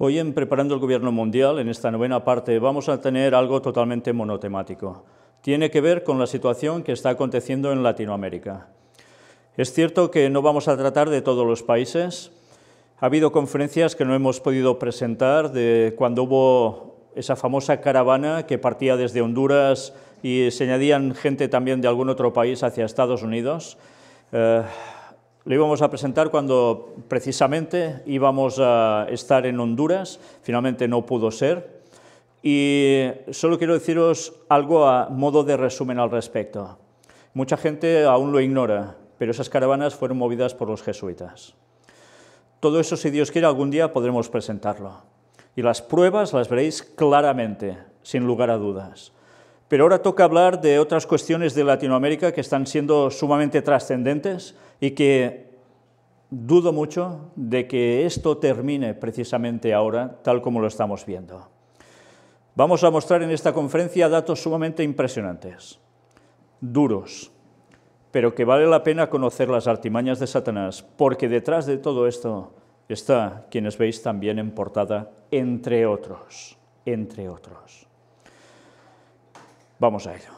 Hoy en Preparando el Gobierno Mundial, en esta novena parte, vamos a tener algo totalmente monotemático. Tiene que ver con la situación que está aconteciendo en Latinoamérica. Es cierto que no vamos a tratar de todos los países. Ha habido conferencias que no hemos podido presentar de cuando hubo esa famosa caravana que partía desde Honduras y se añadían gente también de algún otro país hacia Estados Unidos. Eh, lo íbamos a presentar cuando precisamente íbamos a estar en Honduras, finalmente no pudo ser. Y solo quiero deciros algo a modo de resumen al respecto. Mucha gente aún lo ignora, pero esas caravanas fueron movidas por los jesuitas. Todo eso, si Dios quiere, algún día podremos presentarlo. Y las pruebas las veréis claramente, sin lugar a dudas. Pero ahora toca hablar de otras cuestiones de Latinoamérica que están siendo sumamente trascendentes y que dudo mucho de que esto termine precisamente ahora, tal como lo estamos viendo. Vamos a mostrar en esta conferencia datos sumamente impresionantes, duros, pero que vale la pena conocer las artimañas de Satanás, porque detrás de todo esto está, quienes veis también en portada, entre otros, entre otros. Vamos a ello.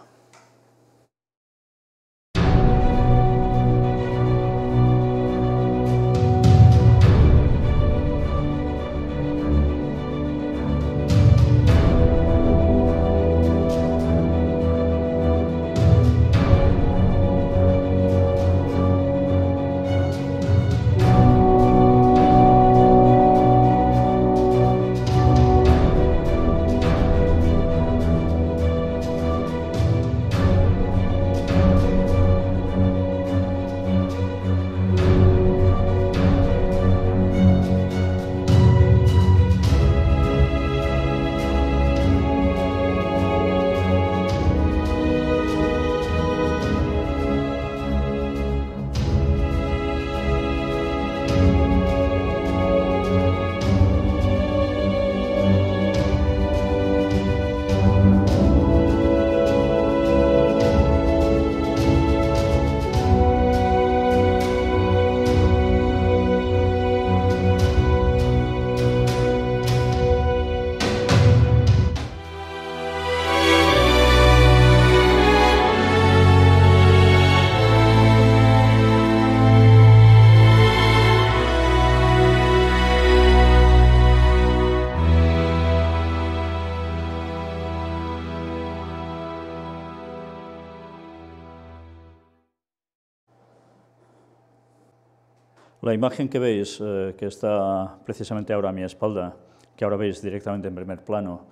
La imagen que veis, eh, que está precisamente ahora a mi espalda, que ahora veis directamente en primer plano,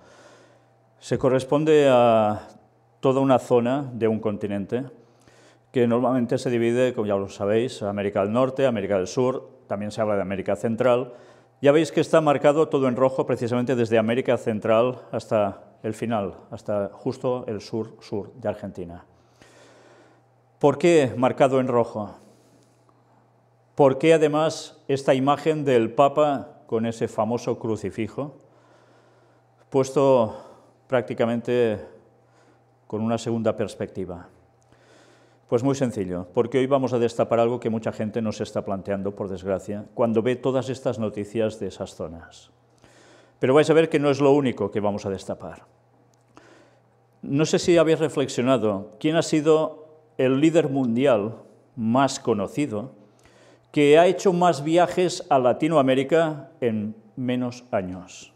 se corresponde a toda una zona de un continente que normalmente se divide, como ya lo sabéis, América del Norte, América del Sur, también se habla de América Central. Ya veis que está marcado todo en rojo precisamente desde América Central hasta el final, hasta justo el sur-sur de Argentina. ¿Por qué marcado en rojo? ¿Por qué además esta imagen del Papa con ese famoso crucifijo, puesto prácticamente con una segunda perspectiva? Pues muy sencillo, porque hoy vamos a destapar algo que mucha gente no se está planteando, por desgracia, cuando ve todas estas noticias de esas zonas. Pero vais a ver que no es lo único que vamos a destapar. No sé si habéis reflexionado quién ha sido el líder mundial más conocido que ha hecho más viajes a Latinoamérica en menos años.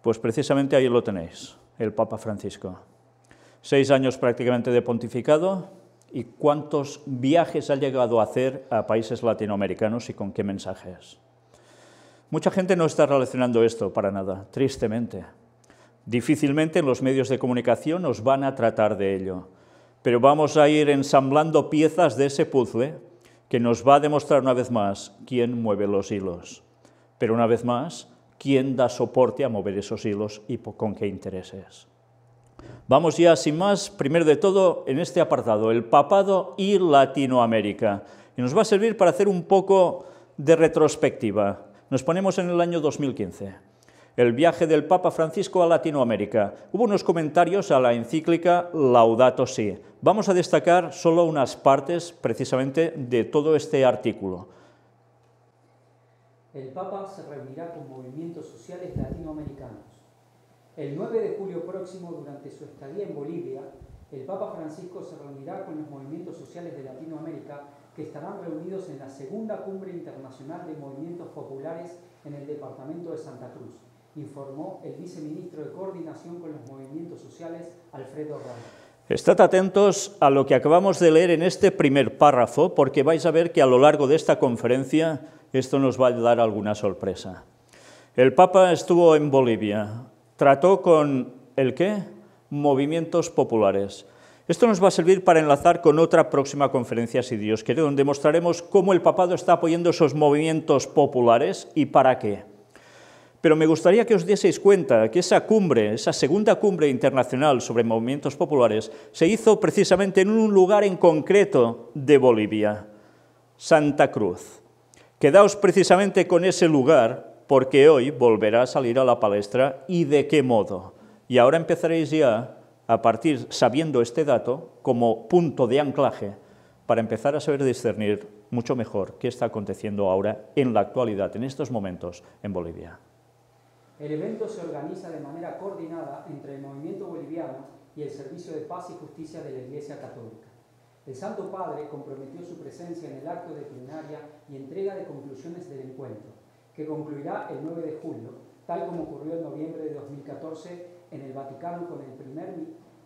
Pues precisamente ahí lo tenéis, el Papa Francisco. Seis años prácticamente de pontificado y cuántos viajes ha llegado a hacer a países latinoamericanos y con qué mensajes. Mucha gente no está relacionando esto para nada, tristemente. Difícilmente en los medios de comunicación os van a tratar de ello, pero vamos a ir ensamblando piezas de ese puzzle que nos va a demostrar una vez más quién mueve los hilos, pero una vez más, quién da soporte a mover esos hilos y con qué intereses. Vamos ya sin más, primero de todo, en este apartado, el papado y Latinoamérica, y nos va a servir para hacer un poco de retrospectiva. Nos ponemos en el año 2015 el viaje del Papa Francisco a Latinoamérica. Hubo unos comentarios a la encíclica Laudato Si. Vamos a destacar solo unas partes precisamente de todo este artículo. El Papa se reunirá con movimientos sociales latinoamericanos. El 9 de julio próximo, durante su estadía en Bolivia, el Papa Francisco se reunirá con los movimientos sociales de Latinoamérica que estarán reunidos en la segunda cumbre internacional de movimientos populares en el departamento de Santa Cruz informó el viceministro de Coordinación con los Movimientos Sociales, Alfredo Ramos. Estad atentos a lo que acabamos de leer en este primer párrafo, porque vais a ver que a lo largo de esta conferencia esto nos va a dar alguna sorpresa. El Papa estuvo en Bolivia, trató con el qué? Movimientos populares. Esto nos va a servir para enlazar con otra próxima conferencia, si Dios quiere, donde mostraremos cómo el papado está apoyando esos movimientos populares y para qué. Pero me gustaría que os dieseis cuenta que esa cumbre, esa segunda cumbre internacional sobre movimientos populares, se hizo precisamente en un lugar en concreto de Bolivia, Santa Cruz. Quedaos precisamente con ese lugar porque hoy volverá a salir a la palestra y de qué modo. Y ahora empezaréis ya a partir, sabiendo este dato, como punto de anclaje para empezar a saber discernir mucho mejor qué está aconteciendo ahora en la actualidad, en estos momentos, en Bolivia. El evento se organiza de manera coordinada entre el movimiento boliviano y el Servicio de Paz y Justicia de la Iglesia Católica. El Santo Padre comprometió su presencia en el acto de plenaria y entrega de conclusiones del encuentro, que concluirá el 9 de julio, tal como ocurrió en noviembre de 2014 en el Vaticano con el primer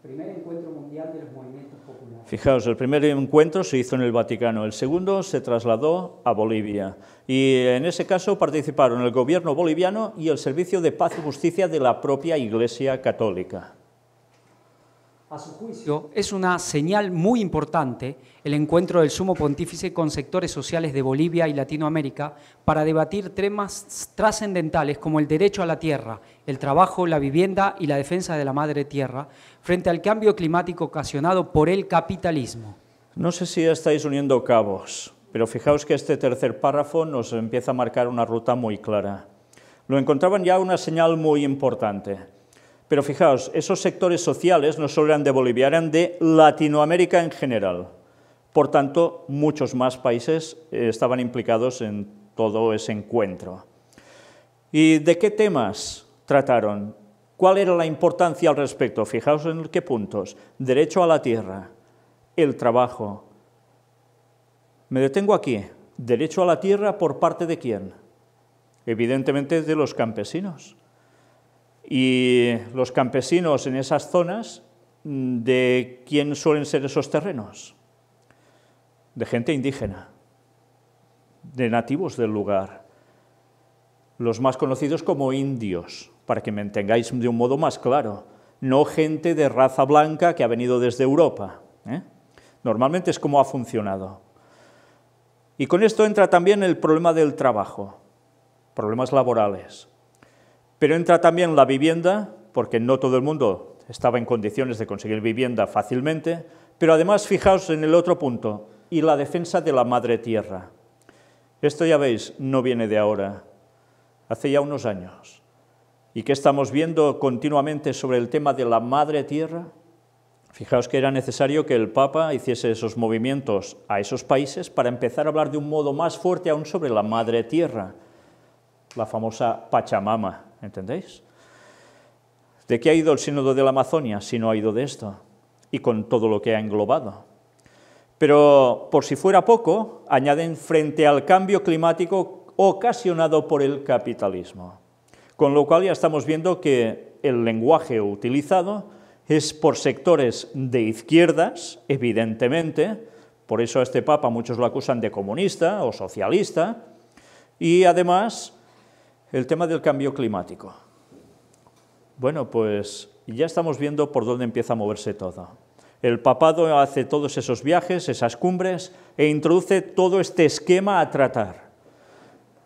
Primer encuentro mundial de los movimientos populares. Fijaos, el primer encuentro se hizo en el Vaticano, el segundo se trasladó a Bolivia. Y en ese caso participaron el gobierno boliviano y el Servicio de Paz y Justicia de la propia Iglesia Católica. A su juicio, es una señal muy importante el encuentro del sumo pontífice con sectores sociales de Bolivia y Latinoamérica para debatir temas trascendentales como el derecho a la tierra, el trabajo, la vivienda y la defensa de la madre tierra, frente al cambio climático ocasionado por el capitalismo. No sé si estáis uniendo cabos, pero fijaos que este tercer párrafo nos empieza a marcar una ruta muy clara. Lo encontraban ya una señal muy importante. Pero fijaos, esos sectores sociales no solo eran de Bolivia, eran de Latinoamérica en general. Por tanto, muchos más países eh, estaban implicados en todo ese encuentro. ¿Y de qué temas trataron? ¿Cuál era la importancia al respecto? Fijaos en qué puntos. Derecho a la tierra, el trabajo. Me detengo aquí. Derecho a la tierra por parte de quién? Evidentemente de los campesinos. Y los campesinos en esas zonas, mm, ¿de quién suelen ser esos terrenos? De gente indígena, de nativos del lugar, los más conocidos como indios para que me entendáis de un modo más claro, no gente de raza blanca que ha venido desde Europa. ¿eh? Normalmente es como ha funcionado. Y con esto entra también el problema del trabajo, problemas laborales. Pero entra también la vivienda, porque no todo el mundo estaba en condiciones de conseguir vivienda fácilmente, pero además fijaos en el otro punto, y la defensa de la madre tierra. Esto ya veis, no viene de ahora, hace ya unos años. ¿Y qué estamos viendo continuamente sobre el tema de la madre tierra? Fijaos que era necesario que el Papa hiciese esos movimientos a esos países para empezar a hablar de un modo más fuerte aún sobre la madre tierra, la famosa Pachamama, ¿entendéis? ¿De qué ha ido el sínodo de la Amazonia si no ha ido de esto? Y con todo lo que ha englobado. Pero por si fuera poco, añaden frente al cambio climático ocasionado por el capitalismo. Con lo cual ya estamos viendo que el lenguaje utilizado es por sectores de izquierdas, evidentemente, por eso a este Papa muchos lo acusan de comunista o socialista, y además el tema del cambio climático. Bueno, pues ya estamos viendo por dónde empieza a moverse todo. El papado hace todos esos viajes, esas cumbres, e introduce todo este esquema a tratar.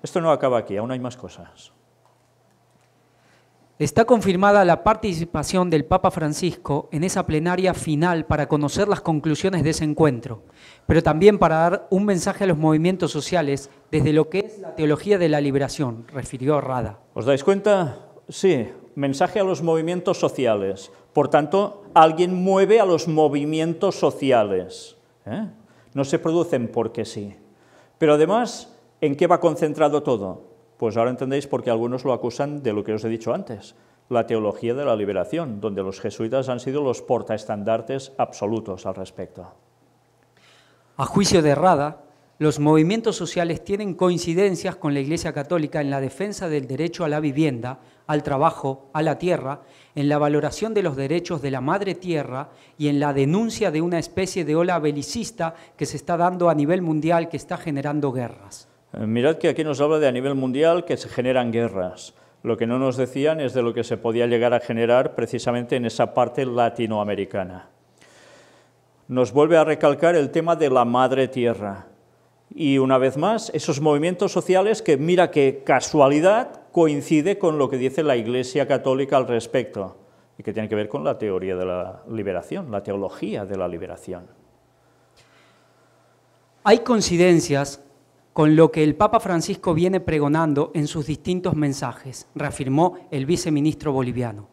Esto no acaba aquí, aún hay más cosas. Está confirmada la participación del Papa Francisco en esa plenaria final para conocer las conclusiones de ese encuentro, pero también para dar un mensaje a los movimientos sociales desde lo que es la teología de la liberación, refirió Rada. ¿Os dais cuenta? Sí, mensaje a los movimientos sociales. Por tanto, alguien mueve a los movimientos sociales. ¿eh? No se producen porque sí. Pero además, ¿en qué va concentrado todo? Pues ahora entendéis por qué algunos lo acusan de lo que os he dicho antes, la teología de la liberación, donde los jesuitas han sido los portaestandartes absolutos al respecto. A juicio de Rada, los movimientos sociales tienen coincidencias con la Iglesia Católica en la defensa del derecho a la vivienda, al trabajo, a la tierra, en la valoración de los derechos de la madre tierra y en la denuncia de una especie de ola belicista que se está dando a nivel mundial que está generando guerras. Eh, mirad que aquí nos habla de a nivel mundial que se generan guerras. Lo que no nos decían es de lo que se podía llegar a generar precisamente en esa parte latinoamericana. Nos vuelve a recalcar el tema de la madre tierra. Y una vez más, esos movimientos sociales que mira qué casualidad coincide con lo que dice la Iglesia Católica al respecto y que tiene que ver con la teoría de la liberación, la teología de la liberación. Hay coincidencias con lo que el Papa Francisco viene pregonando en sus distintos mensajes, reafirmó el viceministro boliviano.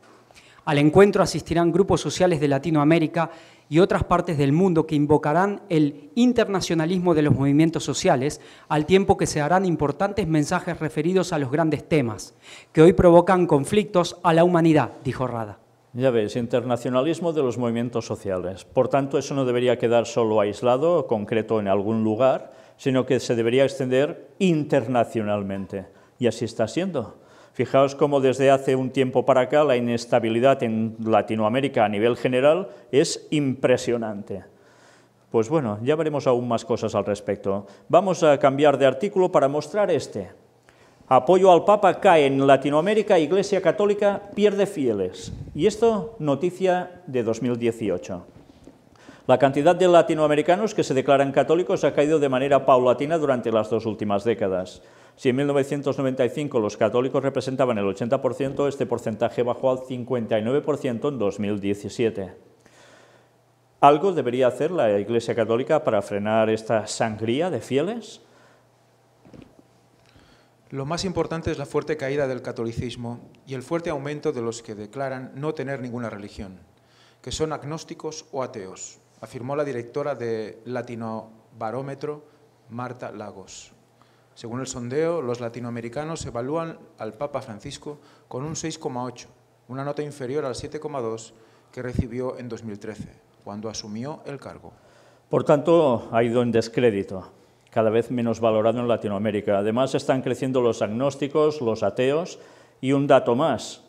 Al encuentro asistirán grupos sociales de Latinoamérica y otras partes del mundo que invocarán el internacionalismo de los movimientos sociales, al tiempo que se harán importantes mensajes referidos a los grandes temas, que hoy provocan conflictos a la humanidad, dijo Rada. Ya ves, internacionalismo de los movimientos sociales. Por tanto, eso no debería quedar solo aislado, concreto en algún lugar, sino que se debería extender internacionalmente. Y así está siendo. Fijaos cómo desde hace un tiempo para acá la inestabilidad en Latinoamérica a nivel general es impresionante. Pues bueno, ya veremos aún más cosas al respecto. Vamos a cambiar de artículo para mostrar este. Apoyo al Papa cae en Latinoamérica, Iglesia Católica pierde fieles. Y esto, noticia de 2018. La cantidad de latinoamericanos que se declaran católicos ha caído de manera paulatina durante las dos últimas décadas. Si en 1995 los católicos representaban el 80%, este porcentaje bajó al 59% en 2017. ¿Algo debería hacer la Iglesia Católica para frenar esta sangría de fieles? Lo más importante es la fuerte caída del catolicismo y el fuerte aumento de los que declaran no tener ninguna religión, que son agnósticos o ateos afirmó la directora de Latino Barómetro, Marta Lagos. Según el sondeo, los latinoamericanos evalúan al Papa Francisco con un 6,8, una nota inferior al 7,2 que recibió en 2013, cuando asumió el cargo. Por tanto, ha ido en descrédito, cada vez menos valorado en Latinoamérica. Además, están creciendo los agnósticos, los ateos y un dato más,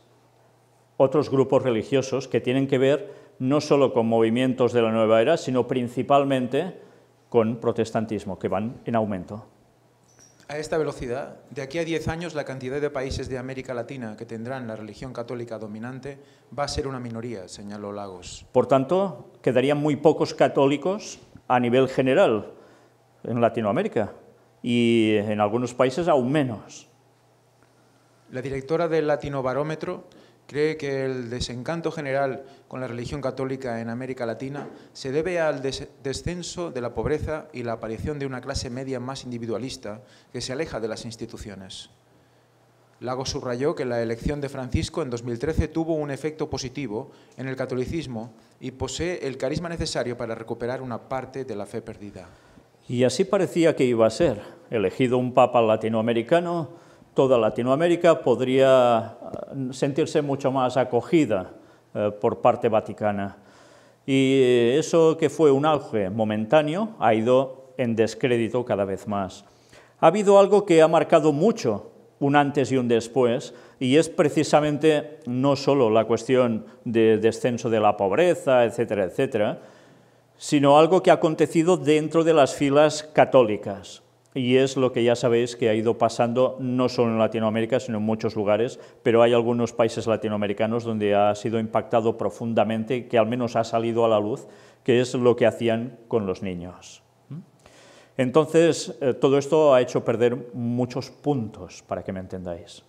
otros grupos religiosos que tienen que ver no solo con movimientos de la nueva era, sino principalmente con protestantismo, que van en aumento. A esta velocidad, de aquí a 10 años la cantidad de países de América Latina que tendrán la religión católica dominante va a ser una minoría, señaló Lagos. Por tanto, quedarían muy pocos católicos a nivel general en Latinoamérica y en algunos países aún menos. La directora del Latino Barómetro cree que el desencanto general con la religión católica en América Latina se debe al descenso de la pobreza y la aparición de una clase media más individualista que se aleja de las instituciones. Lago subrayó que la elección de Francisco en 2013 tuvo un efecto positivo en el catolicismo y posee el carisma necesario para recuperar una parte de la fe perdida. Y así parecía que iba a ser, elegido un papa latinoamericano, toda Latinoamérica podría eh, sentirse mucho más acogida eh, por parte vaticana. Y eso que fue un auge momentáneo ha ido en descrédito cada vez más. Ha habido algo que ha marcado mucho un antes y un después, y es precisamente no solo la cuestión de descenso de la pobreza, etcétera, etcétera, sino algo que ha acontecido dentro de las filas católicas y es lo que ya sabéis que ha ido pasando no solo en Latinoamérica, sino en muchos lugares, pero hay algunos países latinoamericanos donde ha sido impactado profundamente, que al menos ha salido a la luz, que es lo que hacían con los niños. Entonces, eh, todo esto ha hecho perder muchos puntos, para que me entendáis.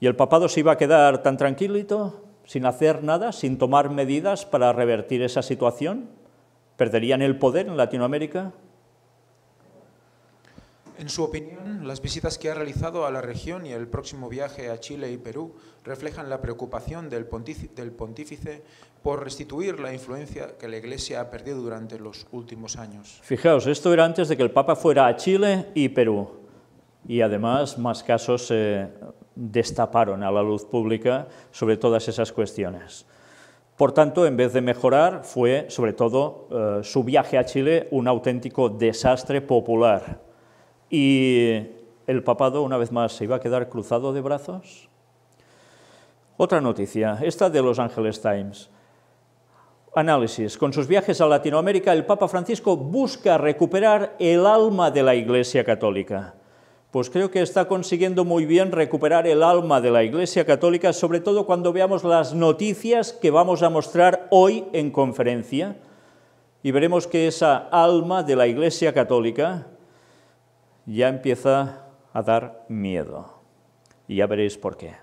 ¿Y el papado se iba a quedar tan tranquilito, sin hacer nada, sin tomar medidas para revertir esa situación? ¿Perderían el poder en Latinoamérica? En su opinión, las visitas que ha realizado a la región y el próximo viaje a Chile y Perú reflejan la preocupación del, pontífice por restituir la influencia que la Iglesia ha perdido durante los últimos años. Fijaos, esto era antes de que el Papa fuera a Chile y Perú. Y además más casos se destaparon a la luz pública sobre todas esas cuestiones. Por tanto, en vez de mejorar, fue sobre todo eh, su viaje a Chile un auténtico desastre popular y el papado una vez más se iba a quedar cruzado de brazos. Otra noticia, esta de Los Angeles Times. Análisis. Con sus viajes a Latinoamérica, el Papa Francisco busca recuperar el alma de la Iglesia Católica. Pues creo que está consiguiendo muy bien recuperar el alma de la Iglesia Católica, sobre todo cuando veamos las noticias que vamos a mostrar hoy en conferencia. Y veremos que esa alma de la Iglesia Católica, ya empieza a dar miedo. Y ya veréis por qué.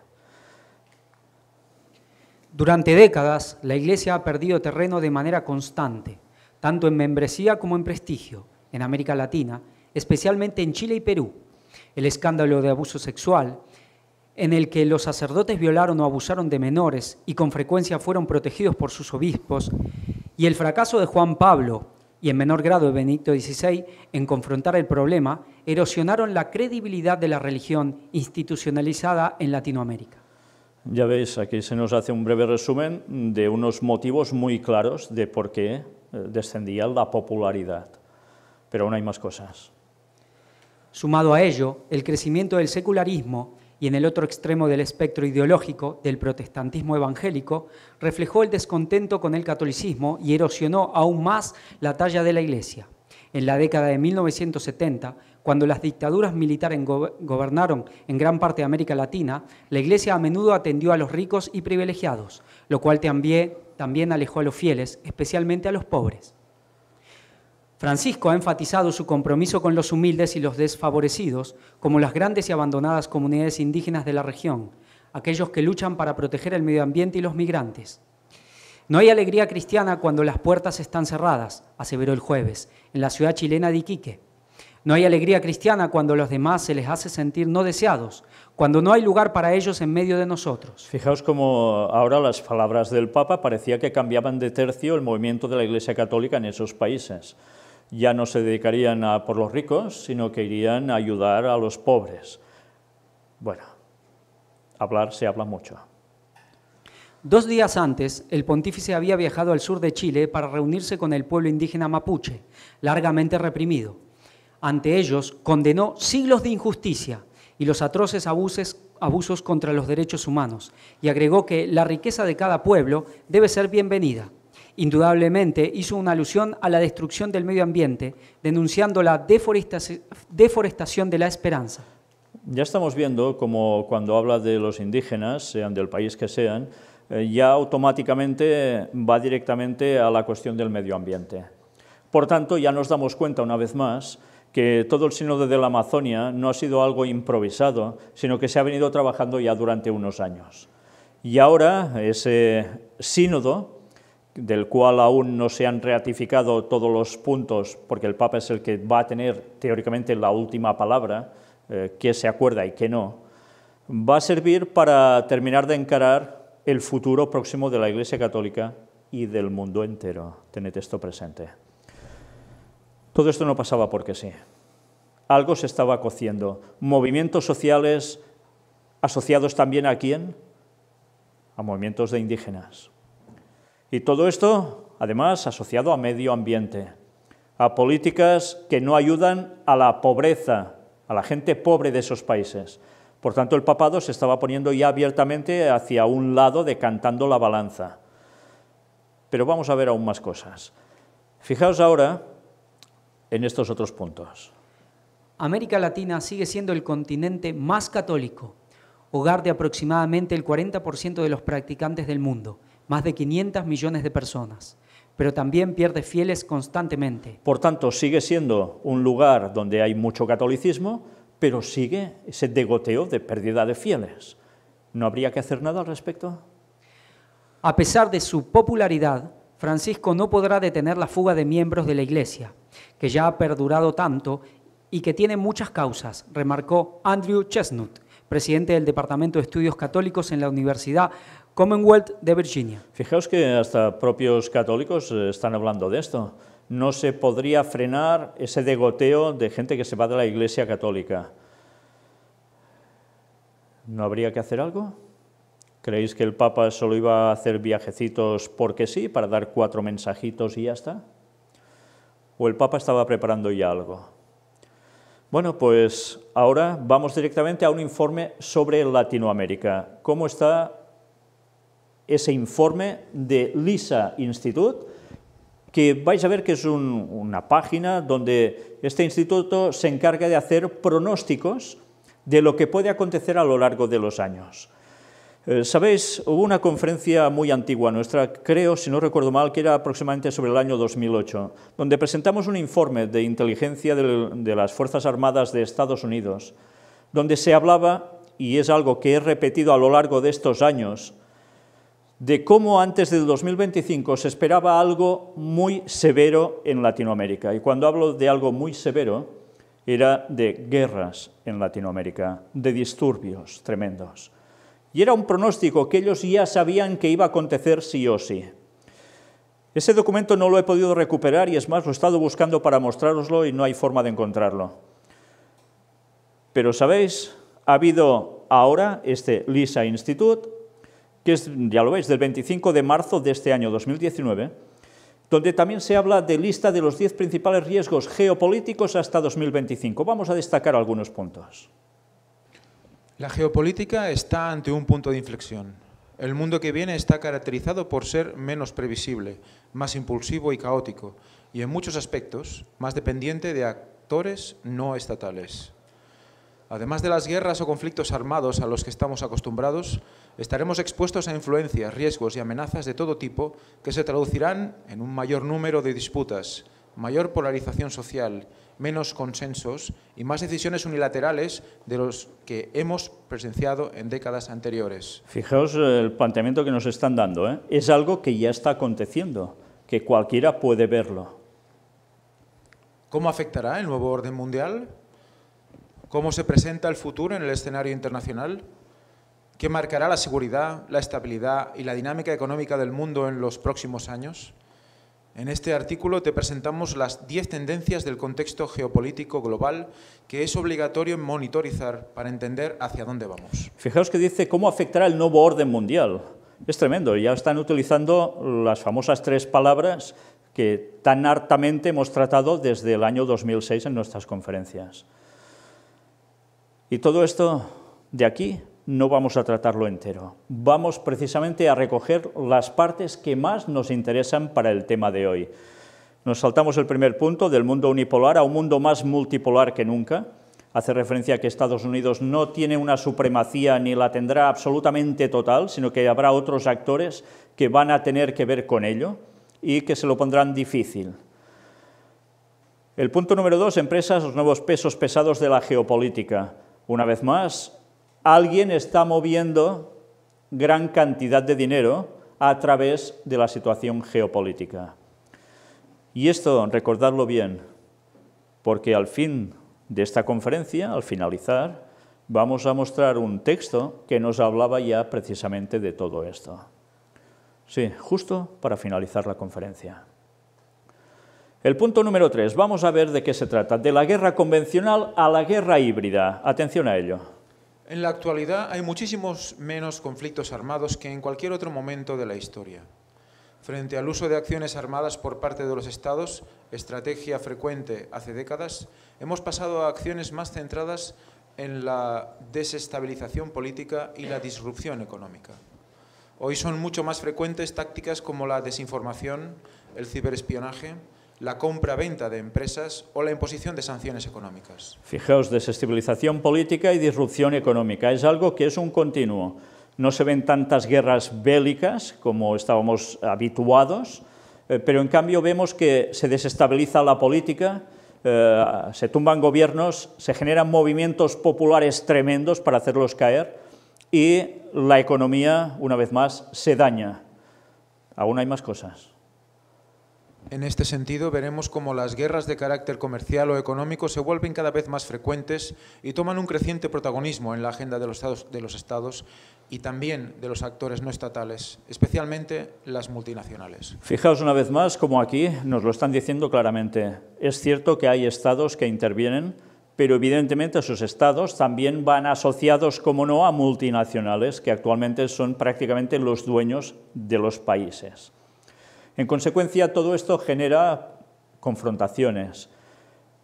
Durante décadas, la Iglesia ha perdido terreno de manera constante, tanto en membresía como en prestigio, en América Latina, especialmente en Chile y Perú. El escándalo de abuso sexual, en el que los sacerdotes violaron o abusaron de menores y con frecuencia fueron protegidos por sus obispos, y el fracaso de Juan Pablo, y en menor grado Benito XVI en confrontar el problema, erosionaron la credibilidad de la religión institucionalizada en Latinoamérica. Ya veis, aquí se nos hace un breve resumen de unos motivos muy claros de por qué eh, descendía la popularidad. Pero aún hay más cosas. Sumado a ello, el crecimiento del secularismo y en el otro extremo del espectro ideológico del protestantismo evangélico, reflejó el descontento con el catolicismo y erosionó aún más la talla de la Iglesia. En la década de 1970, cuando las dictaduras militares gobernaron en gran parte de América Latina, la Iglesia a menudo atendió a los ricos y privilegiados, lo cual también, también alejó a los fieles, especialmente a los pobres. Francisco ha enfatizado su compromiso con los humildes y los desfavorecidos, como las grandes y abandonadas comunidades indígenas de la región, aquellos que luchan para proteger el medio ambiente y los migrantes. No hay alegría cristiana cuando las puertas están cerradas, aseveró el jueves, en la ciudad chilena de Iquique. No hay alegría cristiana cuando a los demás se les hace sentir no deseados, cuando no hay lugar para ellos en medio de nosotros. Fijaos cómo ahora las palabras del Papa parecía que cambiaban de tercio el movimiento de la Iglesia Católica en esos países ya no se dedicarían a por los ricos, sino que irían a ayudar a los pobres. Bueno, hablar se habla mucho. Dos días antes, el pontífice había viajado al sur de Chile para reunirse con el pueblo indígena mapuche, largamente reprimido. Ante ellos condenó siglos de injusticia y los atroces abusos contra los derechos humanos y agregó que la riqueza de cada pueblo debe ser bienvenida indudablemente hizo una alusión a la destrucción del medio ambiente, denunciando la deforestación de la esperanza. Ya estamos viendo como cuando habla de los indígenas, sean del país que sean, eh, ya automáticamente va directamente a la cuestión del medio ambiente. Por tanto, ya nos damos cuenta una vez más que todo el sínodo de la Amazonia no ha sido algo improvisado, sino que se ha venido trabajando ya durante unos años. Y ahora ese sínodo del cual aún no se han ratificado todos los puntos, porque el Papa es el que va a tener teóricamente la última palabra, eh, qué se acuerda y qué no, va a servir para terminar de encarar el futuro próximo de la Iglesia Católica y del mundo entero. Tened esto presente. Todo esto no pasaba porque sí. Algo se estaba cociendo. Movimientos sociales asociados también a quién? A movimientos de indígenas y todo esto, además, asociado a medio ambiente, a políticas que no ayudan a la pobreza, a la gente pobre de esos países. Por tanto, el papado se estaba poniendo ya abiertamente hacia un lado, decantando la balanza. Pero vamos a ver aún más cosas. Fijaos ahora en estos otros puntos. América Latina sigue siendo el continente más católico, hogar de aproximadamente el 40% de los practicantes del mundo más de 500 millones de personas, pero también pierde fieles constantemente. Por tanto, sigue siendo un lugar donde hay mucho catolicismo, pero sigue ese degoteo de pérdida de fieles. ¿No habría que hacer nada al respecto? A pesar de su popularidad, Francisco no podrá detener la fuga de miembros de la Iglesia, que ya ha perdurado tanto y que tiene muchas causas, remarcó Andrew Chesnut, presidente del Departamento de Estudios Católicos en la Universidad Commonwealth de Virginia. Fijaos que hasta propios católicos eh, están hablando de esto. No se podría frenar ese degoteo de gente que se va de la Iglesia Católica. ¿No habría que hacer algo? ¿Creéis que el Papa solo iba a hacer viajecitos porque sí, para dar cuatro mensajitos y ya está? ¿O el Papa estaba preparando ya algo? Bueno, pues ahora vamos directamente a un informe sobre Latinoamérica. ¿Cómo está ese informe de LISA Institute, que vais a ver que es una página donde este instituto se encarga de hacer pronósticos de lo que puede acontecer a lo largo de los años. Eh, Sabéis, hubo una conferencia muy antigua nuestra, creo, si no recuerdo mal, que era aproximadamente sobre el año 2008, donde presentamos un informe de inteligencia de, de las Fuerzas Armadas de Estados Unidos, donde se hablaba, y es algo que he repetido a lo largo de estos años, de cómo antes de 2025 se esperaba algo muy severo en Latinoamérica. Y cuando hablo de algo muy severo, era de guerras en Latinoamérica, de disturbios tremendos. Y era un pronóstico que ellos ya sabían que iba a acontecer sí o sí. Ese documento no lo he podido recuperar y es más, lo he estado buscando para mostraroslo y no hay forma de encontrarlo. Pero sabéis, ha habido ahora este LISA Institute, que es, ya lo veis, del 25 de marzo de este año 2019, donde también se habla de lista de los 10 principales riesgos geopolíticos hasta 2025. Vamos a destacar algunos puntos. La geopolítica está ante un punto de inflexión. El mundo que viene está caracterizado por ser menos previsible, más impulsivo y caótico, y en muchos aspectos más dependiente de actores no estatales. Además de las guerras o conflictos armados a los que estamos acostumbrados, estaremos expuestos a influencias, riesgos y amenazas de todo tipo que se traducirán en un mayor número de disputas, mayor polarización social, menos consensos y más decisiones unilaterales de los que hemos presenciado en décadas anteriores. Fijaos eh, el planteamiento que nos están dando. ¿eh? Es algo que ya está aconteciendo, que cualquiera puede verlo. ¿Cómo afectará el nuevo orden mundial? cómo se presenta el futuro en el escenario internacional, qué marcará la seguridad, la estabilidad y la dinámica económica del mundo en los próximos años. En este artículo te presentamos las 10 tendencias del contexto geopolítico global que es obligatorio monitorizar para entender hacia dónde vamos. Fijaos que dice cómo afectará el nuevo orden mundial. Es tremendo, ya están utilizando las famosas tres palabras que tan hartamente hemos tratado desde el año 2006 en nuestras conferencias. Y todo esto de aquí no vamos a tratarlo entero. Vamos precisamente a recoger las partes que más nos interesan para el tema de hoy. Nos saltamos el primer punto del mundo unipolar a un mundo más multipolar que nunca. Hace referencia a que Estados Unidos no tiene una supremacía ni la tendrá absolutamente total, sino que habrá otros actores que van a tener que ver con ello y que se lo pondrán difícil. El punto número dos, empresas, los nuevos pesos pesados de la geopolítica. Una vez más, alguien está moviendo gran cantidad de dinero a través de la situación geopolítica. Y esto, recordadlo bien, porque al fin de esta conferencia, al finalizar, vamos a mostrar un texto que nos hablaba ya precisamente de todo esto. Sí, justo para finalizar la conferencia. El punto número 3, vamos a ver de qué se trata, de la guerra convencional a la guerra híbrida. Atención a ello. En la actualidad hay muchísimos menos conflictos armados que en cualquier otro momento de la historia. Frente al uso de acciones armadas por parte de los Estados, estrategia frecuente hace décadas, hemos pasado a acciones más centradas en la desestabilización política y la disrupción económica. Hoy son mucho más frecuentes tácticas como la desinformación, el ciberespionaje, la compra-venta de empresas o la imposición de sanciones económicas. Fijaos, desestabilización política y disrupción económica. Es algo que es un continuo. No se ven tantas guerras bélicas como estábamos habituados, eh, pero en cambio vemos que se desestabiliza la política, eh, se tumban gobiernos, se generan movimientos populares tremendos para hacerlos caer y la economía, una vez más, se daña. Aún hay más cosas. En este sentido, veremos cómo las guerras de carácter comercial o económico se vuelven cada vez más frecuentes y toman un creciente protagonismo en la agenda de los estados, y también de los actores no estatales, especialmente las multinacionales. Fijaos una vez más cómo aquí nos lo están diciendo claramente. Es cierto que hay estados que intervienen, pero evidentemente esos estados también van asociados, como no, a multinacionales, que actualmente son prácticamente los dueños de los países. En consecuencia, todo esto genera confrontaciones.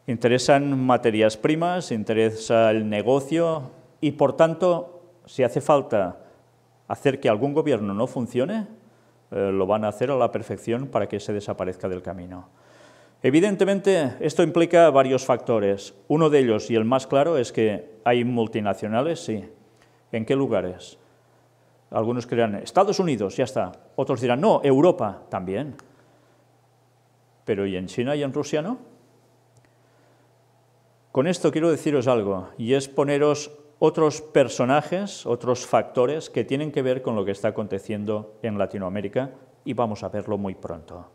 Interesan materias primas, interesa el negocio y, por tanto, si hace falta hacer que algún gobierno no funcione, eh, lo van a hacer a la perfección para que se desaparezca del camino. Evidentemente, esto implica varios factores. Uno de ellos, y el más claro, es que hay multinacionales, sí. ¿En qué lugares? Algunos creerán Estados Unidos, ya está. Otros dirán, no, Europa también. Pero ¿y en China y en Rusia no? Con esto quiero deciros algo, y es poneros otros personajes, otros factores que tienen que ver con lo que está aconteciendo en Latinoamérica y vamos a verlo muy pronto.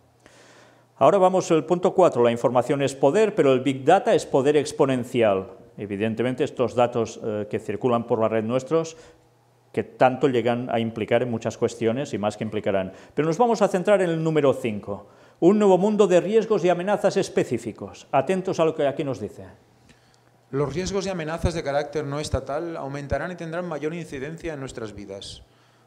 Ahora vamos al punto 4, la información es poder, pero el Big Data es poder exponencial. Evidentemente estos datos eh, que circulan por la red nuestros que tanto llegan a implicar en muchas cuestiones y más que implicarán. Pero nos vamos a centrar en el número 5, un nuevo mundo de riesgos y amenazas específicos. Atentos a lo que aquí nos dice. Los riesgos y amenazas de carácter no estatal aumentarán y tendrán mayor incidencia en nuestras vidas.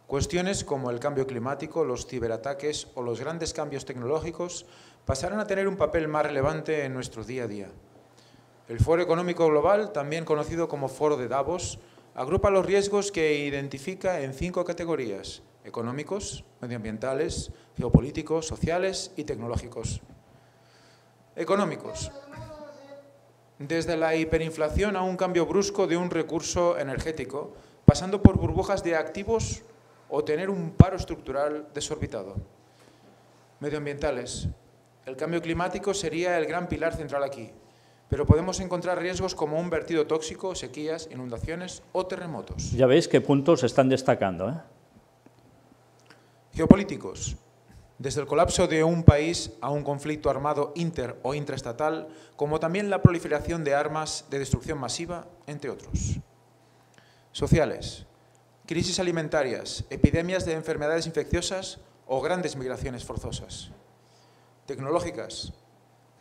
Cuestiones como el cambio climático, los ciberataques o los grandes cambios tecnológicos pasarán a tener un papel más relevante en nuestro día a día. El Foro Económico Global, también conocido como Foro de Davos, agrupa los riesgos que identifica en cinco categorías, económicos, medioambientales, geopolíticos, sociales y tecnológicos. Económicos. Desde la hiperinflación a un cambio brusco de un recurso energético, pasando por burbujas de activos o tener un paro estructural desorbitado. Medioambientales. El cambio climático sería el gran pilar central aquí, pero podemos encontrar riesgos como un vertido tóxico, sequías, inundaciones o terremotos. Ya veis qué puntos están destacando. ¿eh? Geopolíticos. Desde el colapso de un país a un conflicto armado inter o intraestatal, como también la proliferación de armas de destrucción masiva, entre otros. Sociales. Crisis alimentarias, epidemias de enfermedades infecciosas o grandes migraciones forzosas. Tecnológicas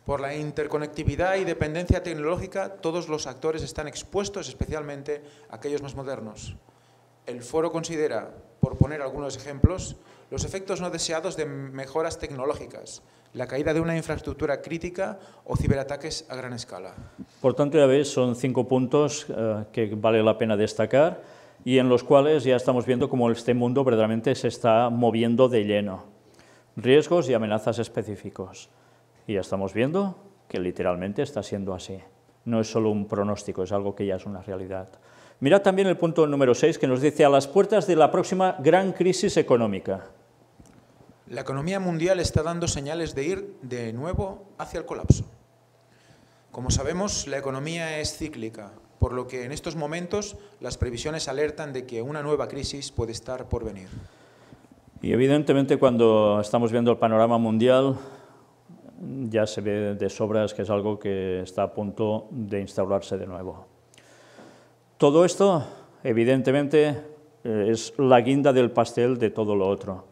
por la interconectividad y dependencia tecnológica, todos los actores están expuestos, especialmente aquellos más modernos. El foro considera, por poner algunos ejemplos, los efectos no deseados de mejoras tecnológicas, la caída de una infraestructura crítica o ciberataques a gran escala. Por tanto, ya veis, son cinco puntos eh, que vale la pena destacar y en los cuales ya estamos viendo cómo este mundo verdaderamente se está moviendo de lleno. Riesgos y amenazas específicos. Y ya estamos viendo que literalmente está siendo así. No es solo un pronóstico, es algo que ya es una realidad. Mirad también el punto número 6 que nos dice a las puertas de la próxima gran crisis económica. La economía mundial está dando señales de ir de nuevo hacia el colapso. Como sabemos, la economía es cíclica, por lo que en estos momentos las previsiones alertan de que una nueva crisis puede estar por venir. Y evidentemente cuando estamos viendo el panorama mundial, ya se ve de sobras que es algo que está a punto de instaurarse de nuevo. Todo esto, evidentemente, eh, es la guinda del pastel de todo lo otro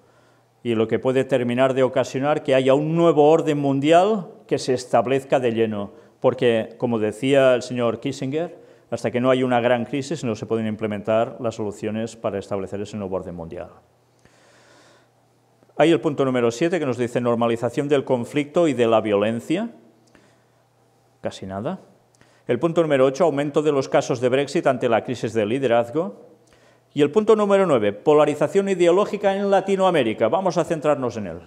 y lo que puede terminar de ocasionar que haya un nuevo orden mundial que se establezca de lleno, porque, como decía el señor Kissinger, hasta que no hay una gran crisis no se pueden implementar las soluciones para establecer ese nuevo orden mundial. Hay el punto número 7 que nos dice normalización del conflicto y de la violencia. Casi nada. El punto número 8, aumento de los casos de Brexit ante la crisis de liderazgo. Y el punto número 9, polarización ideológica en Latinoamérica. Vamos a centrarnos en él.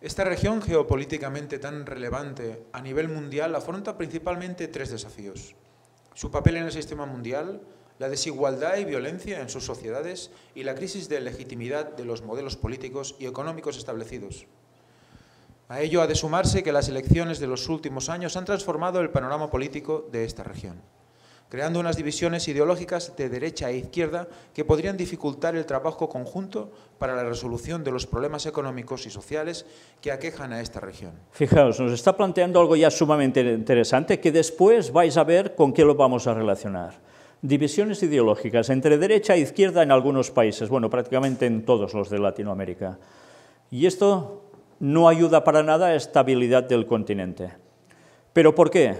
Esta región geopolíticamente tan relevante a nivel mundial afronta principalmente tres desafíos. Su papel en el sistema mundial, la desigualdad y violencia en sus sociedades y la crisis de legitimidad de los modelos políticos y económicos establecidos. A ello ha de sumarse que las elecciones de los últimos años han transformado el panorama político de esta región, creando unas divisiones ideológicas de derecha e izquierda que podrían dificultar el trabajo conjunto para la resolución de los problemas económicos y sociales que aquejan a esta región. Fijaos, nos está planteando algo ya sumamente interesante que después vais a ver con qué lo vamos a relacionar divisiones ideológicas entre derecha e izquierda en algunos países, bueno, prácticamente en todos los de Latinoamérica. Y esto no ayuda para nada a la estabilidad del continente. ¿Pero por qué?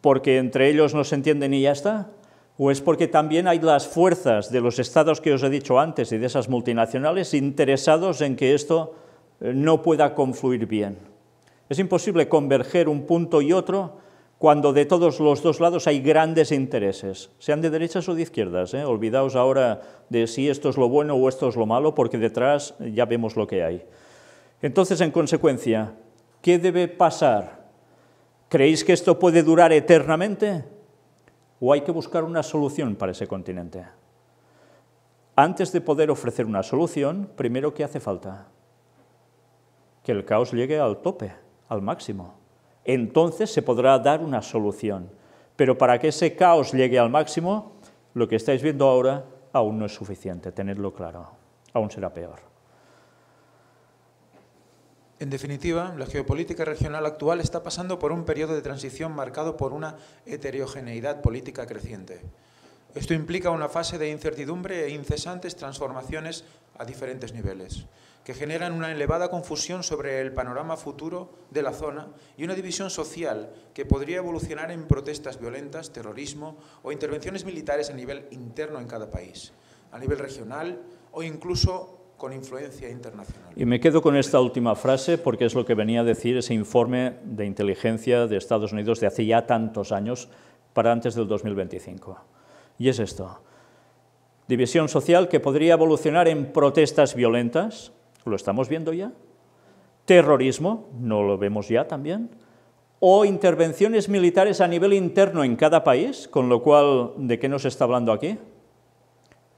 ¿Porque entre ellos no se entienden y ya está? ¿O es porque también hay las fuerzas de los estados que os he dicho antes y de esas multinacionales interesados en que esto eh, no pueda confluir bien? Es imposible converger un punto y otro cuando de todos los dos lados hay grandes intereses, sean de derechas o de izquierdas. ¿eh? Olvidaos ahora de si esto es lo bueno o esto es lo malo, porque detrás ya vemos lo que hay. Entonces, en consecuencia, ¿qué debe pasar? ¿Creéis que esto puede durar eternamente? ¿O hay que buscar una solución para ese continente? Antes de poder ofrecer una solución, primero, ¿qué hace falta? Que el caos llegue al tope, al máximo entonces se podrá dar una solución. Pero para que ese caos llegue al máximo, lo que estáis viendo ahora aún no es suficiente, tenedlo claro, aún será peor. En definitiva, la geopolítica regional actual está pasando por un periodo de transición marcado por una heterogeneidad política creciente. Esto implica una fase de incertidumbre e incesantes transformaciones a diferentes niveles que generan una elevada confusión sobre el panorama futuro de la zona y una división social que podría evolucionar en protestas violentas, terrorismo o intervenciones militares a nivel interno en cada país, a nivel regional o incluso con influencia internacional. Y me quedo con esta última frase porque es lo que venía a decir ese informe de inteligencia de Estados Unidos de hace ya tantos años para antes del 2025. Y es esto. División social que podría evolucionar en protestas violentas, ¿Lo estamos viendo ya? ¿Terrorismo? ¿No lo vemos ya también? ¿O intervenciones militares a nivel interno en cada país? Con lo cual, ¿de qué nos está hablando aquí?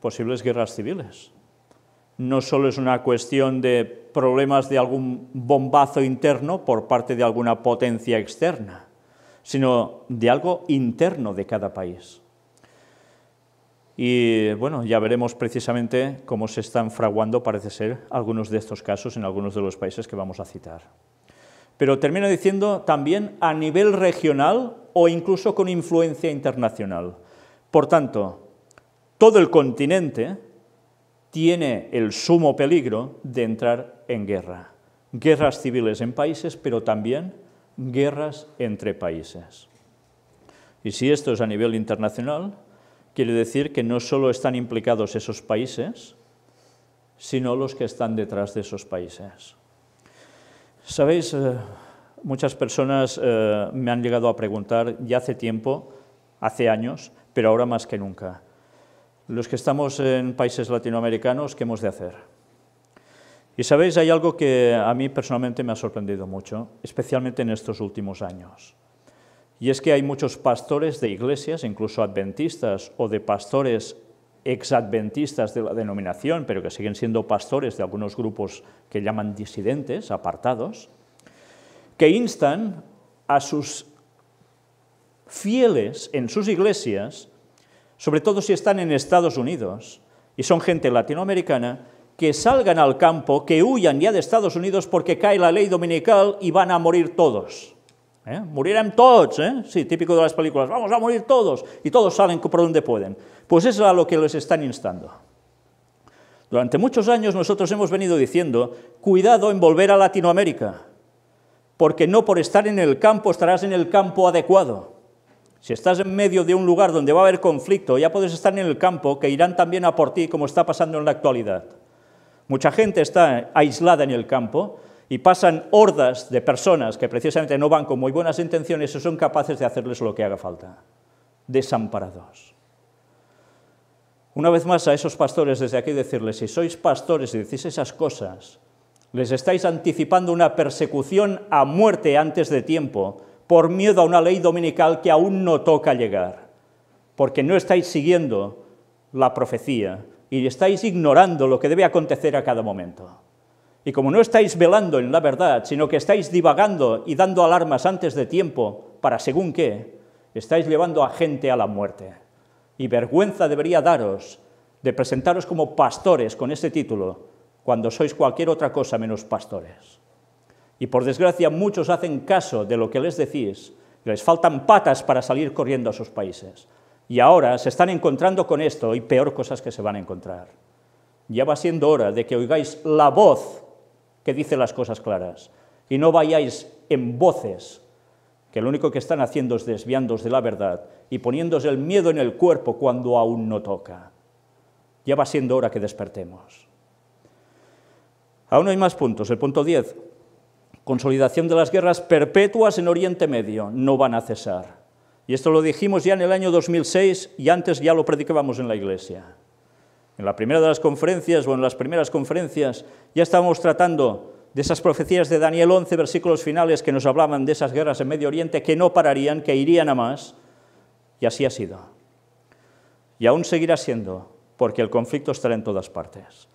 Posibles guerras civiles. No solo es una cuestión de problemas de algún bombazo interno por parte de alguna potencia externa, sino de algo interno de cada país. Y bueno, ya veremos precisamente cómo se están fraguando, parece ser, algunos de estos casos en algunos de los países que vamos a citar. Pero termino diciendo también a nivel regional o incluso con influencia internacional. Por tanto, todo el continente tiene el sumo peligro de entrar en guerra. Guerras civiles en países, pero también guerras entre países. Y si esto es a nivel internacional, Quiere decir que no solo están implicados esos países, sino los que están detrás de esos países. Sabéis, eh, muchas personas eh, me han llegado a preguntar ya hace tiempo, hace años, pero ahora más que nunca, los que estamos en países latinoamericanos, ¿qué hemos de hacer? Y sabéis, hay algo que a mí personalmente me ha sorprendido mucho, especialmente en estos últimos años. Y es que hay muchos pastores de iglesias, incluso adventistas o de pastores exadventistas de la denominación, pero que siguen siendo pastores de algunos grupos que llaman disidentes, apartados, que instan a sus fieles en sus iglesias, sobre todo si están en Estados Unidos y son gente latinoamericana, que salgan al campo, que huyan ya de Estados Unidos porque cae la ley dominical y van a morir todos. ¿Eh? todos, ¿eh? Sí, típico de las películas, vamos a morir todos, y todos salen por donde pueden. Pues eso es a lo que les están instando. Durante muchos años nosotros hemos venido diciendo, cuidado en volver a Latinoamérica, porque no por estar en el campo estarás en el campo adecuado. Si estás en medio de un lugar donde va a haber conflicto, ya puedes estar en el campo que irán también a por ti, como está pasando en la actualidad. Mucha gente está aislada en el campo, y pasan hordas de personas que precisamente no van con muy buenas intenciones y son capaces de hacerles lo que haga falta, desamparados. Una vez más a esos pastores desde aquí decirles, si sois pastores y decís esas cosas, les estáis anticipando una persecución a muerte antes de tiempo por miedo a una ley dominical que aún no toca llegar, porque no estáis siguiendo la profecía y estáis ignorando lo que debe acontecer a cada momento. Y como no estáis velando en la verdad, sino que estáis divagando y dando alarmas antes de tiempo para según qué, estáis llevando a gente a la muerte. Y vergüenza debería daros de presentaros como pastores con este título, cuando sois cualquier otra cosa menos pastores. Y por desgracia muchos hacen caso de lo que les decís, les faltan patas para salir corriendo a sus países. Y ahora se están encontrando con esto y peor cosas que se van a encontrar. Ya va siendo hora de que oigáis la voz que dice las cosas claras. Y no vayáis en voces, que lo único que están haciendo es desviándos de la verdad y poniéndose el miedo en el cuerpo cuando aún no toca. Ya va siendo hora que despertemos. Aún hay más puntos. El punto 10. Consolidación de las guerras perpetuas en Oriente Medio. No van a cesar. Y esto lo dijimos ya en el año 2006 y antes ya lo predicábamos en la iglesia. En la primera de las conferencias o en las primeras conferencias ya estábamos tratando de esas profecías de Daniel 11, versículos finales que nos hablaban de esas guerras en Medio Oriente que no pararían, que irían a más, y así ha sido. Y aún seguirá siendo, porque el conflicto estará en todas partes.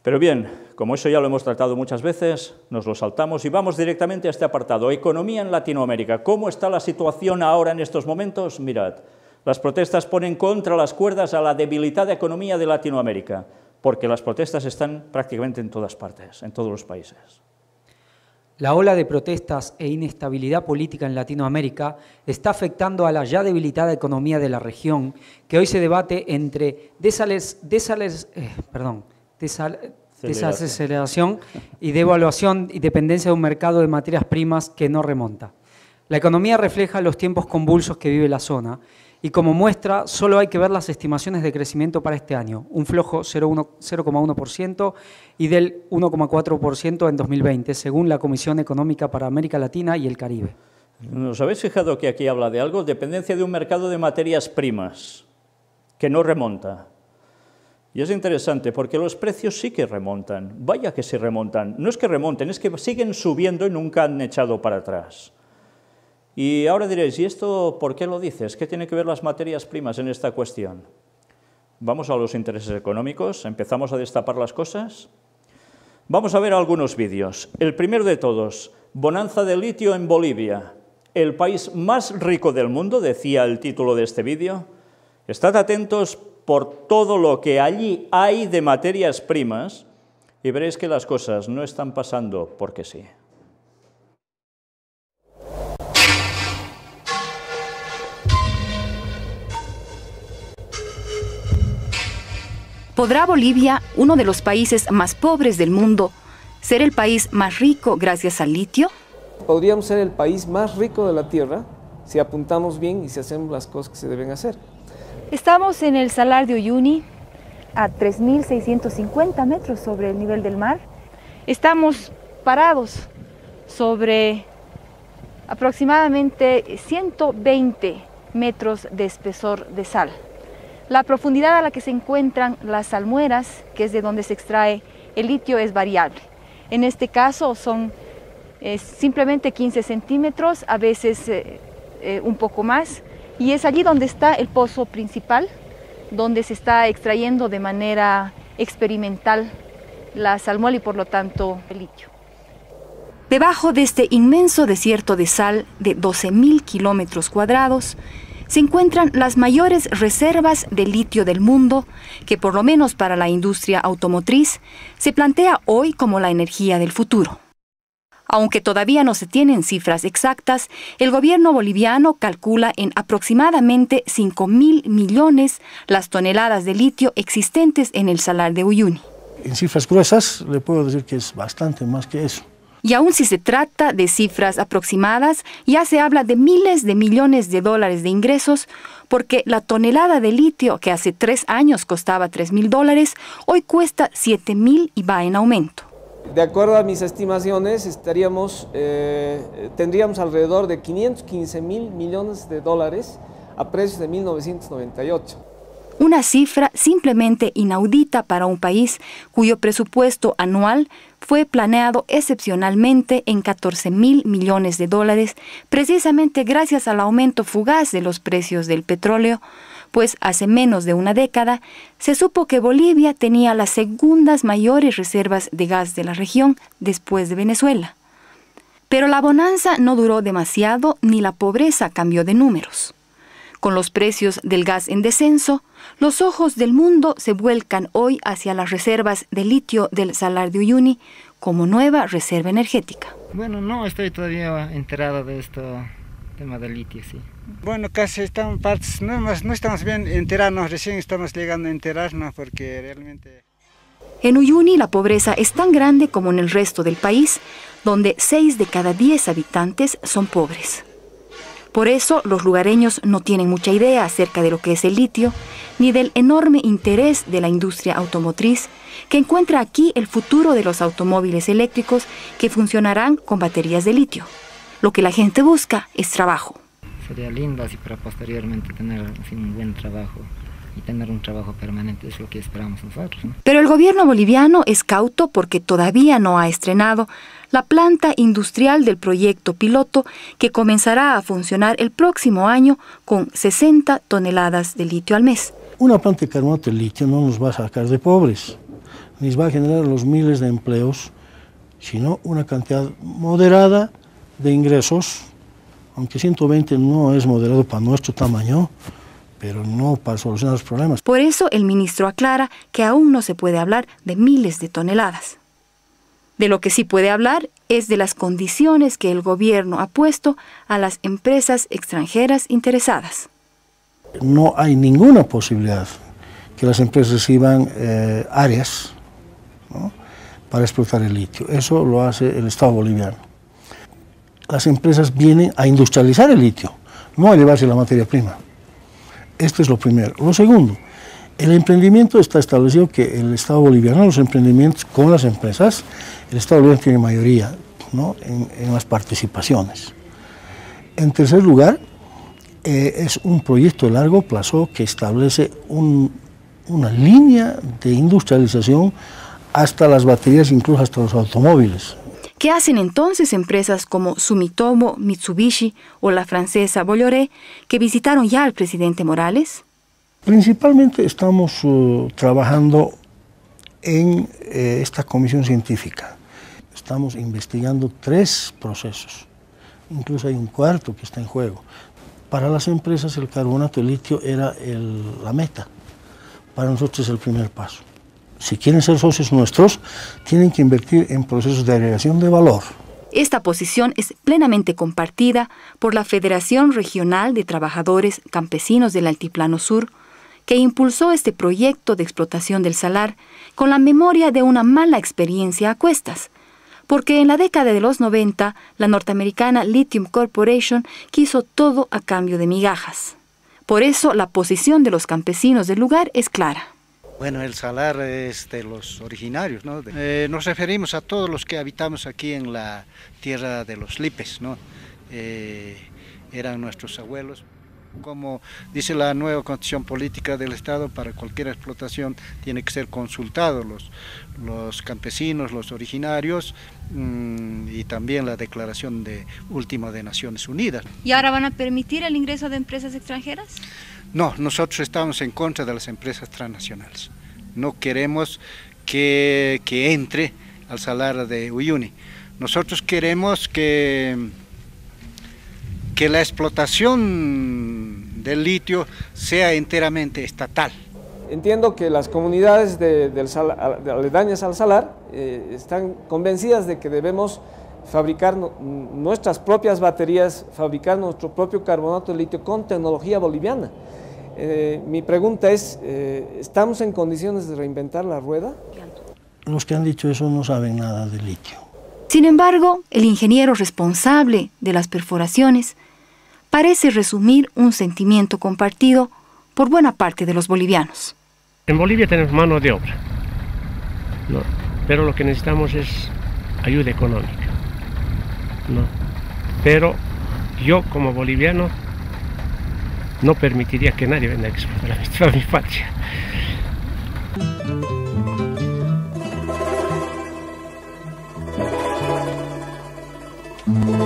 Pero bien, como eso ya lo hemos tratado muchas veces, nos lo saltamos y vamos directamente a este apartado. Economía en Latinoamérica. ¿Cómo está la situación ahora en estos momentos? Mirad, las protestas ponen contra las cuerdas a la debilitada economía de Latinoamérica, porque las protestas están prácticamente en todas partes, en todos los países. La ola de protestas e inestabilidad política en Latinoamérica está afectando a la ya debilitada economía de la región, que hoy se debate entre desales, desales, eh, perdón, desaceleración y devaluación y dependencia de un mercado de materias primas que no remonta. La economía refleja los tiempos convulsos que vive la zona y como muestra, solo hay que ver las estimaciones de crecimiento para este año, un flojo 0,1% y del 1,4% en 2020, según la Comisión Económica para América Latina y el Caribe. ¿Nos habéis fijado que aquí habla de algo? Dependencia de un mercado de materias primas, que no remonta. Y es interesante porque los precios sí que remontan. Vaya que sí remontan. No es que remonten, es que siguen subiendo y nunca han echado para atrás. Y ahora diréis, ¿y esto por qué lo dices? ¿Qué tiene que ver las materias primas en esta cuestión? Vamos a los intereses económicos, empezamos a destapar las cosas. Vamos a ver algunos vídeos. El primero de todos, Bonanza de litio en Bolivia, el país más rico del mundo, decía el título de este vídeo. Estad atentos por todo lo que allí hay de materias primas y veréis que las cosas no están pasando porque sí. ¿Podrá Bolivia, uno de los países más pobres del mundo, ser el país más rico gracias al litio? Podríamos ser el país más rico de la Tierra si apuntamos bien y si hacemos las cosas que se deben hacer. Estamos en el Salar de Uyuni, a 3.650 metros sobre el nivel del mar. Estamos parados sobre aproximadamente 120 metros de espesor de sal. La profundidad a la que se encuentran las almueras... que es de donde se extrae el litio, es variable. En este caso son eh, simplemente 15 centímetros, a veces eh, eh, un poco más, y es allí donde está el pozo principal, donde se está extrayendo de manera experimental la salmuera y por lo tanto el litio. Debajo de este inmenso desierto de sal de 12.000 kilómetros cuadrados, se encuentran las mayores reservas de litio del mundo, que por lo menos para la industria automotriz se plantea hoy como la energía del futuro. Aunque todavía no se tienen cifras exactas, el gobierno boliviano calcula en aproximadamente 5 mil millones las toneladas de litio existentes en el salar de Uyuni. En cifras gruesas le puedo decir que es bastante más que eso. Y aun si se trata de cifras aproximadas, ya se habla de miles de millones de dólares de ingresos, porque la tonelada de litio que hace tres años costaba 3 mil dólares, hoy cuesta 7 mil y va en aumento. De acuerdo a mis estimaciones, estaríamos, eh, tendríamos alrededor de 515 mil millones de dólares a precios de 1998 una cifra simplemente inaudita para un país cuyo presupuesto anual fue planeado excepcionalmente en 14 mil millones de dólares, precisamente gracias al aumento fugaz de los precios del petróleo, pues hace menos de una década se supo que Bolivia tenía las segundas mayores reservas de gas de la región después de Venezuela. Pero la bonanza no duró demasiado ni la pobreza cambió de números. Con los precios del gas en descenso, los ojos del mundo se vuelcan hoy hacia las reservas de litio del Salar de Uyuni como nueva reserva energética. Bueno, no estoy todavía enterado de esto tema del litio, sí. Bueno, casi estamos partes, no, no estamos bien enterados, recién estamos llegando a enterarnos porque realmente... En Uyuni la pobreza es tan grande como en el resto del país, donde 6 de cada 10 habitantes son pobres. Por eso los lugareños no tienen mucha idea acerca de lo que es el litio, ni del enorme interés de la industria automotriz, que encuentra aquí el futuro de los automóviles eléctricos que funcionarán con baterías de litio. Lo que la gente busca es trabajo. Sería lindo así para posteriormente tener un buen trabajo y tener un trabajo permanente, es lo que esperamos nosotros. Pero el gobierno boliviano es cauto porque todavía no ha estrenado la planta industrial del proyecto piloto que comenzará a funcionar el próximo año con 60 toneladas de litio al mes. Una planta de carbonato de litio no nos va a sacar de pobres, ni va a generar los miles de empleos, sino una cantidad moderada de ingresos, aunque 120 no es moderado para nuestro tamaño, pero no para solucionar los problemas. Por eso el ministro aclara que aún no se puede hablar de miles de toneladas. De lo que sí puede hablar es de las condiciones que el gobierno ha puesto a las empresas extranjeras interesadas. No hay ninguna posibilidad que las empresas reciban eh, áreas para explotar el litio. Eso lo hace el Estado boliviano. Las empresas vienen a industrializar el litio, no a llevarse la materia prima. Esto es lo primero. Lo segundo, el emprendimiento está establecido que el Estado boliviano, los emprendimientos con las empresas, el Estado tiene mayoría en, las participaciones. En tercer lugar, eh, es un proyecto de largo plazo que establece una línea de industrialización hasta las baterías, incluso hasta los automóviles. ¿Qué hacen entonces empresas como Sumitomo, Mitsubishi o la francesa Bolloré, que visitaron ya al presidente Morales? Principalmente estamos uh, trabajando en eh, esta comisión científica estamos investigando tres procesos, incluso hay un cuarto que está en juego. Para las empresas el carbonato de litio era la meta, para nosotros es el primer paso. Si quieren ser socios nuestros, tienen que invertir en procesos de agregación de valor. Esta posición es plenamente compartida por la Federación Regional de Trabajadores Campesinos del Altiplano Sur, que impulsó este proyecto de explotación del salar con la memoria de una mala experiencia a cuestas, porque en la década de los 90 la norteamericana Lithium Corporation quiso todo a cambio de migajas. Por eso la posición de los campesinos del lugar es clara. Bueno, el salar es de los originarios, ¿no? Eh, nos referimos a todos los que habitamos aquí en la tierra de los Lipes, ¿no? Eh, eran nuestros abuelos. Como dice la nueva constitución política del Estado, para cualquier explotación tiene que ser consultados los, los campesinos, los originarios mm, y también la declaración de última de Naciones Unidas. ¿Y ahora van a permitir el ingreso de empresas extranjeras? No, nosotros estamos en contra de las empresas transnacionales. No queremos que, que entre al salario de Uyuni. Nosotros queremos que que la explotación del litio sea enteramente estatal. Entiendo que las comunidades de, aledañas al salar eh, están convencidas de que debemos fabricar nuestras propias baterías, fabricar nuestro propio carbonato de litio con tecnología boliviana. Eh, mi pregunta es, eh, ¿estamos en condiciones de reinventar la rueda? Los que han dicho eso no saben nada de litio. Sin embargo, el ingeniero responsable de las perforaciones parece resumir un sentimiento compartido por buena parte de los bolivianos. En Bolivia tenemos mano de obra, pero lo que necesitamos es ayuda económica. Pero yo como boliviano no permitiría que nadie venga a explotar a mi patria.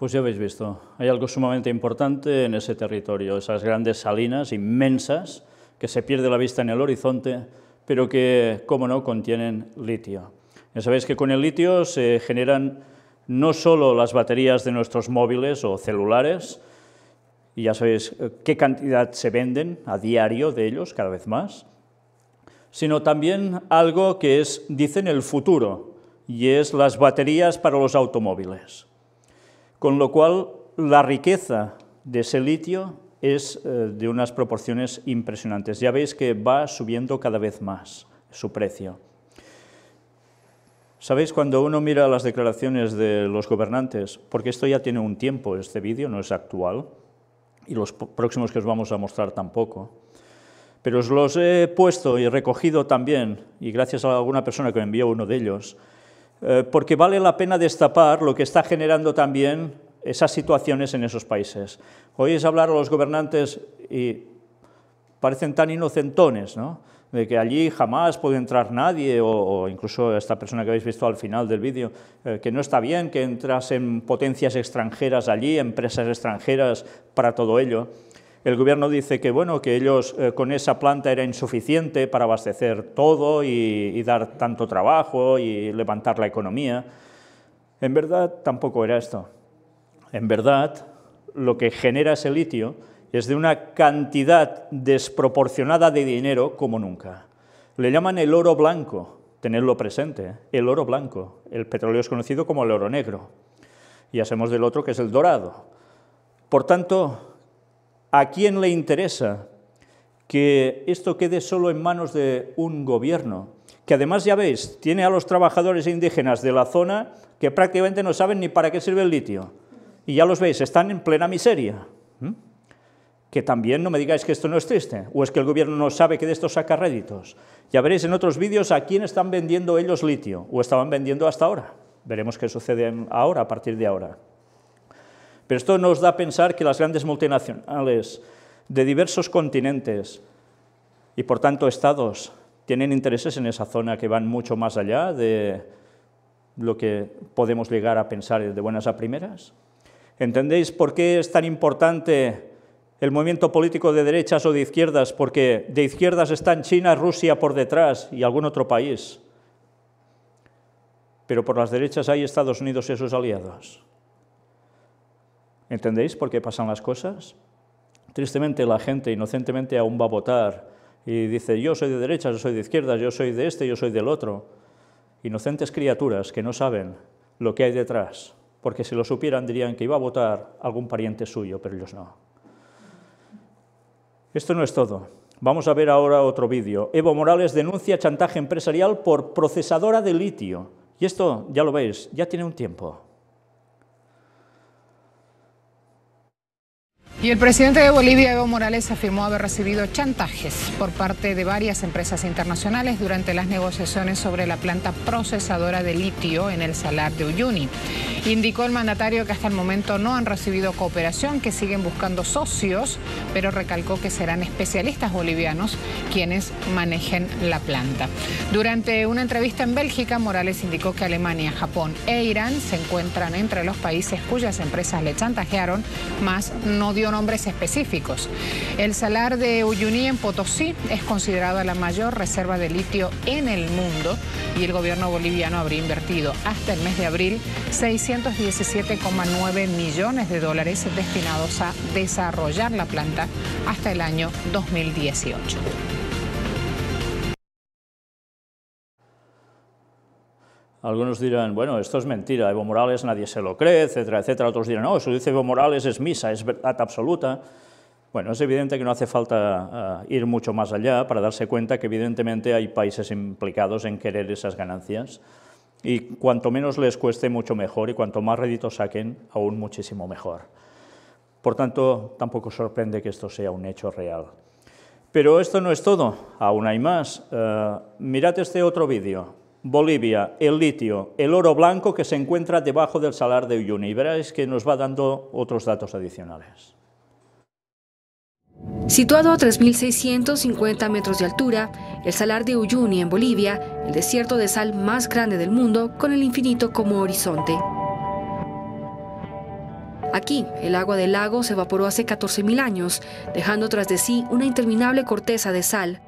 Pues ya habéis visto, hay algo sumamente importante en ese territorio, esas grandes salinas inmensas que se pierde la vista en el horizonte, pero que, como no, contienen litio. Ya sabéis que con el litio se generan no solo las baterías de nuestros móviles o celulares, y ya sabéis eh, qué cantidad se venden a diario de ellos, cada vez más, sino también algo que es, dicen, el futuro, y es las baterías para los automóviles con lo cual la riqueza de ese litio es eh, de unas proporciones impresionantes. Ya veis que va subiendo cada vez más su precio. Sabéis, cuando uno mira las declaraciones de los gobernantes, porque esto ya tiene un tiempo, este vídeo no es actual, y los próximos que os vamos a mostrar tampoco, pero os los he puesto y recogido también, y gracias a alguna persona que me envió uno de ellos, eh, porque vale la pena destapar lo que está generando también esas situaciones en esos países. Hoy es hablar a los gobernantes y parecen tan inocentones, ¿no? de que allí jamás puede entrar nadie, o, incluso esta persona que habéis visto al final del vídeo, eh, que no está bien que entrasen potencias extranjeras allí, empresas extranjeras para todo ello. El gobierno dice que, bueno, que ellos eh, con esa planta era insuficiente para abastecer todo y, dar tanto trabajo y levantar la economía. En verdad, tampoco era esto. En verdad, lo que genera ese litio es de una cantidad desproporcionada de dinero como nunca. Le llaman el oro blanco, tenedlo presente, ¿eh? el oro blanco. El petróleo es conocido como el oro negro. Y hacemos del otro que es el dorado. Por tanto, ¿A quién le interesa que esto quede solo en manos de un gobierno? Que además, ya veis, tiene a los trabajadores indígenas de la zona que prácticamente no saben ni para qué sirve el litio. Y ya los veis, están en plena miseria. ¿Mm? Que también no me digáis que esto no es triste, o es que el gobierno no sabe que de esto saca réditos. Ya veréis en otros vídeos a quién están vendiendo ellos litio, o estaban vendiendo hasta ahora. Veremos qué sucede ahora, a partir de ahora. Pero esto nos da a pensar que las grandes multinacionales de diversos continentes y por tanto estados tienen intereses en esa zona que van mucho más allá de lo que podemos llegar a pensar de buenas a primeras. ¿Entendéis por qué es tan importante el movimiento político de derechas o de izquierdas? Porque de izquierdas están China, Rusia por detrás y algún otro país. Pero por las derechas hay Estados Unidos y sus aliados. ¿Entendéis por qué pasan las cosas? Tristemente la gente inocentemente aún va a votar y dice, yo soy de derechas, yo soy de izquierdas, yo soy de este, yo soy del otro. Inocentes criaturas que no saben lo que hay detrás, porque si lo supieran dirían que iba a votar algún pariente suyo, pero ellos no. Esto no es todo. Vamos a ver ahora otro vídeo. Evo Morales denuncia chantaje empresarial por procesadora de litio. Y esto, ya lo veis, ya tiene un tiempo. Y el presidente de Bolivia, Evo Morales, afirmó haber recibido chantajes por parte de varias empresas internacionales durante las negociaciones sobre la planta procesadora de litio en el Salar de Uyuni. Indicó el mandatario que hasta el momento no han recibido cooperación, que siguen buscando socios, pero recalcó que serán especialistas bolivianos quienes manejen la planta. Durante una entrevista en Bélgica, Morales indicó que Alemania, Japón e Irán se encuentran entre los países cuyas empresas le chantajearon, más no dio nombres específicos. El salar de Uyuni en Potosí es considerada la mayor reserva de litio en el mundo y el gobierno boliviano habría invertido hasta el mes de abril 617,9 millones de dólares destinados a desarrollar la planta hasta el año 2018. Algunos dirán, bueno, esto es mentira, Evo Morales nadie se lo cree, etcétera, etcétera. Otros dirán, no, eso dice Evo Morales es misa, es verdad absoluta. Bueno, es evidente que no hace falta eh, ir mucho más allá para darse cuenta que evidentemente hay países implicados en querer esas ganancias y cuanto menos les cueste mucho mejor y cuanto más réditos saquen aún muchísimo mejor. Por tanto, tampoco sorprende que esto sea un hecho real. Pero esto no es todo, aún hay más. Eh, mirad este otro vídeo. Bolivia, el litio, el oro blanco que se encuentra debajo del salar de Uyuni. Veráis que nos va dando otros datos adicionales. Situado a 3.650 metros de altura, el salar de Uyuni en Bolivia, el desierto de sal más grande del mundo, con el infinito como horizonte. Aquí, el agua del lago se evaporó hace 14.000 años, dejando tras de sí una interminable corteza de sal,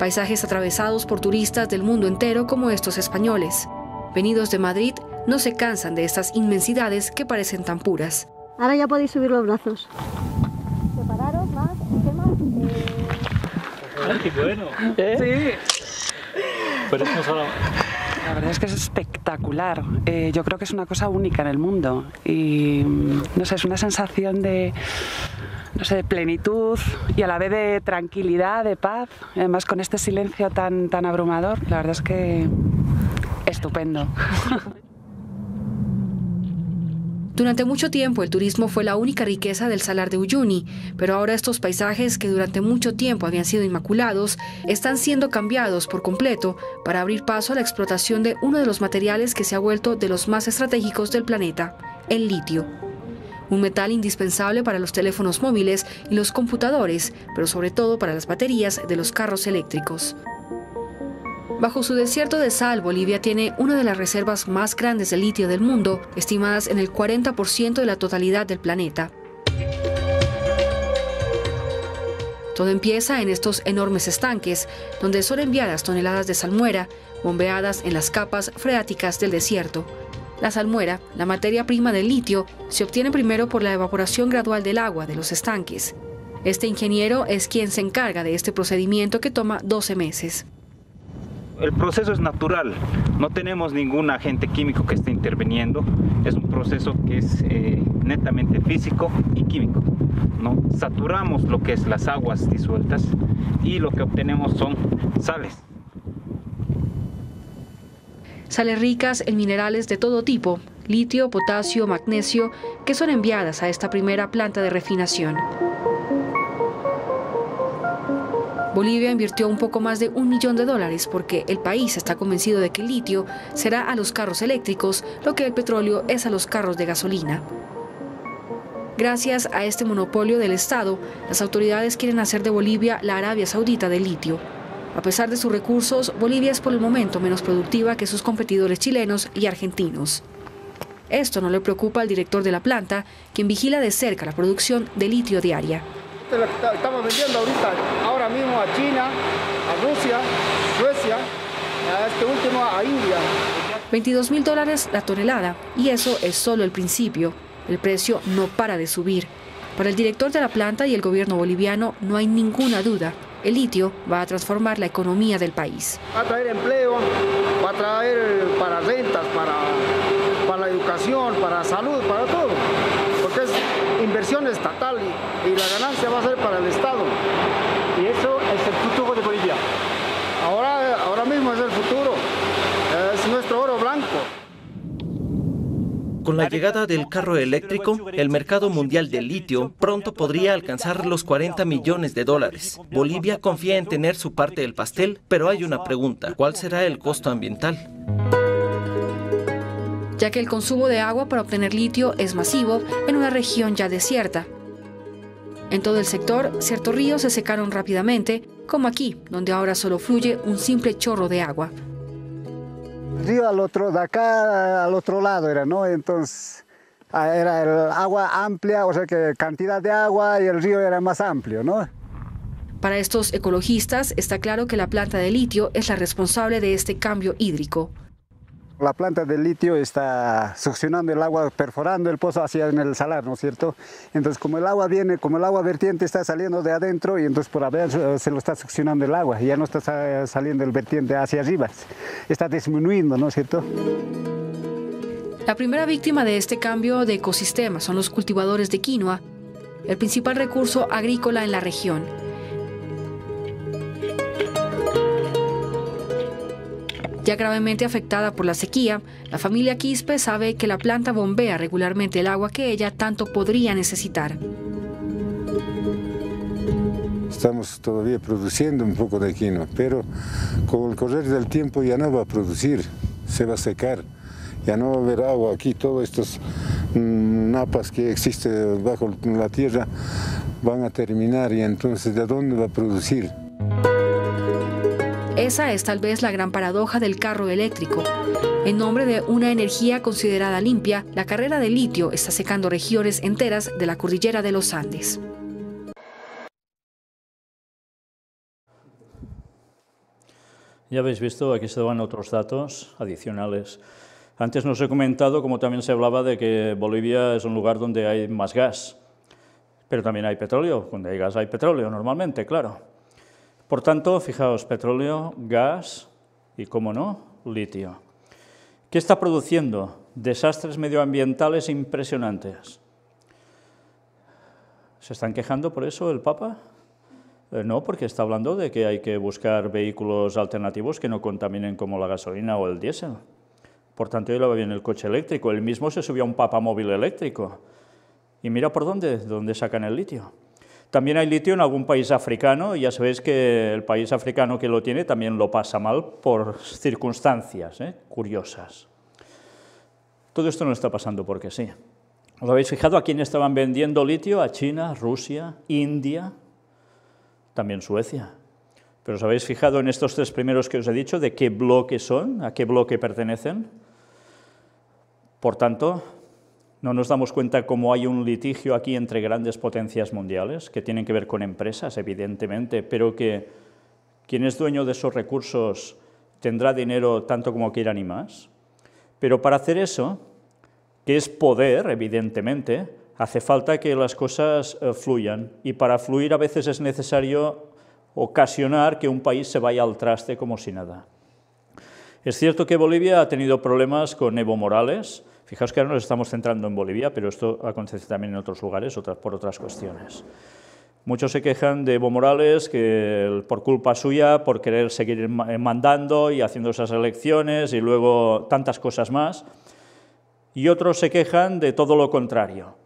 paisajes atravesados por turistas del mundo entero como estos españoles. Venidos de Madrid, no se cansan de estas inmensidades que parecen tan puras. Ahora ya podéis subir los brazos. Separaros más, ¿qué más? qué bueno! ¿Eh? Sí. Pero es La verdad es que es espectacular. Eh, yo creo que es una cosa única en el mundo. Y mm, no sé, es una sensación de no sé, de plenitud y a la vez de tranquilidad, de paz, además con este silencio tan, tan abrumador, la verdad es que estupendo. Durante mucho tiempo el turismo fue la única riqueza del Salar de Uyuni, pero ahora estos paisajes que durante mucho tiempo habían sido inmaculados están siendo cambiados por completo para abrir paso a la explotación de uno de los materiales que se ha vuelto de los más estratégicos del planeta, el litio un metal indispensable para los teléfonos móviles y los computadores, pero sobre todo para las baterías de los carros eléctricos. Bajo su desierto de sal, Bolivia tiene una de las reservas más grandes de litio del mundo, estimadas en el 40% de la totalidad del planeta. Todo empieza en estos enormes estanques, donde son enviadas toneladas de salmuera, bombeadas en las capas freáticas del desierto. La salmuera, la materia prima del litio, se obtiene primero por la evaporación gradual del agua de los estanques. Este ingeniero es quien se encarga de este procedimiento que toma 12 meses. El proceso es natural, no tenemos ningún agente químico que esté interviniendo, es un proceso que es eh, netamente físico y químico. ¿no? Saturamos lo que es las aguas disueltas y lo que obtenemos son sales sales ricas en minerales de todo tipo, litio, potasio, magnesio, que son enviadas a esta primera planta de refinación. Bolivia invirtió un poco más de un millón de dólares porque el país está convencido de que el litio será a los carros eléctricos lo que el petróleo es a los carros de gasolina. Gracias a este monopolio del Estado, las autoridades quieren hacer de Bolivia la Arabia Saudita del litio. A pesar de sus recursos, Bolivia es por el momento menos productiva que sus competidores chilenos y argentinos. Esto no le preocupa al director de la planta, quien vigila de cerca la producción de litio diaria. Estamos vendiendo ahorita, ahora mismo a China, a Rusia, Suecia, a este último a India. 22 mil dólares la tonelada, y eso es solo el principio. El precio no para de subir. Para el director de la planta y el gobierno boliviano no hay ninguna duda el litio va a transformar la economía del país. Va a traer empleo, va a traer para rentas, para, para la educación, para salud, para todo. Porque es inversión estatal y la ganancia va a ser para el Estado. Con la llegada del carro eléctrico, el mercado mundial de litio pronto podría alcanzar los 40 millones de dólares. Bolivia confía en tener su parte del pastel, pero hay una pregunta, ¿cuál será el costo ambiental? ya que el consumo de agua para obtener litio es masivo en una región ya desierta. En todo el sector, ciertos ríos se secaron rápidamente, como aquí, donde ahora solo fluye un simple chorro de agua. Río al otro, de acá al otro lado era, ¿no? Entonces ah, era el agua amplia, o sea que cantidad de agua y el río era más amplio, ¿no? Para estos ecologistas está claro que la planta de litio es la responsable de este cambio hídrico la planta de litio está succionando el agua, perforando el pozo hacia en el salar, ¿no es cierto? Entonces, como el agua viene, como el agua vertiente está saliendo de adentro y entonces por haber eh, se lo está succionando el agua, ya no está saliendo el vertiente hacia arriba, está disminuyendo, ¿no es cierto? La primera víctima de este cambio de ecosistema son los cultivadores de quinoa, el principal recurso agrícola en la región. gravemente afectada por la sequía, la familia Quispe sabe que la planta bombea regularmente el agua que ella tanto podría necesitar. Estamos todavía produciendo un poco de quinoa, pero con el correr del tiempo ya no va a producir, se va a secar, ya no va a haber agua aquí, Todos estos mm, napas que existen bajo la tierra van a terminar y entonces ¿de dónde va a producir? Esa es tal vez la gran paradoja del carro eléctrico. En nombre de una energía considerada limpia, la carrera de litio está secando regiones enteras de la cordillera de los Andes. Ya habéis visto, aquí se van otros datos adicionales. Antes nos he comentado, como también se hablaba, de que Bolivia es un lugar donde hay más gas, pero también hay petróleo. donde hay gas hay petróleo, normalmente, claro. Por tanto, fijaos, petróleo, gas y, cómo no, litio. ¿Qué está produciendo? Desastres medioambientales impresionantes. ¿Se están quejando por eso el Papa? Eh, no, porque está hablando de que hay que buscar vehículos alternativos que no contaminen como la gasolina o el diésel. Por tanto, él va bien el coche eléctrico. Él mismo se subió a un Papa móvil eléctrico. Y mira por dónde, dónde sacan el litio. También hay litio en algún país africano, y ya sabéis que el país africano que lo tiene también lo pasa mal por circunstancias ¿eh? curiosas. Todo esto no está pasando porque sí. ¿Os habéis fijado a quién estaban vendiendo litio? A China, Rusia, India, también Suecia. Pero os habéis fijado en estos tres primeros que os he dicho, de qué bloque son, a qué bloque pertenecen. Por tanto, no nos damos cuenta cómo hay un litigio aquí entre grandes potencias mundiales, que tienen que ver con empresas, evidentemente, pero que quien es dueño de esos recursos tendrá dinero tanto como quiera y más. Pero para hacer eso, que es poder, evidentemente, hace falta que las cosas eh, fluyan. Y para fluir a veces es necesario ocasionar que un país se vaya al traste como si nada. Es cierto que Bolivia ha tenido problemas con Evo Morales, Fijaos que ahora nos estamos centrando en Bolivia, pero esto acontece también en otros lugares otras, por otras cuestiones. Muchos se quejan de Evo Morales que por culpa suya, por querer seguir mandando y haciendo esas elecciones y luego tantas cosas más. Y otros se quejan de todo lo contrario.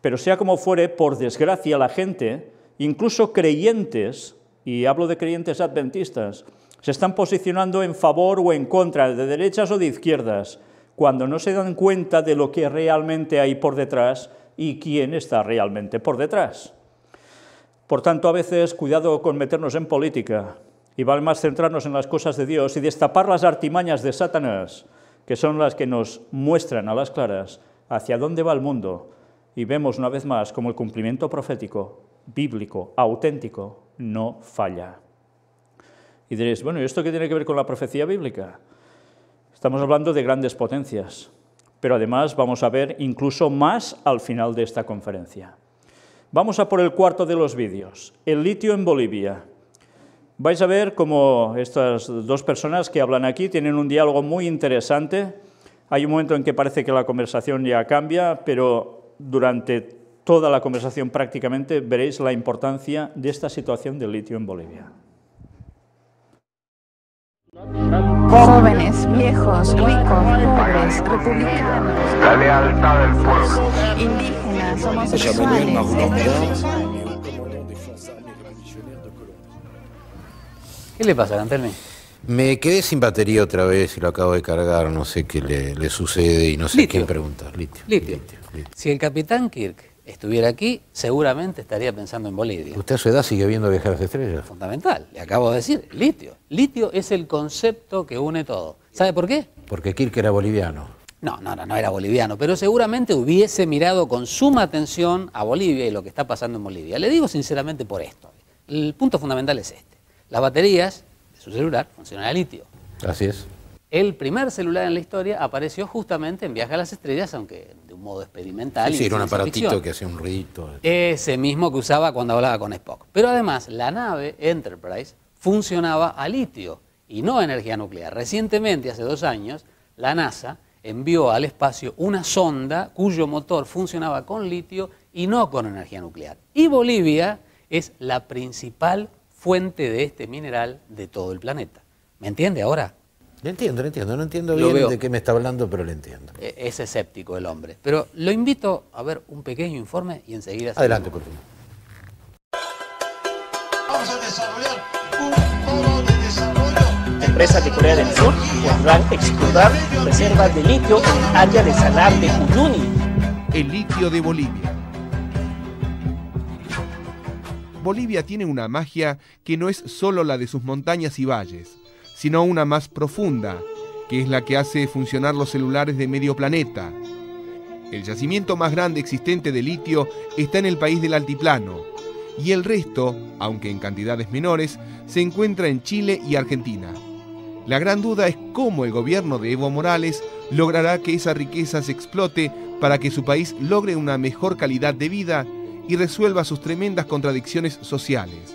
Pero sea como fuere, por desgracia la gente, incluso creyentes, y hablo de creyentes adventistas, se están posicionando en favor o en contra, de derechas o de izquierdas cuando no se dan cuenta de lo que realmente hay por detrás y quién está realmente por detrás. Por tanto, a veces cuidado con meternos en política y vale más centrarnos en las cosas de Dios y destapar las artimañas de Satanás, que son las que nos muestran a las claras hacia dónde va el mundo y vemos una vez más como el cumplimiento profético, bíblico, auténtico, no falla. Y diréis, bueno, ¿y esto qué tiene que ver con la profecía bíblica? Estamos hablando de grandes potencias, pero además vamos a ver incluso más al final de esta conferencia. Vamos a por el cuarto de los vídeos, el litio en Bolivia. Vais a ver cómo estas dos personas que hablan aquí tienen un diálogo muy interesante. Hay un momento en que parece que la conversación ya cambia, pero durante toda la conversación prácticamente veréis la importancia de esta situación del litio en Bolivia jóvenes, viejos, ricos, pobres, republicanos, la lealtad del pueblo, indígenas, homosexuales, ¿Qué le pasa, Cantelme? Me quedé sin batería otra vez y lo acabo de cargar, no sé qué le, le sucede y no sé qué preguntar. Litio, litio. litio. Si el capitán Kirk estuviera aquí, seguramente estaría pensando en Bolivia. Usted a su edad sigue viendo a las estrellas. Fundamental, le acabo de decir, litio. Litio es el concepto que une todo. ¿Sabe por qué? Porque Kirk era boliviano. No, no, no, no era boliviano, pero seguramente hubiese mirado con suma atención a Bolivia y lo que está pasando en Bolivia. Le digo sinceramente por esto. El punto fundamental es este. Las baterías de su celular funcionan a litio. Así es. El primer celular en la historia apareció justamente en Viaje a las Estrellas, aunque modo experimental. Sí, era un aparatito que hacía un rito. Ese mismo que usaba cuando hablaba con Spock. Pero además, la nave Enterprise funcionaba a litio y no a energía nuclear. Recientemente, hace dos años, la NASA envió al espacio una sonda cuyo motor funcionaba con litio y no con energía nuclear. Y Bolivia es la principal fuente de este mineral de todo el planeta. ¿Me entiende ahora? Lo entiendo, lo entiendo. No entiendo bien de qué me está hablando, pero lo entiendo. E-, es escéptico el hombre. Pero lo invito a ver un pequeño informe y enseguida... Adelante, por favor. Vamos a desarrollar un de desarrollo... empresa de Corea del Sur podrán explotar reservas de litio en área de salar de Uyuni. El litio de Bolivia. Bolivia tiene una magia que no es solo la de sus montañas y valles sino una más profunda, que es la que hace funcionar los celulares de medio planeta. El yacimiento más grande existente de litio está en el país del Altiplano, y el resto, aunque en cantidades menores, se encuentra en Chile y Argentina. La gran duda es cómo el gobierno de Evo Morales logrará que esa riqueza se explote para que su país logre una mejor calidad de vida y resuelva sus tremendas contradicciones sociales.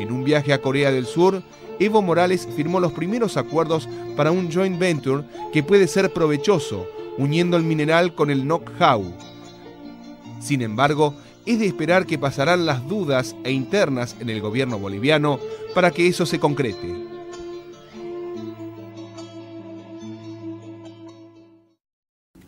En un viaje a Corea del Sur, Evo Morales firmó los primeros acuerdos para un joint venture que puede ser provechoso, uniendo el mineral con el know-how. Sin embargo, es de esperar que pasarán las dudas e internas en el gobierno boliviano para que eso se concrete.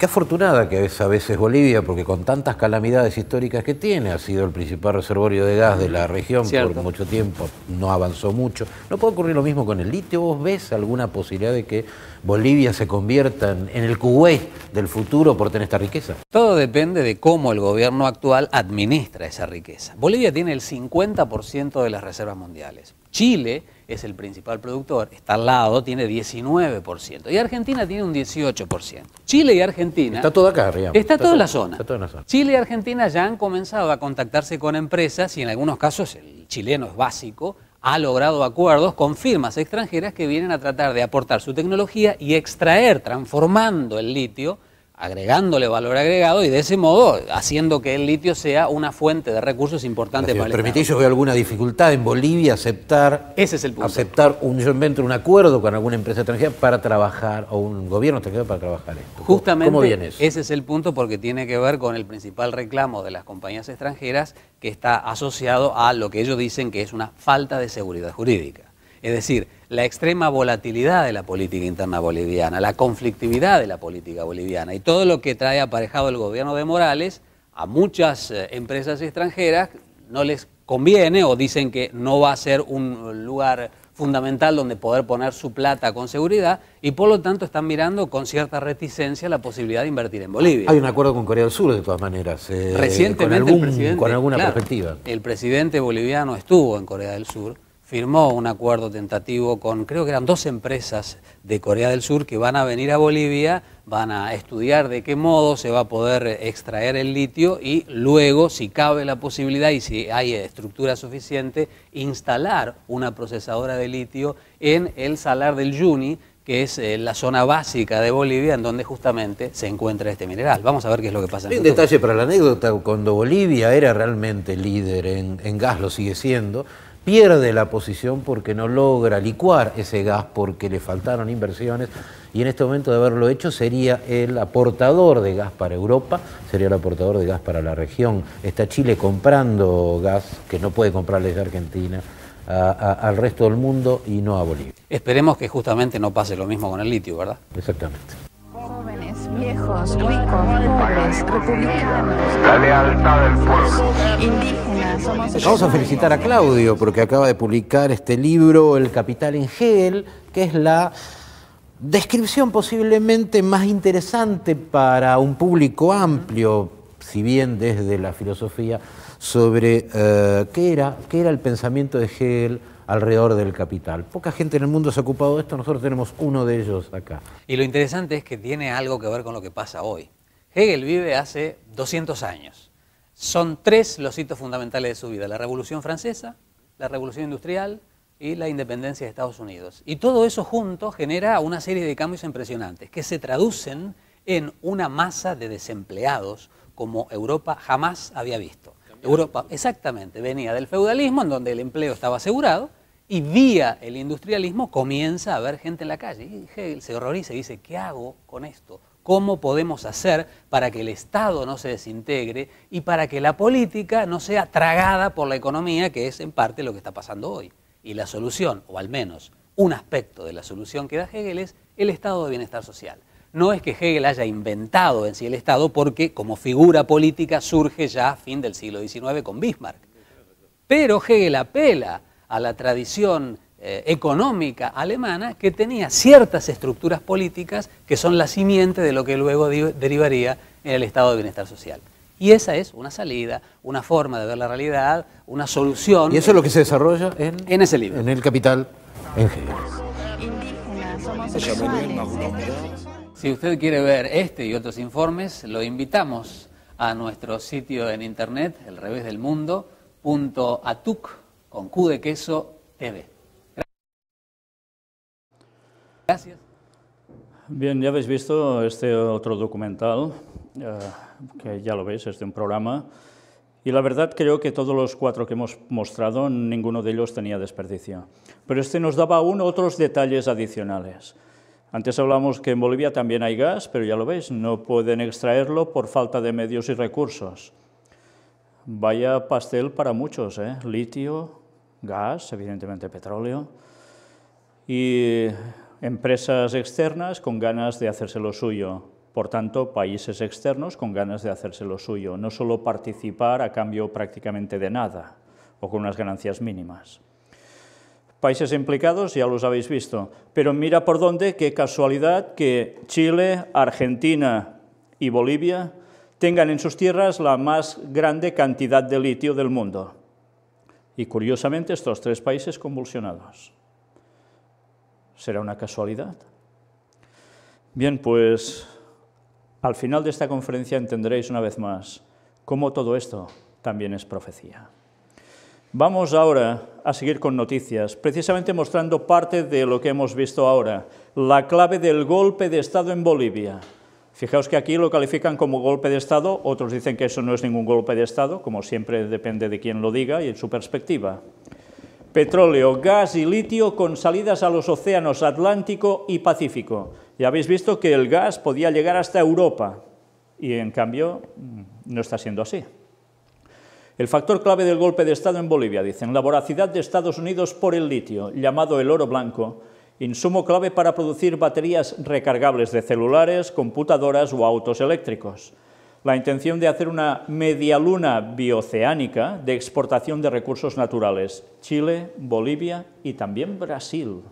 Qué afortunada que es a veces Bolivia, porque con tantas calamidades históricas que tiene, ha sido el principal reservorio de gas de la región por mucho tiempo, no avanzó mucho. ¿No puede ocurrir lo mismo con el litio? ¿Vos ves alguna posibilidad de que Bolivia se convierta en el QE del futuro por tener esta riqueza? Todo depende de cómo el gobierno actual administra esa riqueza. Bolivia tiene el 50% de las reservas mundiales. Chile es el principal productor, está al lado, tiene 19%. Y Argentina tiene un 18%. Chile y Argentina... Está todo acá, arriba. Está, toda, la zona. Está toda la zona. Chile y Argentina ya han comenzado a contactarse con empresas y en algunos casos el chileno es básico, ha logrado acuerdos con firmas extranjeras que vienen a tratar de aportar su tecnología y extraer, transformando el litio, agregándole valor agregado y de ese modo haciendo que el litio sea una fuente de recursos importante para el Permite yo veo alguna dificultad en Bolivia aceptar ese es el punto. aceptar un invento, un acuerdo con alguna empresa extranjera para trabajar o un gobierno extranjero para trabajar esto. Justamente ese es el punto porque tiene que ver con el principal reclamo de las compañías extranjeras que está asociado a lo que ellos dicen que es una falta de seguridad jurídica. Es decir, la extrema volatilidad de la política interna boliviana, la conflictividad de la política boliviana y todo lo que trae aparejado el gobierno de Morales a muchas eh, empresas extranjeras no les conviene o dicen que no va a ser un lugar fundamental donde poder poner su plata con seguridad y por lo tanto están mirando con cierta reticencia la posibilidad de invertir en Bolivia. Hay un acuerdo con Corea del Sur de todas maneras. Eh, Recientemente con, alguna perspectiva. El presidente boliviano estuvo en Corea del Sur firmó un acuerdo tentativo con, creo que eran dos empresas de Corea del Sur que van a venir a Bolivia, van a estudiar de qué modo se va a poder extraer el litio y luego, si cabe la posibilidad y si hay estructura suficiente, instalar una procesadora de litio en el salar del Yuni, que es eh, la zona básica de Bolivia en donde justamente se encuentra este mineral. Vamos a ver qué es lo que pasa. un detalle para la anécdota, cuando Bolivia era realmente líder en gas, lo sigue siendo, pierde la posición porque no logra licuar ese gas porque le faltaron inversiones y en este momento de haberlo hecho sería el aportador de gas para Europa, sería el aportador de gas para la región. Está Chile comprando gas que no puede comprarle desde Argentina. al resto del mundo y no a Bolivia. Esperemos que justamente no pase lo mismo con el litio, ¿verdad? Exactamente viejos, ricos, pobres, republicanos. La lealtad del pueblo. Indígenas, Vamos a felicitar a Claudio porque acaba de publicar este libro, El Capital en Hegel, que es la descripción posiblemente más interesante para un público amplio, si bien desde la filosofía, sobre eh, qué, era, qué era el pensamiento de Hegel alrededor del capital. Poca gente en el mundo se ha ocupado de esto, nosotros tenemos uno de ellos acá. Y lo interesante es que tiene algo que ver con lo que pasa hoy. Hegel vive hace 200 años. Son tres los hitos fundamentales de su vida, la Revolución Francesa, la Revolución Industrial y la independencia de Estados Unidos. Y todo eso junto genera una serie de cambios impresionantes que se traducen en una masa de desempleados como Europa jamás había visto. Europa, exactamente, venía del feudalismo, en donde el empleo estaba asegurado, y vía el industrialismo comienza a haber gente en la calle. Y Hegel se horroriza y dice, ¿qué hago con esto? ¿Cómo podemos hacer para que el Estado no se desintegre y para que la política no sea tragada por la economía, que es en parte lo que está pasando hoy? Y la solución, o al menos un aspecto de la solución que da Hegel, es el Estado de Bienestar Social. No es que Hegel haya inventado en sí el Estado porque como figura política surge ya a fin del siglo XIX con Bismarck. Pero Hegel apela a la tradición eh, económica alemana que tenía ciertas estructuras políticas que son la simiente de lo que luego derivaría en el estado de bienestar social. Y esa es una salida, una forma de ver la realidad, una solución. ¿Y eso es lo que se desarrolla en, ese libro? En el capital, en Hegel. Si usted quiere ver este y otros informes, lo invitamos a nuestro sitio en internet, el del con Q de queso TV. Gracias. Bien, ya habéis visto este otro documental, eh, que ya lo veis, es de un programa. Y la verdad creo que todos los cuatro que hemos mostrado, ninguno de ellos tenía desperdicio. Pero este nos daba aún otros detalles adicionales. Antes hablamos que en Bolivia también hay gas, pero ya lo veis, no pueden extraerlo por falta de medios y recursos. Vaya pastel para muchos, ¿eh? litio, gas, evidentemente petróleo, y empresas externas con ganas de hacerse lo suyo. Por tanto, países externos con ganas de hacerse lo suyo, no solo participar a cambio prácticamente de nada o con unas ganancias mínimas. Países implicados ya los habéis visto, pero mira por dónde, qué casualidad que Chile, Argentina y Bolivia tengan en sus tierras la más grande cantidad de litio del mundo. Y curiosamente estos tres países convulsionados. ¿Será una casualidad? Bien, pues al final de esta conferencia entenderéis una vez más cómo todo esto también es profecía. Vamos ahora a seguir con noticias, precisamente mostrando parte de lo que hemos visto ahora, la clave del golpe de Estado en Bolivia. Fijaos que aquí lo califican como golpe de Estado, otros dicen que eso no es ningún golpe de Estado, como siempre depende de quien lo diga y en su perspectiva. Petróleo, gas y litio con salidas a los océanos Atlántico y Pacífico. Ya habéis visto que el gas podía llegar hasta Europa y en cambio no está siendo así. El factor clave del golpe de Estado en Bolivia, dicen, la voracidad de Estados Unidos por el litio, llamado el oro blanco, insumo clave para producir baterías recargables de celulares, computadoras o autos eléctricos. La intención de hacer una media luna bioceánica de exportación de recursos naturales. Chile, Bolivia y también Brasil.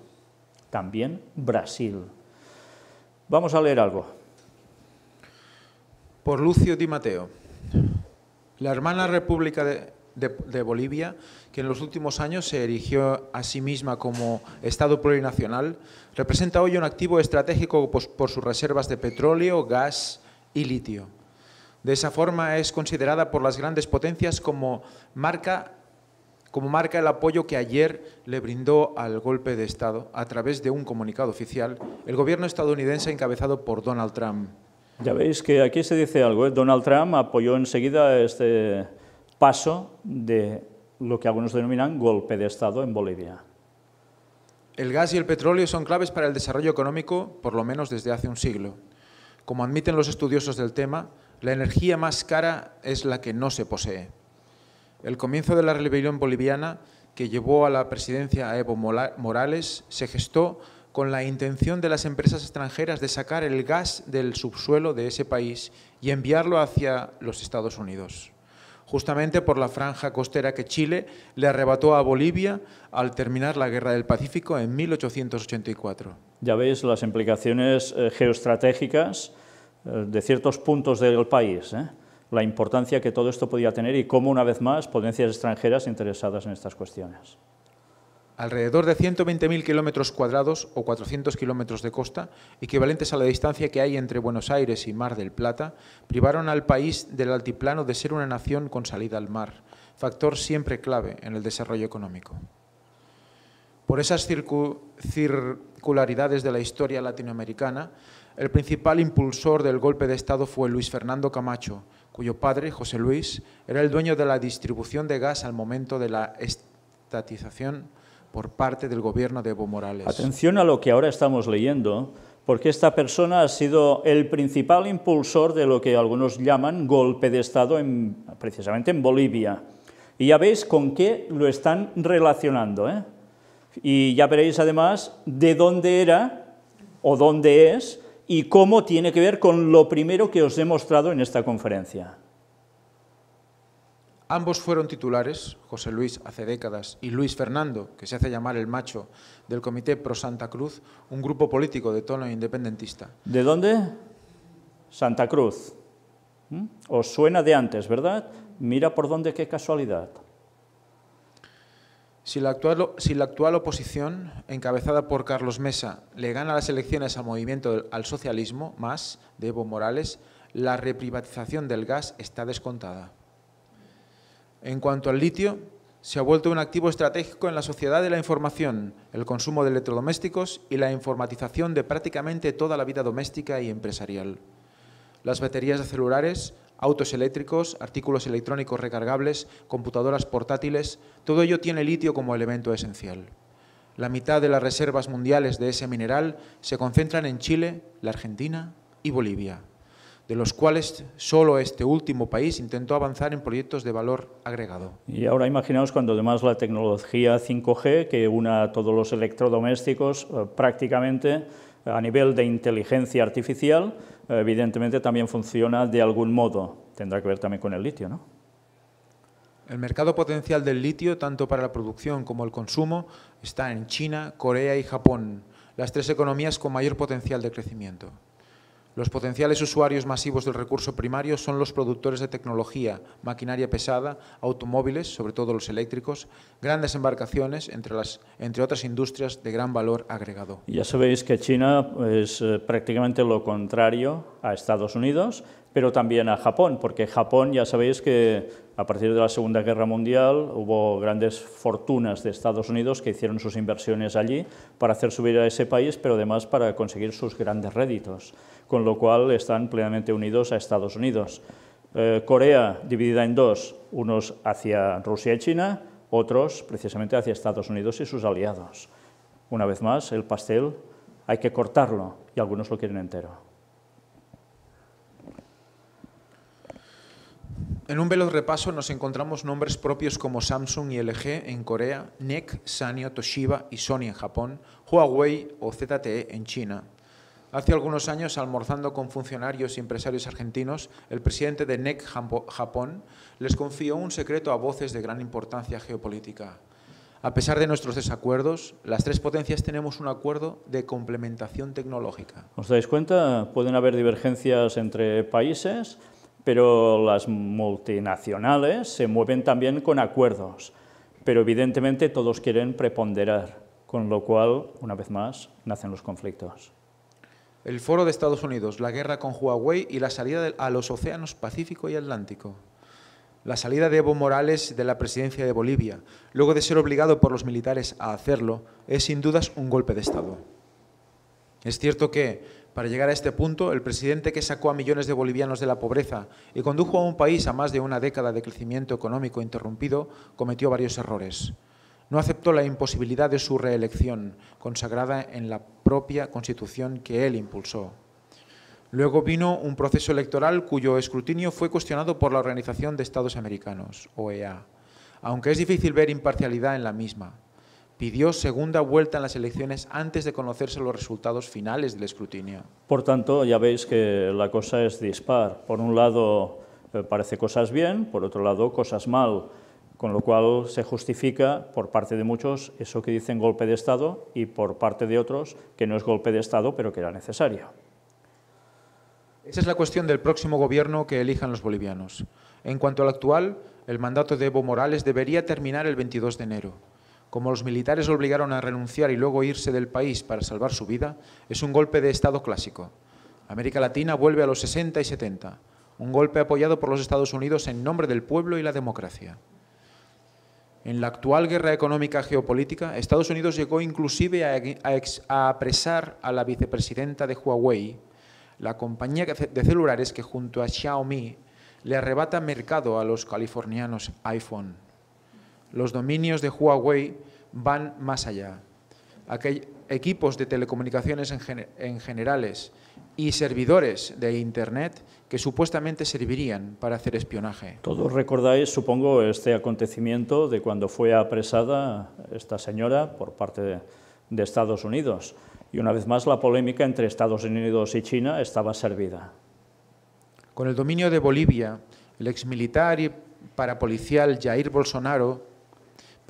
También Brasil. Vamos a leer algo. Por Lucio Di Mateo. La hermana República de, Bolivia, que en los últimos años se erigió a sí misma como Estado plurinacional, representa hoy un activo estratégico por, sus reservas de petróleo, gas y litio. De esa forma es considerada por las grandes potencias como marca el apoyo que ayer le brindó al golpe de Estado a través de un comunicado oficial el gobierno estadounidense encabezado por Donald Trump. Ya veis que aquí se dice algo. ¿eh? Donald Trump apoyó enseguida este paso de lo que algunos denominan golpe de Estado en Bolivia. El gas y el petróleo son claves para el desarrollo económico, por lo menos desde hace un siglo. Como admiten los estudiosos del tema, la energía más cara es la que no se posee. El comienzo de la rebelión boliviana, que llevó a la presidencia a Evo Morales, se gestó con la intención de las empresas extranjeras de sacar el gas del subsuelo de ese país y enviarlo hacia los Estados Unidos, justamente por la franja costera que Chile le arrebató a Bolivia al terminar la Guerra del Pacífico en 1884. Ya veis las implicaciones eh, geoestratégicas eh, de ciertos puntos del país, eh, la importancia que todo esto podía tener y cómo, una vez más, potencias extranjeras interesadas en estas cuestiones alrededor de 120.000 kilómetros cuadrados o 400 kilómetros de costa, equivalentes a la distancia que hay entre Buenos Aires y Mar del Plata, privaron al país del altiplano de ser una nación con salida al mar, factor siempre clave en el desarrollo económico. Por esas circularidades de la historia latinoamericana, el principal impulsor del golpe de Estado fue Luis Fernando Camacho, cuyo padre, José Luis, era el dueño de la distribución de gas al momento de la estatización por parte del gobierno de Evo Morales. Atención a lo que ahora estamos leyendo, porque esta persona ha sido el principal impulsor de lo que algunos llaman golpe de Estado en, precisamente en Bolivia. Y ya veis con qué lo están relacionando. ¿eh? Y ya veréis además de dónde era o dónde es y cómo tiene que ver con lo primero que os he mostrado en esta conferencia. Ambos fueron titulares, José Luis hace décadas y Luis Fernando, que se hace llamar el macho del Comité Pro Santa Cruz, un grupo político de tono independentista. ¿De dónde? Santa Cruz. ¿Mm? Os suena de antes, ¿verdad? Mira por dónde, qué casualidad. Si la, actual, si la, actual, oposición, encabezada por Carlos Mesa, le gana las elecciones al movimiento al socialismo, más de Evo Morales, la reprivatización del gas está descontada. En cuanto al litio, se ha vuelto un activo estratégico en la sociedad de la información, el consumo de electrodomésticos y la informatización de prácticamente toda la vida doméstica y empresarial. Las baterías de celulares, autos eléctricos, artículos electrónicos recargables, computadoras portátiles, todo ello tiene litio como elemento esencial. La mitad de las reservas mundiales de ese mineral se concentran en Chile, la Argentina y Bolivia de los cuales solo este último país intentó avanzar en proyectos de valor agregado. Y ahora imaginaos cuando además la tecnología 5G, que una a todos los electrodomésticos eh, prácticamente a nivel de inteligencia artificial, eh, evidentemente también funciona de algún modo. Tendrá que ver también con el litio, ¿no? El mercado potencial del litio, tanto para la producción como el consumo, está en China, Corea y Japón, las tres economías con mayor potencial de crecimiento. Los potenciales usuarios masivos del recurso primario son los productores de tecnología, maquinaria pesada, automóviles, sobre todo los eléctricos, grandes embarcaciones, entre, otras industrias de gran valor agregado. Ya sabéis que China es eh, prácticamente lo contrario a Estados Unidos pero también a Japón, porque Japón ya sabéis que a partir de la Segunda Guerra Mundial hubo grandes fortunas de Estados Unidos que hicieron sus inversiones allí para hacer subir a ese país, pero además para conseguir sus grandes réditos, con lo cual están plenamente unidos a Estados Unidos. Eh, Corea dividida en dos, unos hacia Rusia y China, otros precisamente hacia Estados Unidos y sus aliados. Una vez más, el pastel hay que cortarlo y algunos lo quieren entero. En un veloz repaso nos encontramos nombres propios como Samsung y LG en Corea, NEC, Sanyo, Toshiba y Sony en Japón, Huawei o ZTE en China. Hace algunos años, almorzando con funcionarios y empresarios argentinos, el presidente de NEC Japón les confió un secreto a voces de gran importancia geopolítica. A pesar de nuestros desacuerdos, las tres potencias tenemos un acuerdo de complementación tecnológica. ¿Os dais cuenta? Pueden haber divergencias entre países, pero las multinacionales se mueven también con acuerdos, pero evidentemente todos quieren preponderar, con lo cual, una vez más, nacen los conflictos. El foro de Estados Unidos, la guerra con Huawei y la salida a los océanos Pacífico y Atlántico. La salida de Evo Morales de la presidencia de Bolivia, luego de ser obligado por los militares a hacerlo, es sin dudas un golpe de Estado. Es cierto que para llegar a este punto, el presidente que sacó a millones de bolivianos de la pobreza y condujo a un país a más de una década de crecimiento económico interrumpido cometió varios errores. No aceptó la imposibilidad de su reelección, consagrada en la propia constitución que él impulsó. Luego vino un proceso electoral cuyo escrutinio fue cuestionado por la Organización de Estados Americanos, OEA, aunque es difícil ver imparcialidad en la misma pidió segunda vuelta en las elecciones antes de conocerse los resultados finales del escrutinio. Por tanto, ya veis que la cosa es dispar. Por un lado, eh, parece cosas bien, por otro lado, cosas mal con lo cual se justifica por parte de muchos eso que dicen golpe de Estado y por parte de otros que no es golpe de Estado, pero que era necesario. Esa es la cuestión del próximo gobierno que elijan los bolivianos. En cuanto al actual, el mandato de Evo Morales debería terminar el 22 de enero como los militares obligaron a renunciar y luego irse del país para salvar su vida, es un golpe de Estado clásico. América Latina vuelve a los 60 y 70, un golpe apoyado por los Estados Unidos en nombre del pueblo y la democracia. En la actual guerra económica geopolítica, Estados Unidos llegó inclusive a, a apresar a la vicepresidenta de Huawei, la compañía de celulares que junto a Xiaomi le arrebata mercado a los californianos iPhone. Los dominios de Huawei van más allá. ...aquellos equipos de telecomunicaciones en, generales y servidores de Internet que supuestamente servirían para hacer espionaje. Todos recordáis, supongo, este acontecimiento de cuando fue apresada esta señora por parte de, Estados Unidos. Y una vez más la polémica entre Estados Unidos y China estaba servida. Con el dominio de Bolivia, el ex militar y parapolicial Jair Bolsonaro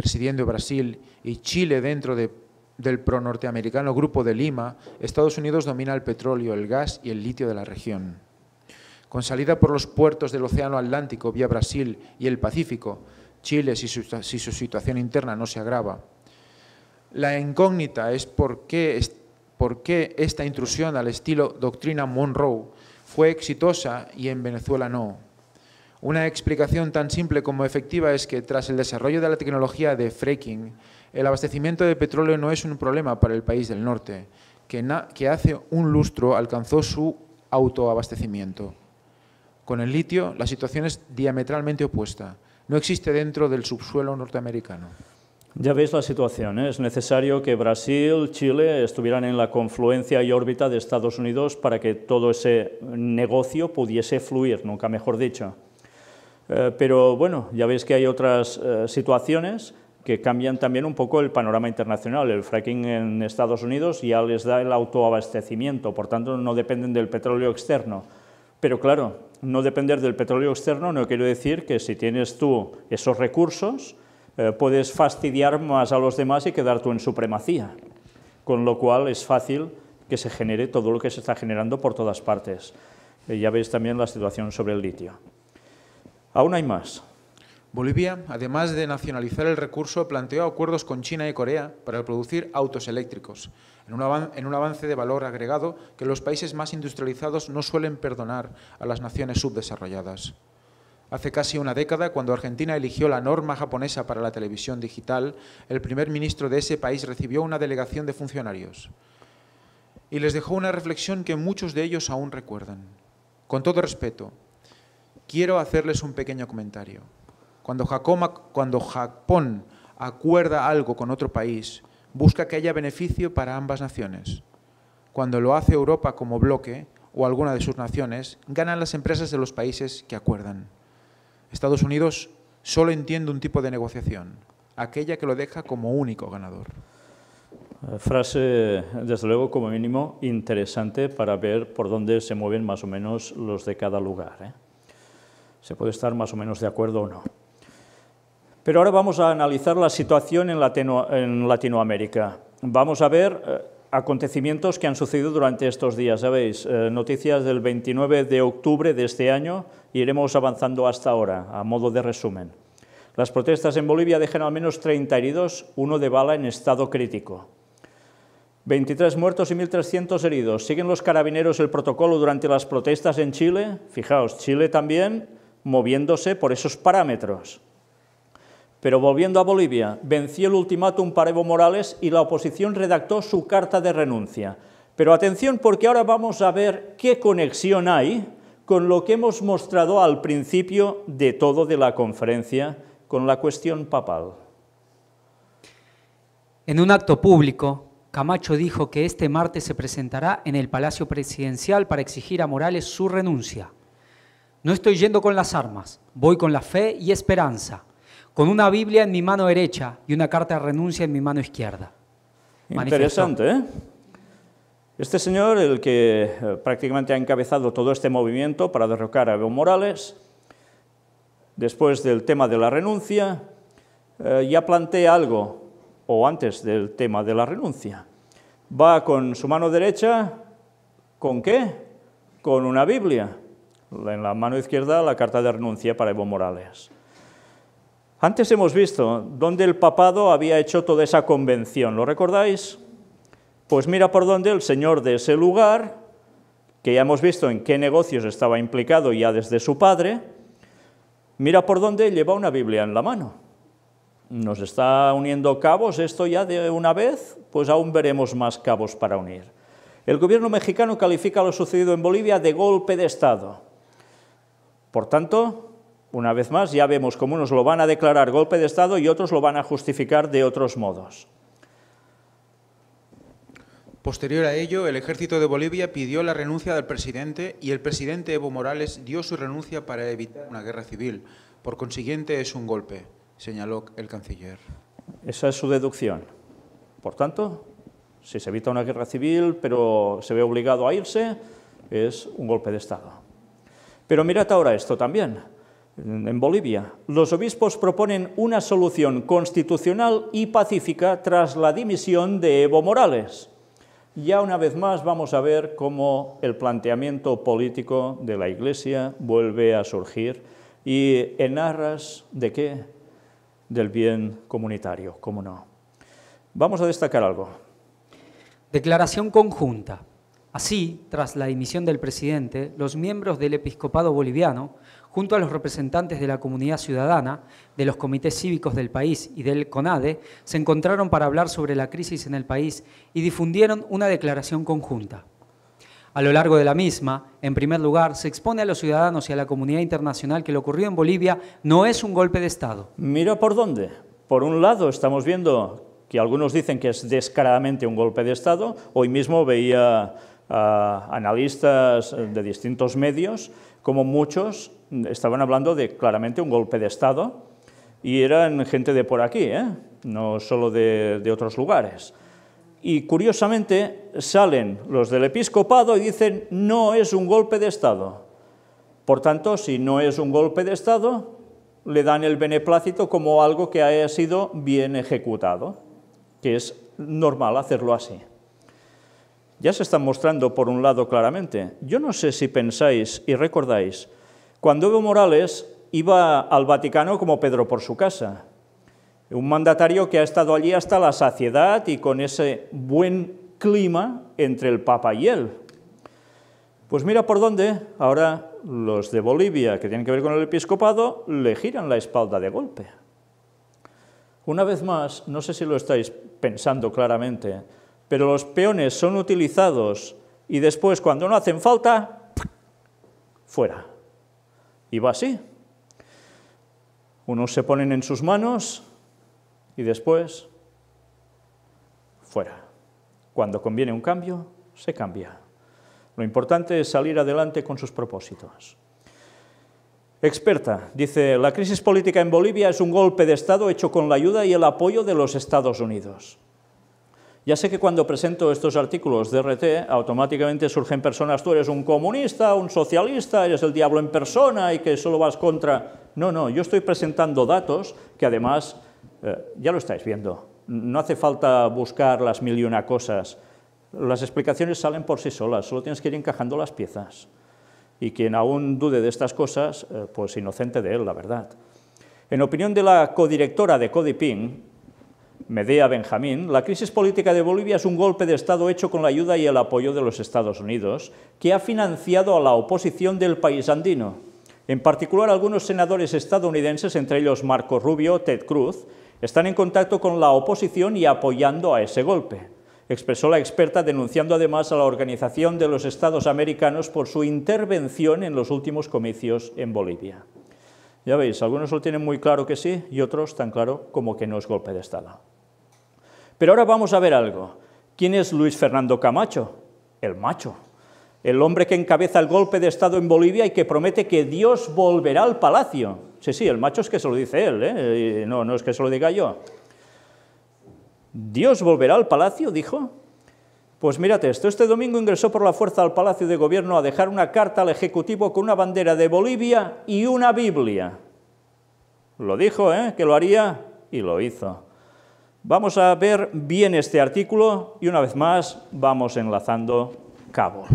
presidiendo Brasil y Chile dentro del pro-norteamericano Grupo de Lima, Estados Unidos domina el petróleo, el gas y el litio de la región. Con salida por los puertos del Océano Atlántico vía Brasil y el Pacífico, Chile, si su, situación interna no se agrava. La incógnita es, por qué esta intrusión al estilo doctrina Monroe fue exitosa y en Venezuela no. Una explicación tan simple como efectiva es que tras el desarrollo de la tecnología de fracking, el abastecimiento de petróleo no es un problema para el país del norte, que, hace un lustro alcanzó su autoabastecimiento. Con el litio, la situación es diametralmente opuesta. No existe dentro del subsuelo norteamericano. Ya veis la situación. ¿eh? Es necesario que Brasil, Chile estuvieran en la confluencia y órbita de Estados Unidos para que todo ese negocio pudiese fluir, nunca mejor dicho. Eh, pero bueno, ya veis que hay otras eh, situaciones que cambian también un poco el panorama internacional. El fracking en Estados Unidos ya les da el autoabastecimiento, por tanto no dependen del petróleo externo. Pero claro, no depender del petróleo externo no quiere decir que si tienes tú esos recursos eh, puedes fastidiar más a los demás y quedar tú en supremacía. Con lo cual es fácil que se genere todo lo que se está generando por todas partes. ya veis también la situación sobre el litio. Aún hay más. Bolivia, además de nacionalizar el recurso, planteó acuerdos con China y Corea para producir autos eléctricos, en un, avance de valor agregado que los países más industrializados no suelen perdonar a las naciones subdesarrolladas. Hace casi una década, cuando Argentina eligió la norma japonesa para la televisión digital, el primer ministro de ese país recibió una delegación de funcionarios y les dejó una reflexión que muchos de ellos aún recuerdan. Con todo respeto, quiero hacerles un pequeño comentario. Cuando, Japón acuerda algo con otro país, busca que haya beneficio para ambas naciones. Cuando lo hace Europa como bloque o alguna de sus naciones, ganan las empresas de los países que acuerdan. Estados Unidos solo entiende un tipo de negociación, aquella que lo deja como único ganador. Eh, frase, desde luego, como mínimo, interesante para ver por dónde se mueven más o menos los de cada lugar. ¿eh? Se puede estar más o menos de acuerdo o no. Pero ahora vamos a analizar la situación en, Latinoamérica. Vamos a ver eh, acontecimientos que han sucedido durante estos días. Sabéis, eh, noticias del 29 de octubre de este año, y iremos avanzando hasta ahora, a modo de resumen. Las protestas en Bolivia dejan al menos 30 heridos, uno de bala en estado crítico. 23 muertos y 1.300 heridos. Siguen los carabineros el protocolo durante las protestas en Chile. Fijaos, Chile también moviéndose por esos parámetros. Pero volviendo a Bolivia, venció el ultimátum para Evo Morales y la oposición redactó su carta de renuncia. Pero atención porque ahora vamos a ver qué conexión hay con lo que hemos mostrado al principio de todo de la conferencia con la cuestión papal. En un acto público, Camacho dijo que este martes se presentará en el Palacio Presidencial para exigir a Morales su renuncia. No estoy yendo con las armas, voy con la fe y esperanza, con una Biblia en mi mano derecha y una carta de renuncia en mi mano izquierda. Interesante, ¿eh? Este señor, el que eh, prácticamente ha encabezado todo este movimiento para derrocar a Evo Morales, después del tema de la renuncia, eh, ya plantea algo, o antes del tema de la renuncia. Va con su mano derecha, ¿con qué? Con una Biblia en la mano izquierda la carta de renuncia para Evo Morales. Antes hemos visto dónde el papado había hecho toda esa convención, ¿lo recordáis? Pues mira por dónde el señor de ese lugar, que ya hemos visto en qué negocios estaba implicado ya desde su padre, mira por dónde lleva una Biblia en la mano. Nos está uniendo cabos esto ya de una vez, pues aún veremos más cabos para unir. El gobierno mexicano califica lo sucedido en Bolivia de golpe de Estado. Por tanto, una vez más, ya vemos cómo unos lo van a declarar golpe de Estado y otros lo van a justificar de otros modos. Posterior a ello, el ejército de Bolivia pidió la renuncia del presidente y el presidente Evo Morales dio su renuncia para evitar una guerra civil. Por consiguiente, es un golpe, señaló el canciller. Esa es su deducción. Por tanto, si se evita una guerra civil, pero se ve obligado a irse, es un golpe de Estado. Pero mirad ahora esto también. En Bolivia, los obispos proponen una solución constitucional y pacífica tras la dimisión de Evo Morales. Ya una vez más vamos a ver cómo el planteamiento político de la Iglesia vuelve a surgir y en aras de qué? Del bien comunitario, cómo no. Vamos a destacar algo. Declaración conjunta. Así, tras la dimisión del presidente, los miembros del episcopado boliviano, junto a los representantes de la comunidad ciudadana, de los comités cívicos del país y del CONADE, se encontraron para hablar sobre la crisis en el país y difundieron una declaración conjunta. A lo largo de la misma, en primer lugar, se expone a los ciudadanos y a la comunidad internacional que lo ocurrido en Bolivia no es un golpe de Estado. Mira por dónde. Por un lado, estamos viendo que algunos dicen que es descaradamente un golpe de Estado. Hoy mismo veía eh, analistas de distintos medios, como muchos estaban hablando de claramente un golpe de Estado y eran gente de por aquí, eh, no solo de otros lugares. Y curiosamente salen los del episcopado y dicen no es un golpe de Estado. Por tanto, si no es un golpe de Estado, le dan el beneplácito como algo que haya sido bien ejecutado, que es normal hacerlo así ya se están mostrando por un lado claramente. Yo no sé si pensáis y recordáis, cuando Evo Morales iba al Vaticano como Pedro por su casa, un mandatario que ha estado allí hasta la saciedad y con ese buen clima entre el Papa y él. Pues mira por dónde ahora los de Bolivia, que tienen que ver con el episcopado, le giran la espalda de golpe. Una vez más, no sé si lo estáis pensando claramente, pero los peones son utilizados y después cuando no hacen falta, fuera. Y va así. Unos se ponen en sus manos y después fuera. Cuando conviene un cambio, se cambia. Lo importante es salir adelante con sus propósitos. Experta, dice, la crisis política en Bolivia es un golpe de Estado hecho con la ayuda y el apoyo de los Estados Unidos. Ya sé que cuando presento estos artículos de RT, automáticamente surgen personas, tú eres un comunista, un socialista, eres el diablo en persona y que solo vas contra... No, no, yo estoy presentando datos que además, eh, ya lo estáis viendo, no hace falta buscar las mil y una cosas. Las explicaciones salen por sí solas, solo tienes que ir encajando las piezas. Y quien aún dude de estas cosas, eh, pues inocente de él, la verdad. En opinión de la codirectora de Codipin, Medea Benjamín, la crisis política de Bolivia es un golpe de Estado hecho con la ayuda y el apoyo de los Estados Unidos, que ha financiado a la oposición del país andino. En particular, algunos senadores estadounidenses, entre ellos Marco Rubio, Ted Cruz, están en contacto con la oposición y apoyando a ese golpe. Expresó la experta denunciando además a la Organización de los Estados Americanos por su intervención en los últimos comicios en Bolivia. Ya veis, algunos lo tienen muy claro que sí y otros tan claro como que no es golpe de Estado. Pero ahora vamos a ver algo. ¿Quién es Luis Fernando Camacho? El macho. El hombre que encabeza el golpe de Estado en Bolivia y que promete que Dios volverá al palacio. Sí, sí, el macho es que se lo dice él, ¿eh? no, no es que se lo diga yo. ¿Dios volverá al palacio? dijo. Pues mírate esto, este domingo ingresó por la fuerza al Palacio de Gobierno a dejar una carta al Ejecutivo con una bandera de Bolivia y una Biblia. Lo dijo, ¿eh? Que lo haría y lo hizo. Vamos a ver bien este artículo y una vez más vamos enlazando cabos.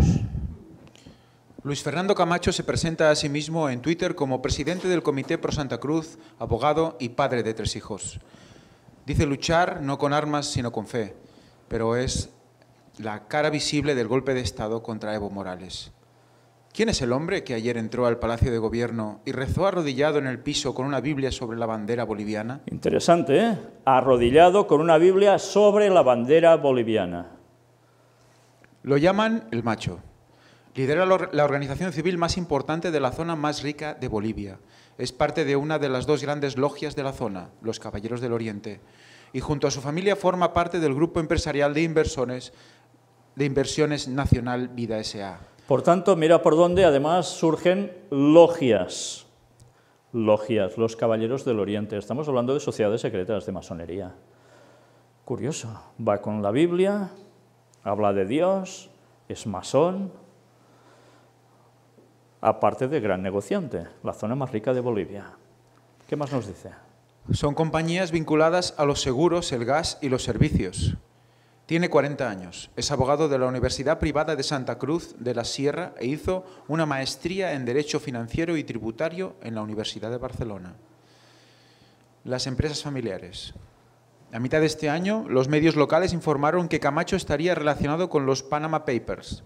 Luis Fernando Camacho se presenta a sí mismo en Twitter como presidente del Comité Pro Santa Cruz, abogado y padre de tres hijos. Dice luchar no con armas sino con fe, pero es la cara visible del golpe de Estado contra Evo Morales. ¿Quién es el hombre que ayer entró al Palacio de Gobierno y rezó arrodillado en el piso con una Biblia sobre la bandera boliviana? Interesante, ¿eh? Arrodillado con una Biblia sobre la bandera boliviana. Lo llaman el macho. Lidera la organización civil más importante de la zona más rica de Bolivia. Es parte de una de las dos grandes logias de la zona, los Caballeros del Oriente. Y junto a su familia forma parte del grupo empresarial de inversiones, de inversiones Nacional Vida SA. Por tanto, mira por dónde además surgen logias. Logias, los caballeros del Oriente. Estamos hablando de sociedades secretas de masonería. Curioso, va con la Biblia, habla de Dios, es masón, aparte de gran negociante, la zona más rica de Bolivia. ¿Qué más nos dice? Son compañías vinculadas a los seguros, el gas y los servicios. Tiene 40 años, es abogado de la Universidad Privada de Santa Cruz de la Sierra e hizo una maestría en Derecho Financiero y Tributario en la Universidad de Barcelona. Las empresas familiares. A mitad de este año, los medios locales informaron que Camacho estaría relacionado con los Panama Papers,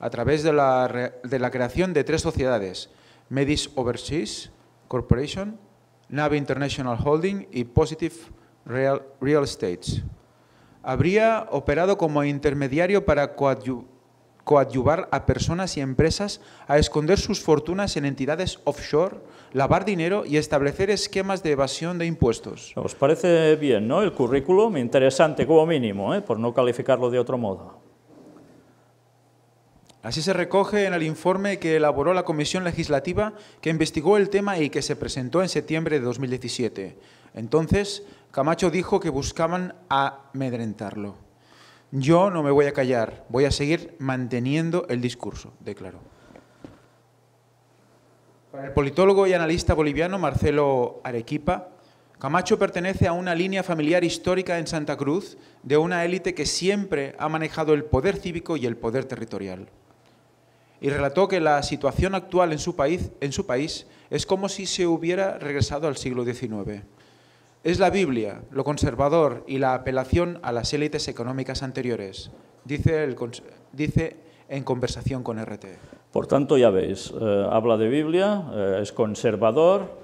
a través de la, creación de tres sociedades, Medis Overseas Corporation, Navi International Holding y Positive Real, Real Estates habría operado como intermediario para coadyuvar a personas y empresas a esconder sus fortunas en entidades offshore, lavar dinero y establecer esquemas de evasión de impuestos. ¿Os parece bien, no? El currículum, interesante como mínimo, ¿eh? por no calificarlo de otro modo. Así se recoge en el informe que elaboró la Comisión Legislativa que investigó el tema y que se presentó en septiembre de 2017. Entonces, Camacho dijo que buscaban amedrentarlo. Yo no me voy a callar, voy a seguir manteniendo el discurso, declaró. Para el politólogo y analista boliviano Marcelo Arequipa, Camacho pertenece a una línea familiar histórica en Santa Cruz de una élite que siempre ha manejado el poder cívico y el poder territorial. Y relató que la situación actual en su país, en su país es como si se hubiera regresado al siglo XIX. Es la Biblia, lo conservador y la apelación a las élites económicas anteriores, dice, en conversación con RT. Por tanto, ya veis, eh, habla de Biblia, eh, es conservador,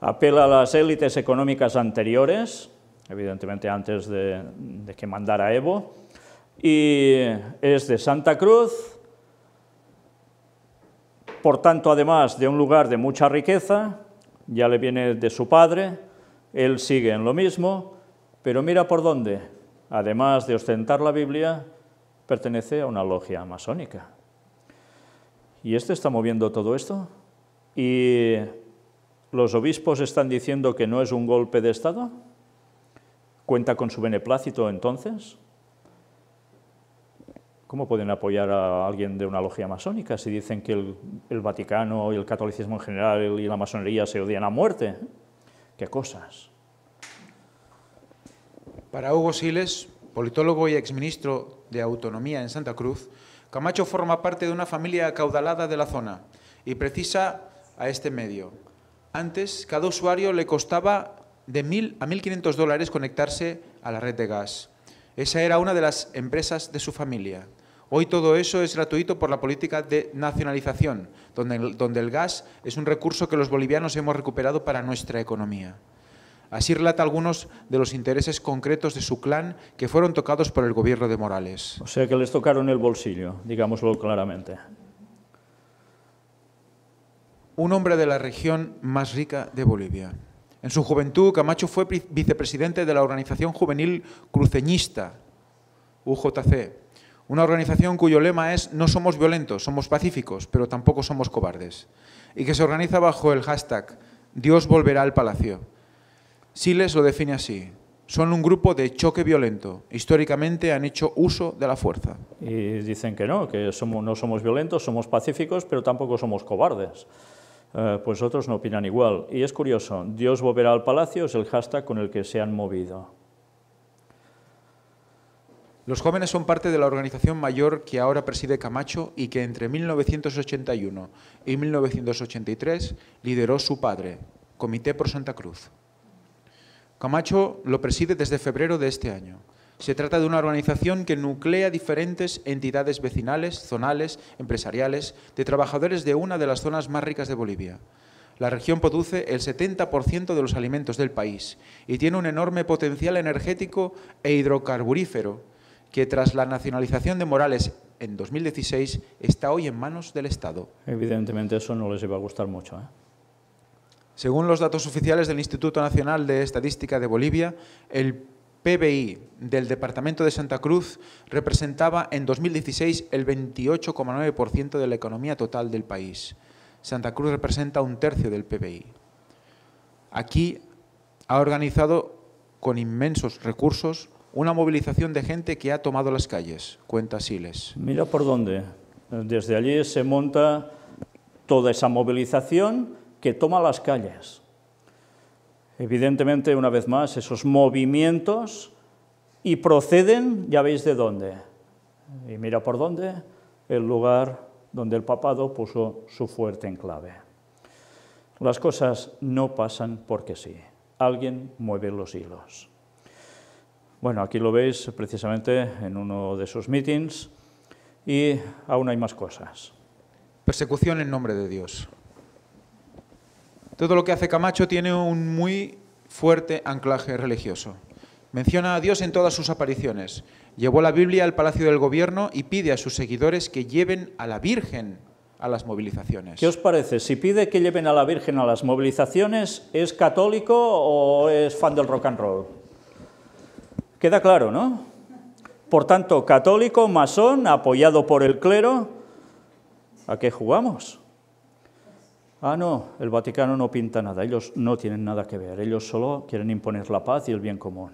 apela a las élites económicas anteriores, evidentemente antes de, que mandara Evo, y es de Santa Cruz, por tanto, además de un lugar de mucha riqueza, ya le viene de su padre, él sigue en lo mismo, pero mira por dónde. Además de ostentar la Biblia, pertenece a una logia masónica. ¿Y este está moviendo todo esto? ¿Y los obispos están diciendo que no es un golpe de Estado? ¿Cuenta con su beneplácito entonces? ¿Cómo pueden apoyar a alguien de una logia masónica si dicen que el, Vaticano y el catolicismo en general y la masonería se odian a muerte? ¿Qué cosas. Para Hugo Siles, politólogo y exministro de Autonomía en Santa Cruz, Camacho forma parte de una familia acaudalada de la zona y precisa a este medio. Antes, cada usuario le costaba de 1.000 a 1.500 dólares conectarse a la red de gas. Esa era una de las empresas de su familia. Hoy todo eso es gratuito por la política de nacionalización, donde el, gas es un recurso que los bolivianos hemos recuperado para nuestra economía. Así relata algunos de los intereses concretos de su clan que fueron tocados por el gobierno de Morales. O sea que les tocaron el bolsillo, digámoslo claramente. Un hombre de la región más rica de Bolivia. En su juventud, Camacho fue vicepresidente de la organización juvenil cruceñista, UJC, una organización cuyo lema es no somos violentos, somos pacíficos, pero tampoco somos cobardes. Y que se organiza bajo el hashtag Dios volverá al palacio. Siles lo define así. Son un grupo de choque violento. Históricamente han hecho uso de la fuerza. Y dicen que no, que somos, no somos violentos, somos pacíficos, pero tampoco somos cobardes. Eh, pues otros no opinan igual. Y es curioso, Dios volverá al palacio es el hashtag con el que se han movido. Los jóvenes son parte de la organización mayor que ahora preside Camacho y que entre 1981 y 1983 lideró su padre, Comité por Santa Cruz. Camacho lo preside desde febrero de este año. Se trata de una organización que nuclea diferentes entidades vecinales, zonales, empresariales, de trabajadores de una de las zonas más ricas de Bolivia. La región produce el 70% de los alimentos del país y tiene un enorme potencial energético e hidrocarburífero que tras la nacionalización de Morales en 2016 está hoy en manos del Estado. Evidentemente eso no les iba a gustar mucho. ¿eh? Según los datos oficiales del Instituto Nacional de Estadística de Bolivia, el PBI del Departamento de Santa Cruz representaba en 2016 el 28,9% de la economía total del país. Santa Cruz representa un tercio del PBI. Aquí ha organizado con inmensos recursos una movilización de gente que ha tomado las calles, cuenta Siles. Mira por dónde. Desde allí se monta toda esa movilización que toma las calles. Evidentemente, una vez más, esos movimientos y proceden, ya veis de dónde. Y mira por dónde, el lugar donde el papado puso su fuerte enclave. Las cosas no pasan porque sí. Alguien mueve los hilos. Bueno, aquí lo veis precisamente en uno de sus meetings y aún hay más cosas. Persecución en nombre de Dios. Todo lo que hace Camacho tiene un muy fuerte anclaje religioso. Menciona a Dios en todas sus apariciones. Llevó la Biblia al Palacio del Gobierno y pide a sus seguidores que lleven a la Virgen a las movilizaciones. ¿Qué os parece? Si pide que lleven a la Virgen a las movilizaciones, ¿es católico o es fan del rock and roll? Queda claro, ¿no? Por tanto, católico, masón, apoyado por el clero, ¿a qué jugamos? Ah, no, el Vaticano no pinta nada, ellos no tienen nada que ver, ellos solo quieren imponer la paz y el bien común.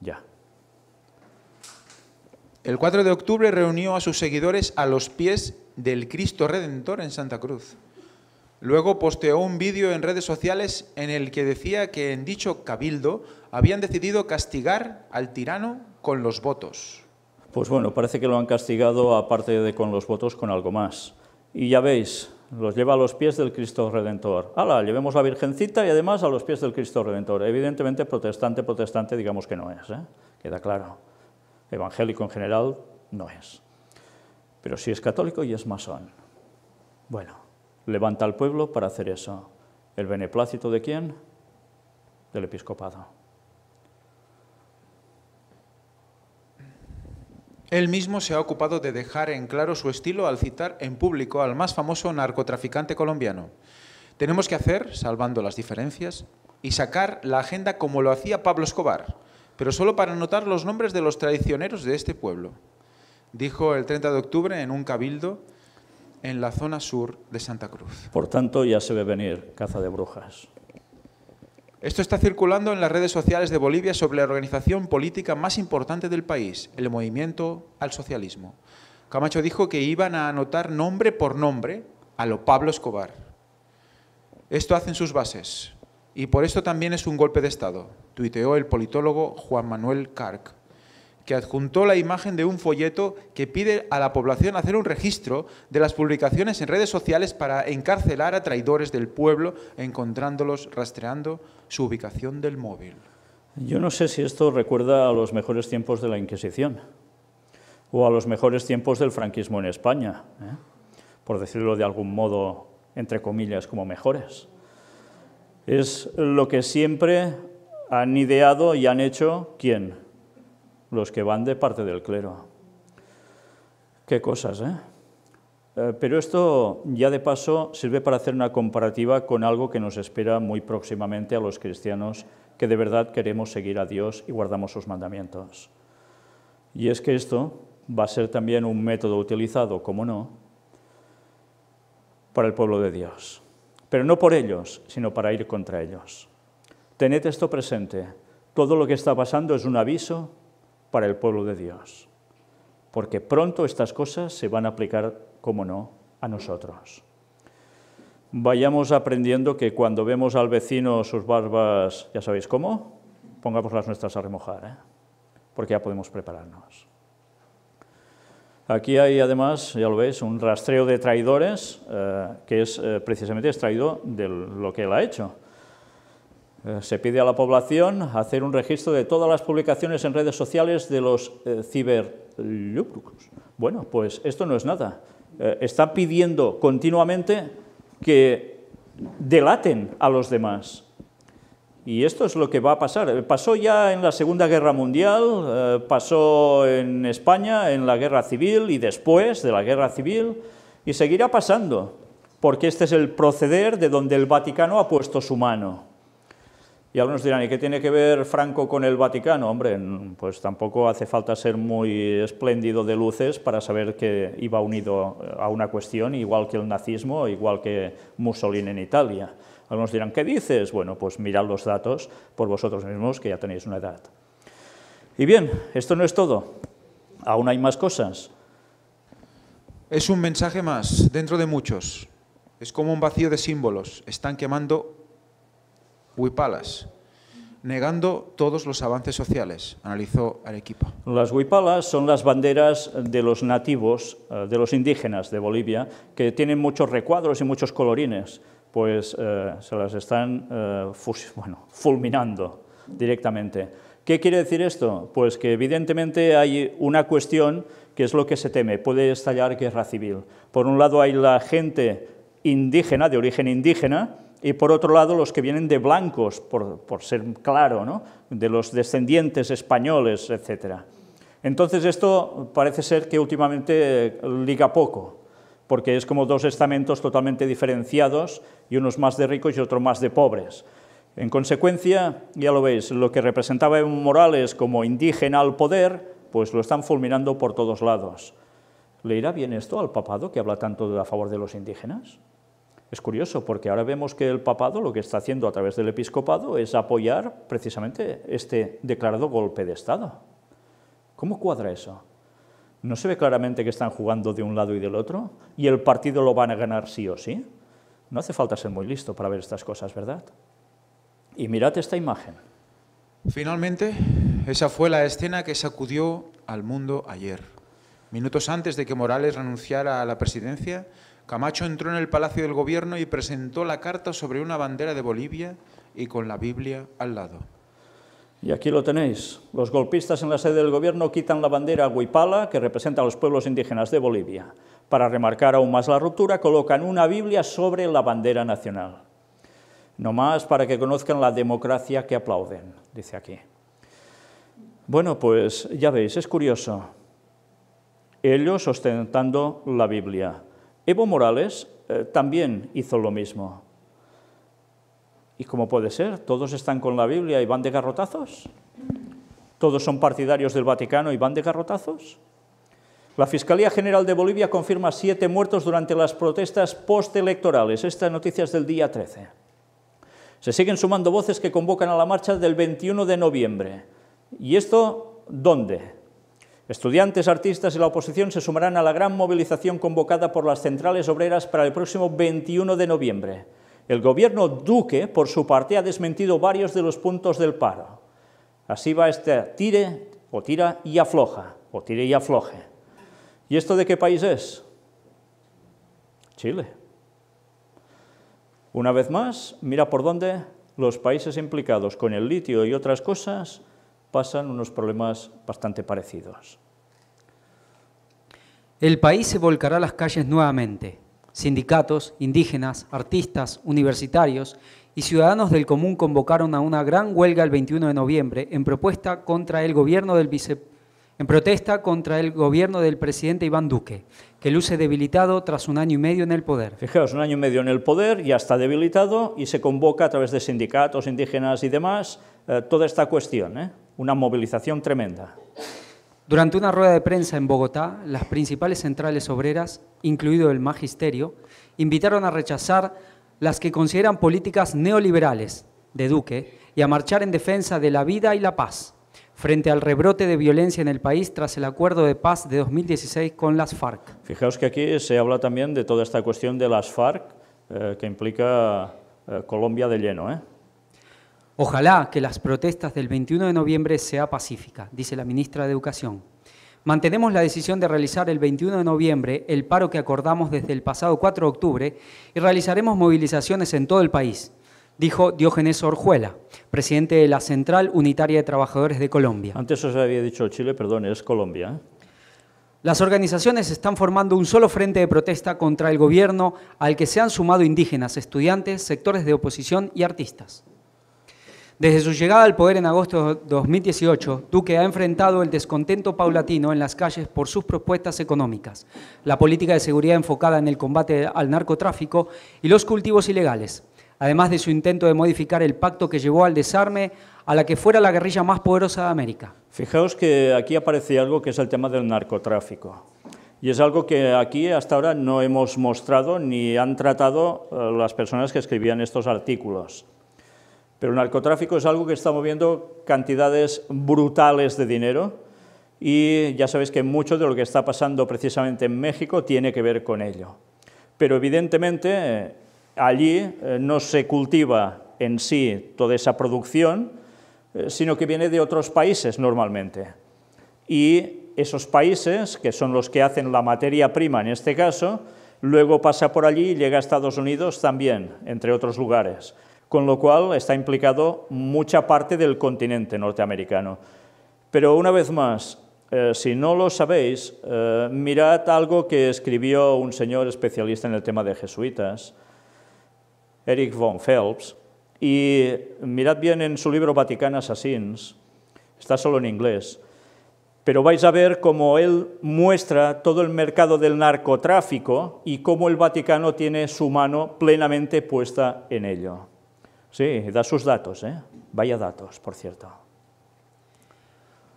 Ya. El 4 de octubre reunió a sus seguidores a los pies del Cristo Redentor en Santa Cruz. Luego posteó un vídeo en redes sociales en el que decía que en dicho cabildo habían decidido castigar al tirano con los votos. Pues bueno, parece que lo han castigado, aparte de con los votos, con algo más. Y ya veis, los lleva a los pies del Cristo Redentor. ¡Hala! Llevemos la Virgencita y además a los pies del Cristo Redentor. Evidentemente, protestante, protestante, digamos que no es, ¿eh? queda claro. Evangélico en general no es. Pero sí es católico y es masón. Bueno, levanta al pueblo para hacer eso. ¿El beneplácito de quién? Del episcopado. Él mismo se ha ocupado de dejar en claro su estilo al citar en público al más famoso narcotraficante colombiano. Tenemos que hacer, salvando las diferencias, y sacar la agenda como lo hacía Pablo Escobar, pero solo para anotar los nombres de los traicioneros de este pueblo. Dijo el 30 de octubre en un cabildo en la zona sur de Santa Cruz. Por tanto, ya se ve venir caza de brujas. Esto está circulando en las redes sociales de Bolivia sobre la organización política más importante del país, el movimiento al socialismo. Camacho dijo que iban a anotar nombre por nombre a lo Pablo Escobar. Esto hacen sus bases y por esto también es un golpe de Estado, tuiteó el politólogo Juan Manuel Carc que adjuntó la imagen de un folleto que pide a la población hacer un registro de las publicaciones en redes sociales para encarcelar a traidores del pueblo, encontrándolos rastreando su ubicación del móvil. Yo no sé si esto recuerda a los mejores tiempos de la Inquisición o a los mejores tiempos del franquismo en España, ¿eh? por decirlo de algún modo, entre comillas, como mejores. Es lo que siempre han ideado y han hecho, ¿quién? los que van de parte del clero. Qué cosas, ¿eh? ¿eh? Pero esto ya de paso sirve para hacer una comparativa con algo que nos espera muy próximamente a los cristianos que de verdad queremos seguir a Dios y guardamos sus mandamientos. Y es que esto va a ser también un método utilizado, como no, para el pueblo de Dios. Pero no por ellos, sino para ir contra ellos. Tened esto presente. Todo lo que está pasando es un aviso para el pueblo de Dios, porque pronto estas cosas se van a aplicar, como no, a nosotros. Vayamos aprendiendo que cuando vemos al vecino sus barbas, ya sabéis cómo, pongamos las nuestras a remojar, ¿eh? porque ya podemos prepararnos. Aquí hay además, ya lo veis, un rastreo de traidores, eh, que es eh, precisamente extraído de lo que él ha hecho. Eh, se pide a la población hacer un registro de todas las publicaciones en redes sociales de los eh, Bueno, pues esto no es nada. Eh, está pidiendo continuamente que delaten a los demás. Y esto es lo que va a pasar. Eh, pasó ya en la Segunda Guerra Mundial, pasó en España, en la Guerra Civil y después de la Guerra Civil, y seguirá pasando, porque este es el proceder de donde el Vaticano ha puesto su mano. Y algunos dirán, ¿y qué tiene que ver Franco con el Vaticano? Hombre, pues tampoco hace falta ser muy espléndido de luces para saber que iba unido eh, a una cuestión, igual que el nazismo, igual que Mussolini en Italia. Algunos dirán, ¿qué dices? Bueno, pues mirad los datos por vosotros mismos, que ya tenéis una edad. Y bien, esto no es todo. Aún hay más cosas. Es un mensaje más, dentro de muchos. Es como un vacío de símbolos. Están quemando huipalas, negando todos los avances sociales, analizó Arequipa. Las huipalas son las banderas de los nativos, eh, de los indígenas de Bolivia, que tienen muchos recuadros y muchos colorines, pues eh, se las están eh, bueno, fulminando directamente. ¿Qué quiere decir esto? Pues que evidentemente hay una cuestión que es lo que se teme, puede estallar guerra civil. Por un lado hay la gente indígena, de origen indígena, y por otro lado los que vienen de blancos, por, ser claro, de los descendientes españoles, etc. Entonces esto parece ser que últimamente eh, liga poco, porque es como dos estamentos totalmente diferenciados y unos más de ricos y otros más de pobres. En consecuencia, ya lo veis, lo que representaba Morales como indígena al poder, pues lo están fulminando por todos lados. ¿Le irá bien esto al papado que habla tanto a favor de los indígenas? Es curioso porque ahora vemos que el papado lo que está haciendo a través del episcopado es apoyar precisamente este declarado golpe de Estado. ¿Cómo cuadra eso? ¿No se ve claramente que están jugando de un lado y del otro? ¿Y el partido lo van a ganar sí o sí? No hace falta ser muy listo para ver estas cosas, ¿verdad? Y mirad esta imagen. Finalmente, esa fue la escena que sacudió al mundo ayer. Minutos antes de que Morales renunciara a la presidencia, Camacho entró en el Palacio del Gobierno y presentó la carta sobre una bandera de Bolivia y con la Biblia al lado. Y aquí lo tenéis. Los golpistas en la sede del gobierno quitan la bandera huipala, que representa a los pueblos indígenas de Bolivia. Para remarcar aún más la ruptura, colocan una Biblia sobre la bandera nacional. No más para que conozcan la democracia que aplauden, dice aquí. Bueno, pues ya veis, es curioso. Ellos ostentando la Biblia, Evo Morales eh, también hizo lo mismo. ¿Y cómo puede ser? ¿Todos están con la Biblia y van de garrotazos? ¿Todos son partidarios del Vaticano y van de garrotazos? La Fiscalía General de Bolivia confirma siete muertos durante las protestas postelectorales. Esta noticia es del día 13. Se siguen sumando voces que convocan a la marcha del 21 de noviembre. ¿Y esto dónde? Estudiantes, artistas y la oposición se sumarán a la gran movilización convocada por las centrales obreras para el próximo 21 de noviembre. El gobierno Duque, por su parte, ha desmentido varios de los puntos del paro. Así va este tire o tira y afloja, o tire y afloje. ¿Y esto de qué país es? Chile. Una vez más, mira por dónde los países implicados con el litio y otras cosas pasan unos problemas bastante parecidos. El país se volcará a las calles nuevamente. Sindicatos, indígenas, artistas, universitarios y ciudadanos del común convocaron a una gran huelga el 21 de noviembre en propuesta contra el gobierno del en protesta contra el gobierno del presidente Iván Duque, que luce debilitado tras un año y medio en el poder. Fijaos, un año y medio en el poder, ya está debilitado y se convoca a través de sindicatos indígenas y demás eh, toda esta cuestión. ¿eh? una movilización tremenda. Durante una rueda de prensa en Bogotá, las principales centrales obreras, incluido el magisterio, invitaron a rechazar las que consideran políticas neoliberales de Duque y a marchar en defensa de la vida y la paz frente al rebrote de violencia en el país tras el acuerdo de paz de 2016 con las FARC. Fijaos que aquí se habla también de toda esta cuestión de las FARC eh, que implica eh, Colombia de lleno. ¿eh? Ojalá que las protestas del 21 de noviembre sea pacífica, dice la ministra de Educación. Mantenemos la decisión de realizar el 21 de noviembre el paro que acordamos desde el pasado 4 de octubre y realizaremos movilizaciones en todo el país, dijo Diógenes Orjuela, presidente de la Central Unitaria de Trabajadores de Colombia. Antes se había dicho Chile, perdón, es Colombia. ¿eh? Las organizaciones están formando un solo frente de protesta contra el gobierno al que se han sumado indígenas, estudiantes, sectores de oposición y artistas. Desde su llegada al poder en agosto de 2018, Duque ha enfrentado el descontento paulatino en las calles por sus propuestas económicas, la política de seguridad enfocada en el combate al narcotráfico y los cultivos ilegales, además de su intento de modificar el pacto que llevó al desarme a la que fuera la guerrilla más poderosa de América. Fijaos que aquí aparece algo que es el tema del narcotráfico. Y es algo que aquí hasta ahora no hemos mostrado ni han tratado eh, las personas que escribían estos artículos. Pero el narcotráfico es algo que está moviendo cantidades brutales de dinero y ya sabéis que mucho de lo que está pasando precisamente en México tiene que ver con ello. Pero evidentemente eh, allí eh, no se cultiva en sí toda esa producción, eh, sino que viene de otros países normalmente. Y esos países, que son los que hacen la materia prima en este caso, luego pasa por allí y llega a Estados Unidos también, entre otros lugares con lo cual está implicado mucha parte del continente norteamericano. Pero una vez más, eh, si no lo sabéis, eh, mirad algo que escribió un señor especialista en el tema de jesuitas, Eric von Phelps, y mirad bien en su libro Vatican Assassins, está solo en inglés, pero vais a ver cómo él muestra todo el mercado del narcotráfico y cómo el Vaticano tiene su mano plenamente puesta en ello. Sí, da sus datos, ¿eh? Vaya datos, por cierto.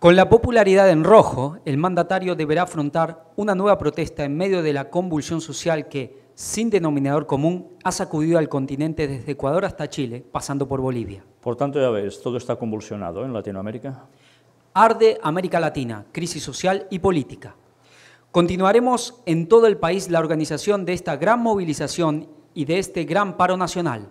Con la popularidad en rojo, el mandatario deberá afrontar una nueva protesta en medio de la convulsión social que, sin denominador común, ha sacudido al continente desde Ecuador hasta Chile, pasando por Bolivia. Por tanto, ya ves, todo está convulsionado en Latinoamérica. Arde América Latina, crisis social y política. Continuaremos en todo el país la organización de esta gran movilización y de este gran paro nacional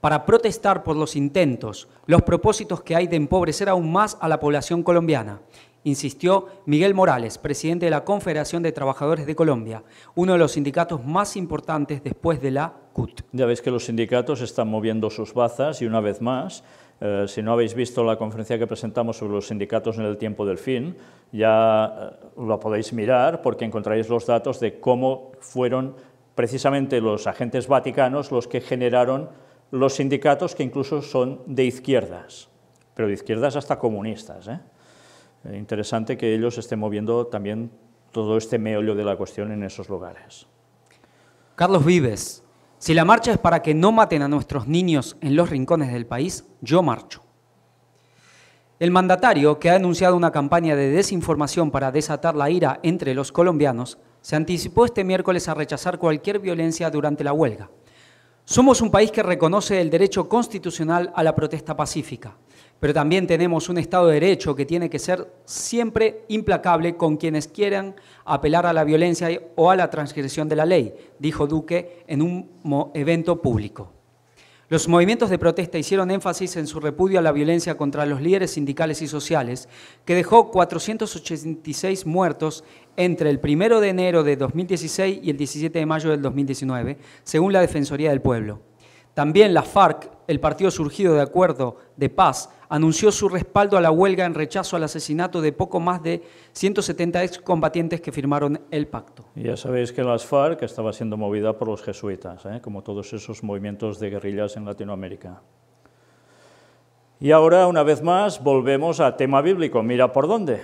para protestar por los intentos, los propósitos que hay de empobrecer aún más a la población colombiana, insistió Miguel Morales, presidente de la Confederación de Trabajadores de Colombia, uno de los sindicatos más importantes después de la CUT. Ya veis que los sindicatos están moviendo sus bazas y una vez más, eh, si no habéis visto la conferencia que presentamos sobre los sindicatos en el tiempo del fin, ya eh, lo podéis mirar porque encontraréis los datos de cómo fueron precisamente los agentes vaticanos los que generaron los sindicatos que incluso son de izquierdas, pero de izquierdas hasta comunistas. ¿eh? Eh, interesante que ellos estén moviendo también todo este meollo de la cuestión en esos lugares. Carlos Vives, si la marcha es para que no maten a nuestros niños en los rincones del país, yo marcho. El mandatario, que ha anunciado una campaña de desinformación para desatar la ira entre los colombianos, se anticipó este miércoles a rechazar cualquier violencia durante la huelga. Somos un país que reconoce el derecho constitucional a la protesta pacífica, pero también tenemos un Estado de Derecho que tiene que ser siempre implacable con quienes quieran apelar a la violencia o a la transgresión de la ley, dijo Duque en un evento público. Los movimientos de protesta hicieron énfasis en su repudio a la violencia contra los líderes sindicales y sociales, que dejó 486 muertos entre el 1 de enero de 2016 y el 17 de mayo del 2019, según la Defensoría del Pueblo. También la FARC el Partido Surgido de Acuerdo de Paz anunció su respaldo a la huelga en rechazo al asesinato de poco más de 170 excombatientes que firmaron el pacto. Ya sabéis que las FARC estaba siendo movida por los jesuitas, ¿eh? como todos esos movimientos de guerrillas en Latinoamérica. Y ahora, una vez más, volvemos a tema bíblico. Mira por dónde.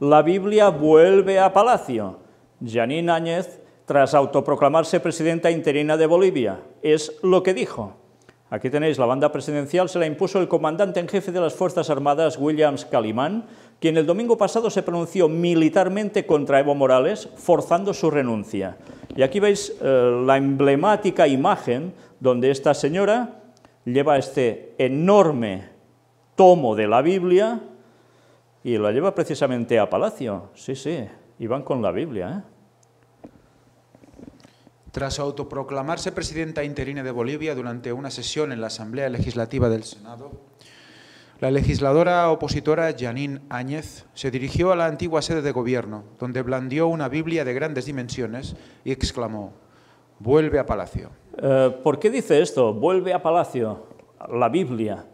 La Biblia vuelve a Palacio. Janine Áñez, tras autoproclamarse presidenta interina de Bolivia, es lo que dijo. Aquí tenéis la banda presidencial, se la impuso el comandante en jefe de las Fuerzas Armadas, Williams Calimán, quien el domingo pasado se pronunció militarmente contra Evo Morales, forzando su renuncia. Y aquí veis eh, la emblemática imagen donde esta señora lleva este enorme tomo de la Biblia y la lleva precisamente a Palacio. Sí, sí, y van con la Biblia. ¿eh? Tras autoproclamarse presidenta interina de Bolivia durante una sesión en la Asamblea Legislativa del Senado, la legisladora opositora Janine Áñez se dirigió a la antigua sede de gobierno, donde blandió una Biblia de grandes dimensiones y exclamó, vuelve a Palacio. Eh, ¿Por qué dice esto? Vuelve a Palacio, la Biblia.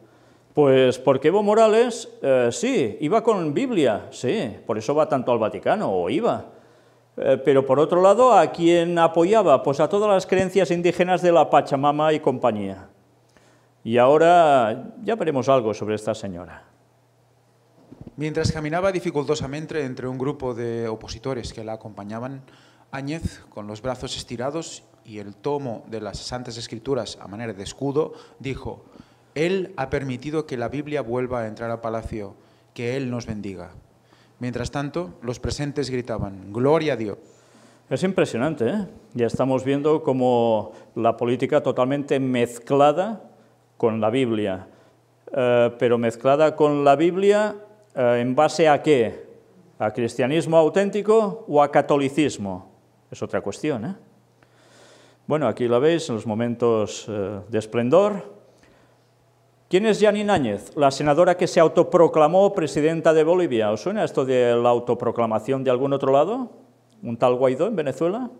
Pues porque Evo Morales, eh, sí, iba con Biblia, sí, por eso va tanto al Vaticano, o iba. Eh, pero por otro lado, ¿a quién apoyaba? Pues a todas las creencias indígenas de la Pachamama y compañía. Y ahora ya veremos algo sobre esta señora. Mientras caminaba dificultosamente entre un grupo de opositores que la acompañaban, Áñez, con los brazos estirados y el tomo de las Santas Escrituras a manera de escudo, dijo, Él ha permitido que la Biblia vuelva a entrar al palacio, que Él nos bendiga. Mientras tanto, los presentes gritaban, Gloria a Dios. Es impresionante, ¿eh? Ya estamos viendo como la política totalmente mezclada con la Biblia. Eh, pero mezclada con la Biblia, eh, ¿en base a qué? ¿A cristianismo auténtico o a catolicismo? Es otra cuestión, ¿eh? Bueno, aquí lo veis, en los momentos eh, de esplendor, ¿Quién es Yanni Náñez, la senadora que se autoproclamó presidenta de Bolivia? ¿Os suena esto de la autoproclamación de algún otro lado? ¿Un tal Guaidó en Venezuela?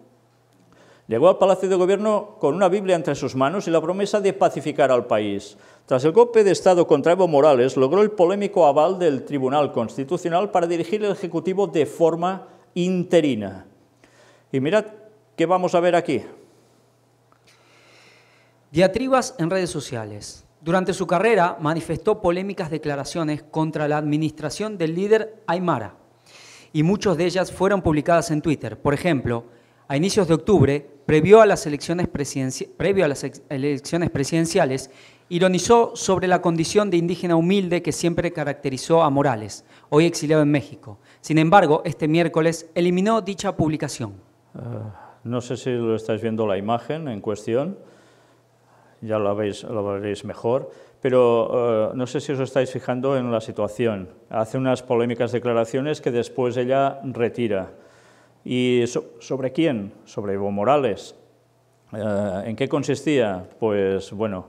Llegó al Palacio de Gobierno con una Biblia entre sus manos y la promesa de pacificar al país. Tras el golpe de Estado contra Evo Morales, logró el polémico aval del Tribunal Constitucional para dirigir el Ejecutivo de forma interina. Y mirad qué vamos a ver aquí. Diatribas en redes sociales. Durante su carrera manifestó polémicas declaraciones contra la administración del líder Aymara y muchas de ellas fueron publicadas en Twitter. Por ejemplo, a inicios de octubre, previo a las elecciones, presidenciales, ironizó sobre la condición de indígena humilde que siempre caracterizó a Morales, hoy exiliado en México. Sin embargo, este miércoles eliminó dicha publicación. Ah, no sé si lo estáis viendo la imagen en cuestión ya lo, habéis, lo veréis mejor, pero eh, no sé si os estáis fijando en la situación. Hace unas polémicas declaraciones que después ella retira. ¿Y sobre quién? Sobre Evo Morales. Eh, ¿En qué consistía? Pues bueno,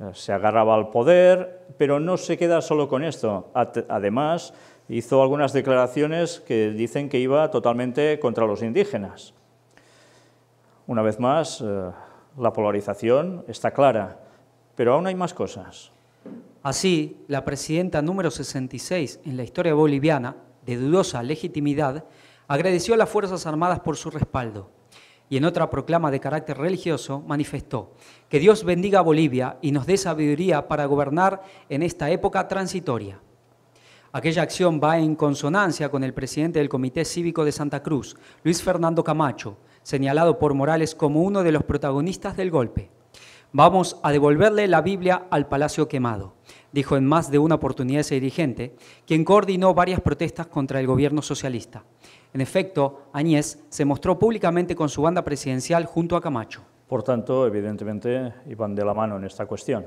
eh, se agarraba al poder, pero no se queda solo con esto. además, hizo algunas declaraciones que dicen que iba totalmente contra los indígenas. Una vez más, la polarización está clara, pero aún hay más cosas. Así, la presidenta número 66 en la historia boliviana, de dudosa legitimidad, agradeció a las Fuerzas Armadas por su respaldo y en otra proclama de carácter religioso manifestó que Dios bendiga a Bolivia y nos dé sabiduría para gobernar en esta época transitoria. Aquella acción va en consonancia con el presidente del Comité Cívico de Santa Cruz, Luis Fernando Camacho, señalado por Morales como uno de los protagonistas del golpe. Vamos a devolverle la Biblia al Palacio Quemado, dijo en más de una oportunidad ese dirigente, quien coordinó varias protestas contra el gobierno socialista. En efecto, Añez se mostró públicamente con su banda presidencial junto a Camacho. Por tanto, evidentemente, iban de la mano en esta cuestión.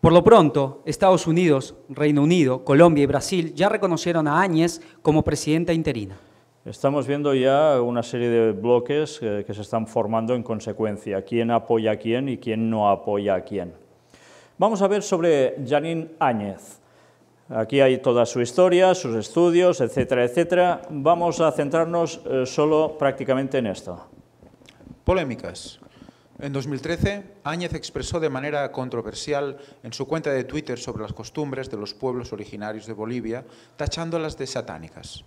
Por lo pronto, Estados Unidos, Reino Unido, Colombia y Brasil ya reconocieron a Áñez como presidenta interina. Estamos viendo ya una serie de bloques eh, que se están formando en consecuencia, quién apoya a quién y quién no apoya a quién. Vamos a ver sobre Janine Áñez. Aquí hay toda su historia, sus estudios, etcétera, etcétera. Vamos a centrarnos eh, solo prácticamente en esto. Polémicas. En 2013, Áñez expresó de manera controversial en su cuenta de Twitter sobre las costumbres de los pueblos originarios de Bolivia, tachándolas de satánicas.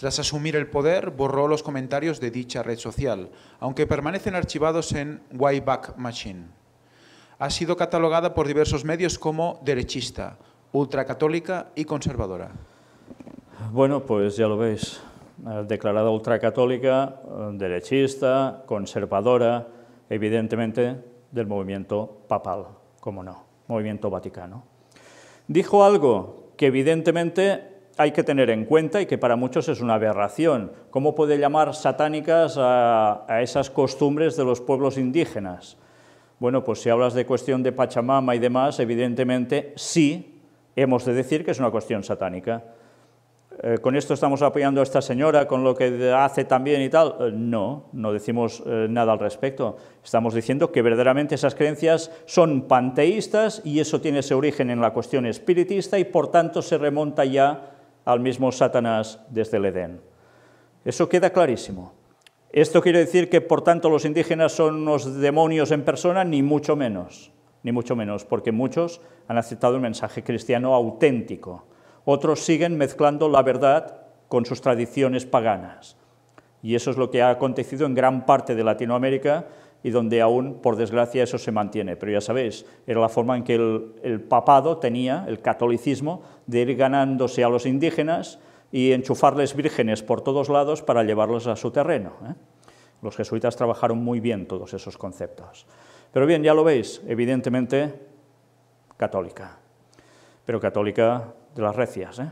Tras asumir el poder, borró los comentarios de dicha red social, aunque permanecen archivados en Wayback Machine. Ha sido catalogada por diversos medios como derechista, ultracatólica y conservadora. Bueno, pues ya lo veis, declarada ultracatólica, derechista, conservadora, evidentemente del movimiento papal, como no, movimiento vaticano. Dijo algo que evidentemente hay que tener en cuenta y que para muchos es una aberración. ¿Cómo puede llamar satánicas a, esas costumbres de los pueblos indígenas? Bueno, pues si hablas de cuestión de Pachamama y demás, evidentemente sí hemos de decir que es una cuestión satánica. Eh, ¿Con esto estamos apoyando a esta señora con lo que hace también y tal? Eh, no, no decimos eh, nada al respecto. Estamos diciendo que verdaderamente esas creencias son panteístas y eso tiene su origen en la cuestión espiritista y por tanto se remonta ya al mismo Satanás desde el Edén. Eso queda clarísimo. Esto quiere decir que, por tanto, los indígenas son los demonios en persona, ni mucho menos, ni mucho menos, porque muchos han aceptado el mensaje cristiano auténtico. Otros siguen mezclando la verdad con sus tradiciones paganas. Y eso es lo que ha acontecido en gran parte de Latinoamérica y donde aún, por desgracia, eso se mantiene. Pero ya sabéis, era la forma en que el, papado tenía, el catolicismo, de ir ganándose a los indígenas y enchufarles vírgenes por todos lados para llevarlos a su terreno. ¿eh? Los jesuitas trabajaron muy bien todos esos conceptos. Pero bien, ya lo veis, evidentemente católica, pero católica de las recias. ¿eh?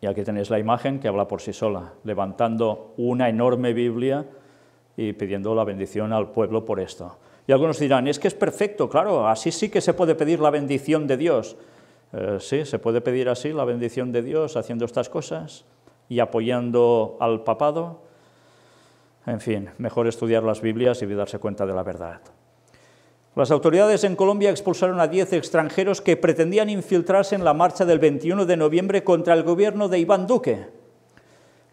Y aquí tenéis la imagen que habla por sí sola, levantando una enorme Biblia y pidiendo la bendición al pueblo por esto. Y algunos dirán, es que es perfecto, claro, así sí que se puede pedir la bendición de Dios. Eh, sí, se puede pedir así la bendición de Dios haciendo estas cosas y apoyando al papado. En fin, mejor estudiar las Biblias y darse cuenta de la verdad. Las autoridades en Colombia expulsaron a 10 extranjeros que pretendían infiltrarse en la marcha del 21 de noviembre contra el gobierno de Iván Duque.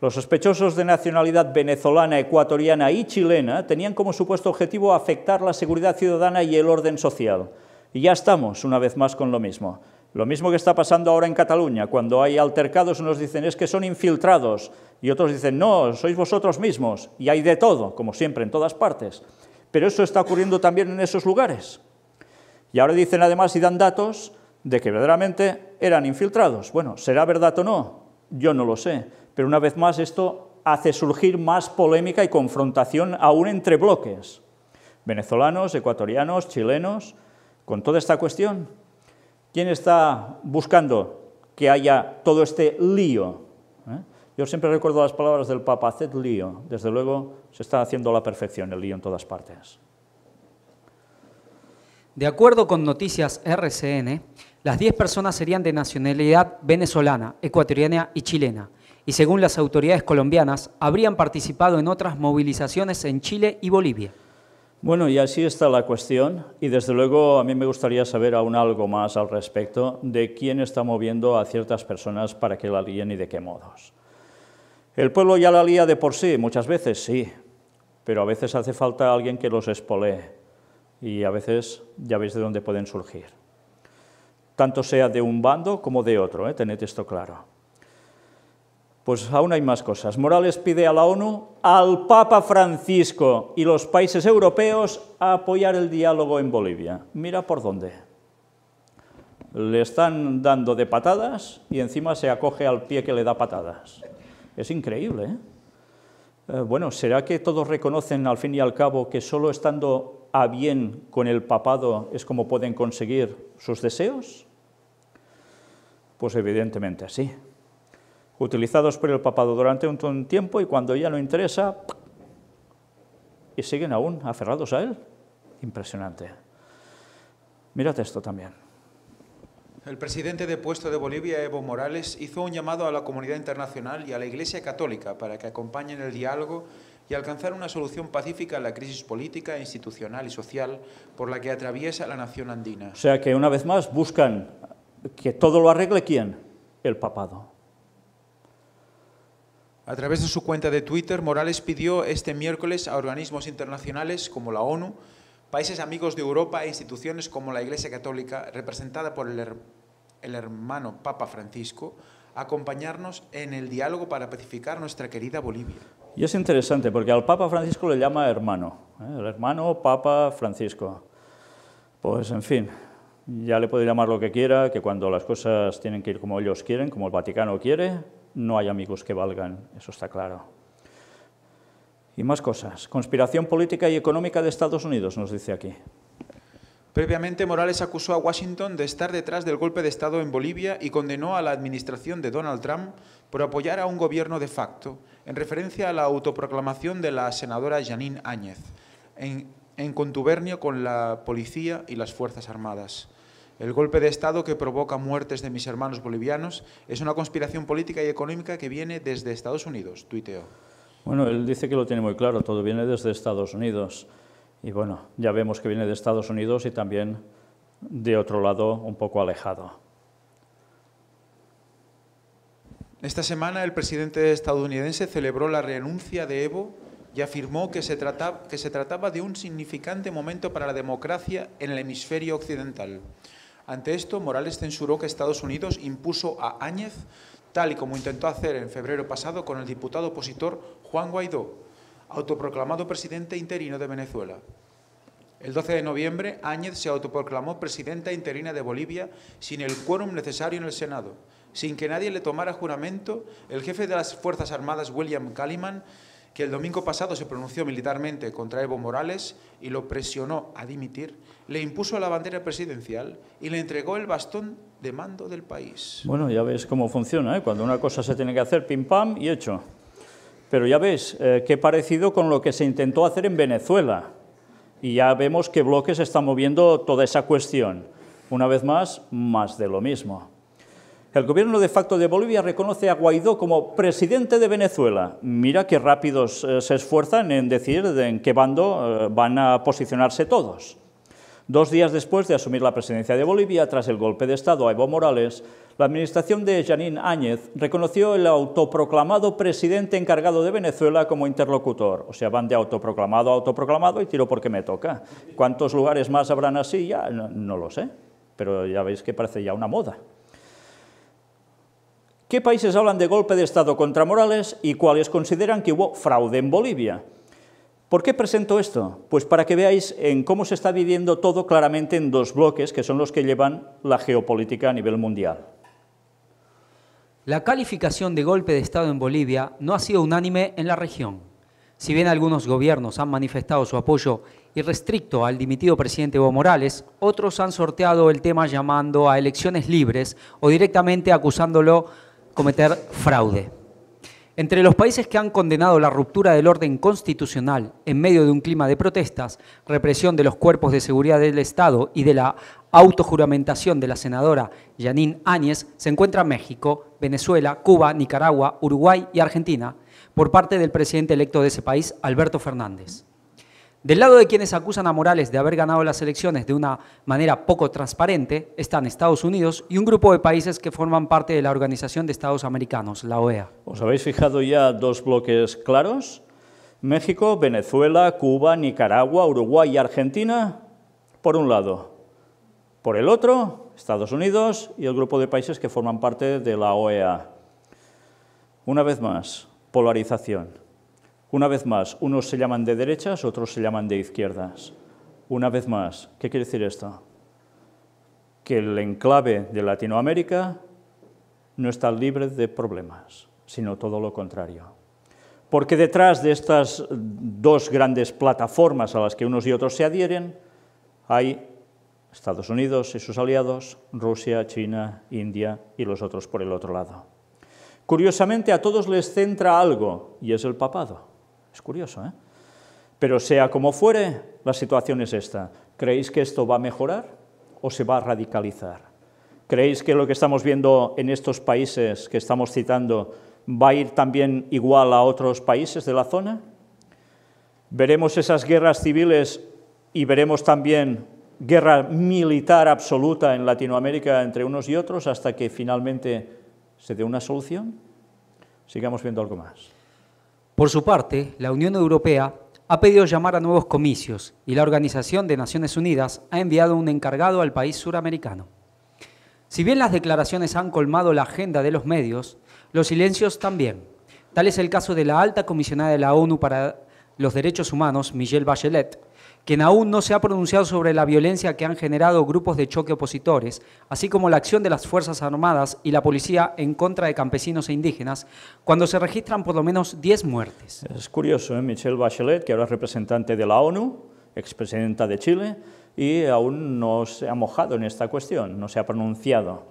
Los sospechosos de nacionalidad venezolana, ecuatoriana y chilena tenían como supuesto objetivo afectar la seguridad ciudadana y el orden social. Y ya estamos, una vez más, con lo mismo. Lo mismo que está pasando ahora en Cataluña, cuando hay altercados nos dicen es que son infiltrados y otros dicen no, sois vosotros mismos y hay de todo, como siempre, en todas partes. Pero eso está ocurriendo también en esos lugares. Y ahora dicen además y dan datos de que verdaderamente eran infiltrados. Bueno, ¿será verdad o no? Yo no lo sé pero una vez más esto hace surgir más polémica y confrontación aún entre bloques, venezolanos, ecuatorianos, chilenos, con toda esta cuestión. ¿Quién está buscando que haya todo este lío? ¿Eh? Yo siempre recuerdo las palabras del Papa, haced lío. Desde luego se está haciendo a la perfección el lío en todas partes. De acuerdo con Noticias RCN, las 10 personas serían de nacionalidad venezolana, ecuatoriana y chilena y según las autoridades colombianas, habrían participado en otras movilizaciones en Chile y Bolivia. Bueno, y así está la cuestión, y desde luego a mí me gustaría saber aún algo más al respecto de quién está moviendo a ciertas personas para que la líen y de qué modos. El pueblo ya la lía de por sí, muchas veces sí, pero a veces hace falta alguien que los espolee, y a veces ya veis de dónde pueden surgir. Tanto sea de un bando como de otro, ¿eh? tened esto claro. Pues aún hay más cosas. Morales pide a la ONU, al Papa Francisco y los países europeos a apoyar el diálogo en Bolivia. Mira por dónde. Le están dando de patadas y encima se acoge al pie que le da patadas. Es increíble, ¿eh? Eh, bueno, ¿será que todos reconocen al fin y al cabo que solo estando a bien con el papado es como pueden conseguir sus deseos? Pues evidentemente así utilizados por el papado durante un tiempo y cuando ya no interesa, y siguen aún aferrados a él. Impresionante. Mírate esto también. El presidente de puesto de Bolivia, Evo Morales, hizo un llamado a la comunidad internacional y a la Iglesia Católica para que acompañen el diálogo y alcanzar una solución pacífica a la crisis política, institucional y social por la que atraviesa la nación andina. O sea que, una vez más, buscan que todo lo arregle quién? El papado. A través de su cuenta de Twitter, Morales pidió este miércoles a organismos internacionales como la ONU, países amigos de Europa e instituciones como la Iglesia Católica, representada por el, hermano Papa Francisco, acompañarnos en el diálogo para pacificar nuestra querida Bolivia. Y es interesante porque al Papa Francisco le llama hermano, ¿eh? el hermano Papa Francisco. Pues en fin, ya le puede llamar lo que quiera, que cuando las cosas tienen que ir como ellos quieren, como el Vaticano quiere, no hay amigos que valgan, eso está claro. Y más cosas. Conspiración política y económica de Estados Unidos, nos dice aquí. Previamente, Morales acusó a Washington de estar detrás del golpe de Estado en Bolivia y condenó a la administración de Donald Trump por apoyar a un gobierno de facto, en referencia a la autoproclamación de la senadora Janine Áñez, en, en contubernio con la policía y las Fuerzas Armadas. El golpe de Estado que provoca muertes de mis hermanos bolivianos es una conspiración política y económica que viene desde Estados Unidos, tuiteó. Bueno, él dice que lo tiene muy claro, todo viene desde Estados Unidos. Y bueno, ya vemos que viene de Estados Unidos y también de otro lado un poco alejado. Esta semana el presidente estadounidense celebró la renuncia de Evo y afirmó que se, trataba, que se trataba de un significante momento para la democracia en el hemisferio occidental. Ante esto, Morales censuró que Estados Unidos impuso a Áñez, tal y como intentó hacer en febrero pasado con el diputado opositor Juan Guaidó, autoproclamado presidente interino de Venezuela. El 12 de noviembre, Áñez se autoproclamó presidenta interina de Bolivia sin el quórum necesario en el Senado. Sin que nadie le tomara juramento, el jefe de las Fuerzas Armadas, William Caliman, que el domingo pasado se pronunció militarmente contra Evo Morales y lo presionó a dimitir, le impuso la bandera presidencial y le entregó el bastón de mando del país. Bueno, ya ves cómo funciona, ¿eh? cuando una cosa se tiene que hacer, pim pam y hecho. Pero ya ves, eh, qué parecido con lo que se intentó hacer en Venezuela. Y ya vemos qué bloques está moviendo toda esa cuestión. Una vez más, más de lo mismo. El gobierno de facto de Bolivia reconoce a Guaidó como presidente de Venezuela. Mira qué rápidos eh, se esfuerzan en decir en qué bando van a posicionarse todos. Dos días después de asumir la presidencia de Bolivia, tras el golpe de Estado a Evo Morales, la administración de Janine Áñez reconoció el autoproclamado presidente encargado de Venezuela como interlocutor. O sea, van de autoproclamado a autoproclamado y tiro porque me toca. ¿Cuántos lugares más habrán así? Ya no lo sé, pero ya veis que parece ya una moda. ¿Qué países hablan de golpe de Estado contra Morales y cuáles consideran que hubo fraude en Bolivia? ¿Por qué presento esto? Pues para que veáis en cómo se está viviendo todo claramente en dos bloques que son los que llevan la geopolítica a nivel mundial. La calificación de golpe de Estado en Bolivia no ha sido unánime en la región. Si bien algunos gobiernos han manifestado su apoyo irrestricto al dimitido presidente Evo Morales, otros han sorteado el tema llamando a elecciones libres o directamente acusándolo cometer fraude. Entre los países que han condenado la ruptura del orden constitucional en medio de un clima de protestas, represión de los cuerpos de seguridad del Estado y de la autojuramentación de la senadora Janine Áñez, se encuentran México, Venezuela, Cuba, Nicaragua, Uruguay y Argentina, por parte del presidente electo de ese país, Alberto Fernández. Del lado de quienes acusan a Morales de haber ganado las elecciones de una manera poco transparente están Estados Unidos y un grupo de países que forman parte de la Organización de Estados Americanos, la OEA. ¿Os habéis fijado ya dos bloques claros? México, Venezuela, Cuba, Nicaragua, Uruguay y Argentina, por un lado. Por el otro, Estados Unidos y el grupo de países que forman parte de la OEA. Una vez más, polarización. Una vez más, unos se llaman de derechas, otros se llaman de izquierdas. Una vez más, ¿qué quiere decir esto? Que el enclave de Latinoamérica no está libre de problemas, sino todo lo contrario. Porque detrás de estas dos grandes plataformas a las que unos y otros se adhieren, hay Estados Unidos y sus aliados, Rusia, China, India y los otros por el otro lado. Curiosamente, a todos les centra algo, y es el papado. Es curioso, ¿eh? Pero sea como fuere, la situación es esta. ¿Creéis que esto va a mejorar o se va a radicalizar? ¿Creéis que lo que estamos viendo en estos países que estamos citando va a ir también igual a otros países de la zona? Veremos esas guerras civiles y veremos también guerra militar absoluta en Latinoamérica entre unos y otros hasta que finalmente se dé una solución. Sigamos viendo algo más. Por su parte, la Unión Europea ha pedido llamar a nuevos comicios y la Organización de Naciones Unidas ha enviado un encargado al país suramericano. Si bien las declaraciones han colmado la agenda de los medios, los silencios también. Tal es el caso de la alta comisionada de la ONU para los Derechos Humanos, Michelle Bachelet, quien aún no se ha pronunciado sobre la violencia que han generado grupos de choque opositores, así como la acción de las Fuerzas Armadas y la policía en contra de campesinos e indígenas, cuando se registran por lo menos 10 muertes. Es curioso, ¿eh? Michelle Bachelet, que ahora es representante de la ONU, expresidenta de Chile, y aún no se ha mojado en esta cuestión, no se ha pronunciado.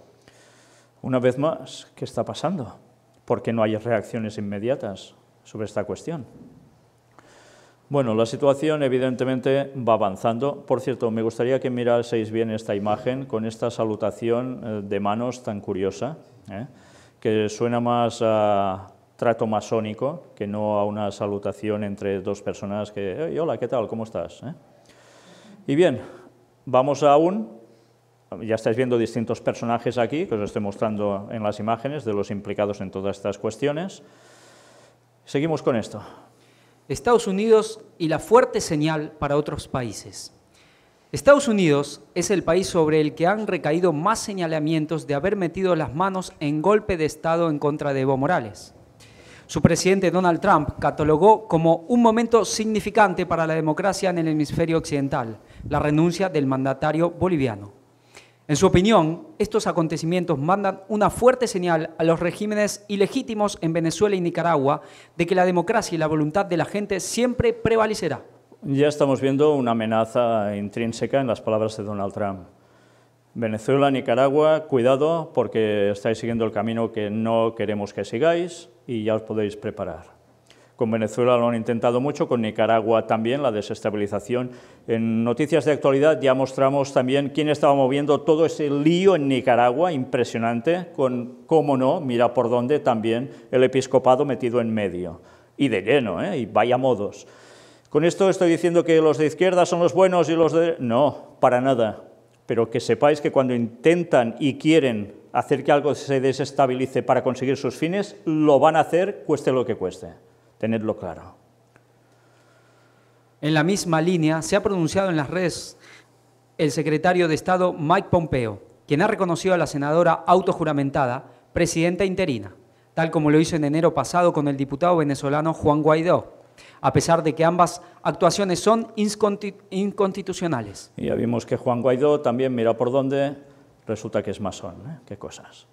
Una vez más, ¿qué está pasando? ¿Por qué no hay reacciones inmediatas sobre esta cuestión? Bueno, la situación evidentemente va avanzando. Por cierto, me gustaría que miraseis bien esta imagen con esta salutación eh, de manos tan curiosa, ¿eh? que suena más a trato masónico que no a una salutación entre dos personas que, hola, ¿qué tal? ¿Cómo estás? ¿eh? Y bien, vamos a un ya estáis viendo distintos personajes aquí, que os estoy mostrando en las imágenes de los implicados en todas estas cuestiones. Seguimos con esto. Estados Unidos y la fuerte señal para otros países. Estados Unidos es el país sobre el que han recaído más señalamientos de haber metido las manos en golpe de Estado en contra de Evo Morales. Su presidente Donald Trump catalogó como un momento significante para la democracia en el hemisferio occidental la renuncia del mandatario boliviano. En su opinión, estos acontecimientos mandan una fuerte señal a los regímenes ilegítimos en Venezuela y Nicaragua de que la democracia y la voluntad de la gente siempre prevalecerá. Ya estamos viendo una amenaza intrínseca en las palabras de Donald Trump. Venezuela, Nicaragua, cuidado porque estáis siguiendo el camino que no queremos que sigáis y ya os podéis preparar. Con Venezuela lo han intentado mucho, con Nicaragua también, la desestabilización. En noticias de actualidad ya mostramos también quién estaba moviendo todo ese lío en Nicaragua, impresionante, con, cómo no, mira por dónde también el episcopado metido en medio. Y de lleno, ¿eh? y vaya modos. Con esto estoy diciendo que los de izquierda son los buenos y los de... No, para nada. Pero que sepáis que cuando intentan y quieren hacer que algo se desestabilice para conseguir sus fines, lo van a hacer cueste lo que cueste tenerlo claro. En la misma línea se ha pronunciado en las redes el secretario de Estado Mike Pompeo, quien ha reconocido a la senadora autojuramentada presidenta interina, tal como lo hizo en enero pasado con el diputado venezolano Juan Guaidó, a pesar de que ambas actuaciones son inconstitucionales. Y ya vimos que Juan Guaidó también mira por dónde, resulta que es masón, ¿eh? qué cosas.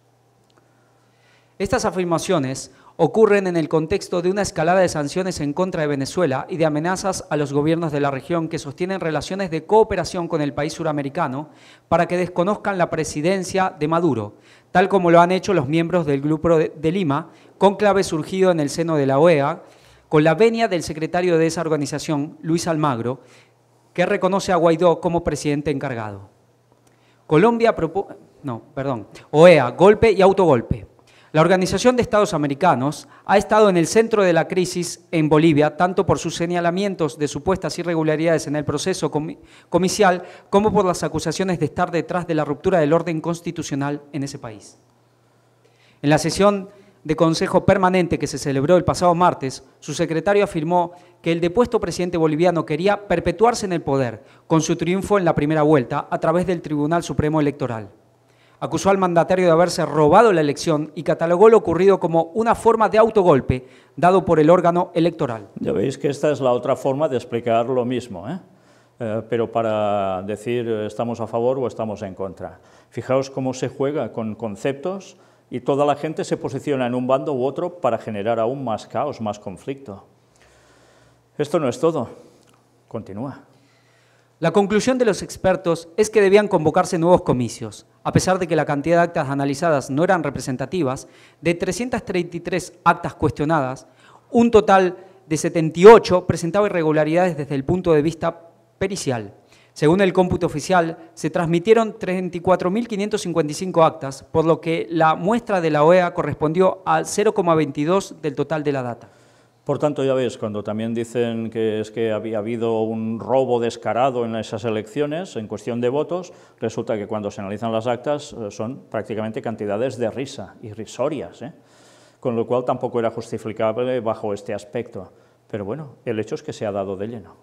Estas afirmaciones ocurren en el contexto de una escalada de sanciones en contra de Venezuela y de amenazas a los gobiernos de la región que sostienen relaciones de cooperación con el país suramericano para que desconozcan la presidencia de Maduro, tal como lo han hecho los miembros del Grupo de Lima, con clave surgido en el seno de la OEA, con la venia del secretario de esa organización, Luis Almagro, que reconoce a Guaidó como presidente encargado. Colombia propone... No, perdón. OEA, golpe y autogolpe. La Organización de Estados Americanos ha estado en el centro de la crisis en Bolivia, tanto por sus señalamientos de supuestas irregularidades en el proceso comicial, como por las acusaciones de estar detrás de la ruptura del orden constitucional en ese país. En la sesión de Consejo Permanente que se celebró el pasado martes, su secretario afirmó que el depuesto presidente boliviano quería perpetuarse en el poder con su triunfo en la primera vuelta a través del Tribunal Supremo Electoral acusó al mandatario de haberse robado la elección y catalogó lo ocurrido como una forma de autogolpe dado por el órgano electoral. Ya veis que esta es la otra forma de explicar lo mismo, ¿eh? Eh, pero para decir eh, estamos a favor o estamos en contra. Fijaos cómo se juega con conceptos y toda la gente se posiciona en un bando u otro para generar aún más caos, más conflicto. Esto no es todo. Continúa. La conclusión de los expertos es que debían convocarse nuevos comicios. A pesar de que la cantidad de actas analizadas no eran representativas, de 333 actas cuestionadas, un total de 78 presentaba irregularidades desde el punto de vista pericial. Según el cómputo oficial, se transmitieron 34.555 actas, por lo que la muestra de la OEA correspondió al 0,22 del total de la data. Por tanto, ya ves, cuando también dicen que es que había habido un robo descarado en esas elecciones, en cuestión de votos, resulta que cuando se analizan las actas eh, son prácticamente cantidades de risa, irrisorias, ¿eh? con lo cual tampoco era justificable bajo este aspecto. Pero bueno, el hecho es que se ha dado de lleno.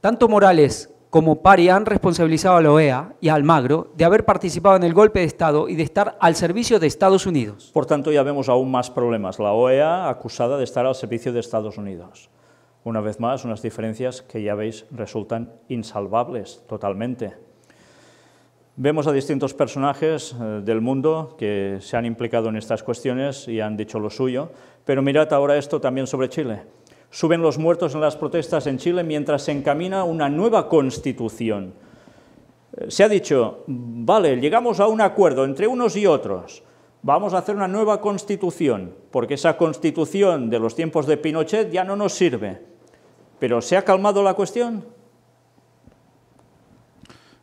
Tanto Morales como PARI han responsabilizado a la OEA y al Magro de haber participado en el golpe de Estado y de estar al servicio de Estados Unidos. Por tanto, ya vemos aún más problemas. La OEA acusada de estar al servicio de Estados Unidos. Una vez más, unas diferencias que ya veis resultan insalvables totalmente. Vemos a distintos personajes eh, del mundo que se han implicado en estas cuestiones y han dicho lo suyo, pero mirad ahora esto también sobre Chile. Suben los muertos en las protestas en Chile mientras se encamina una nueva constitución. Eh, se ha dicho, vale, llegamos a un acuerdo entre unos y otros, vamos a hacer una nueva constitución, porque esa constitución de los tiempos de Pinochet ya no nos sirve. ¿Pero se ha calmado la cuestión?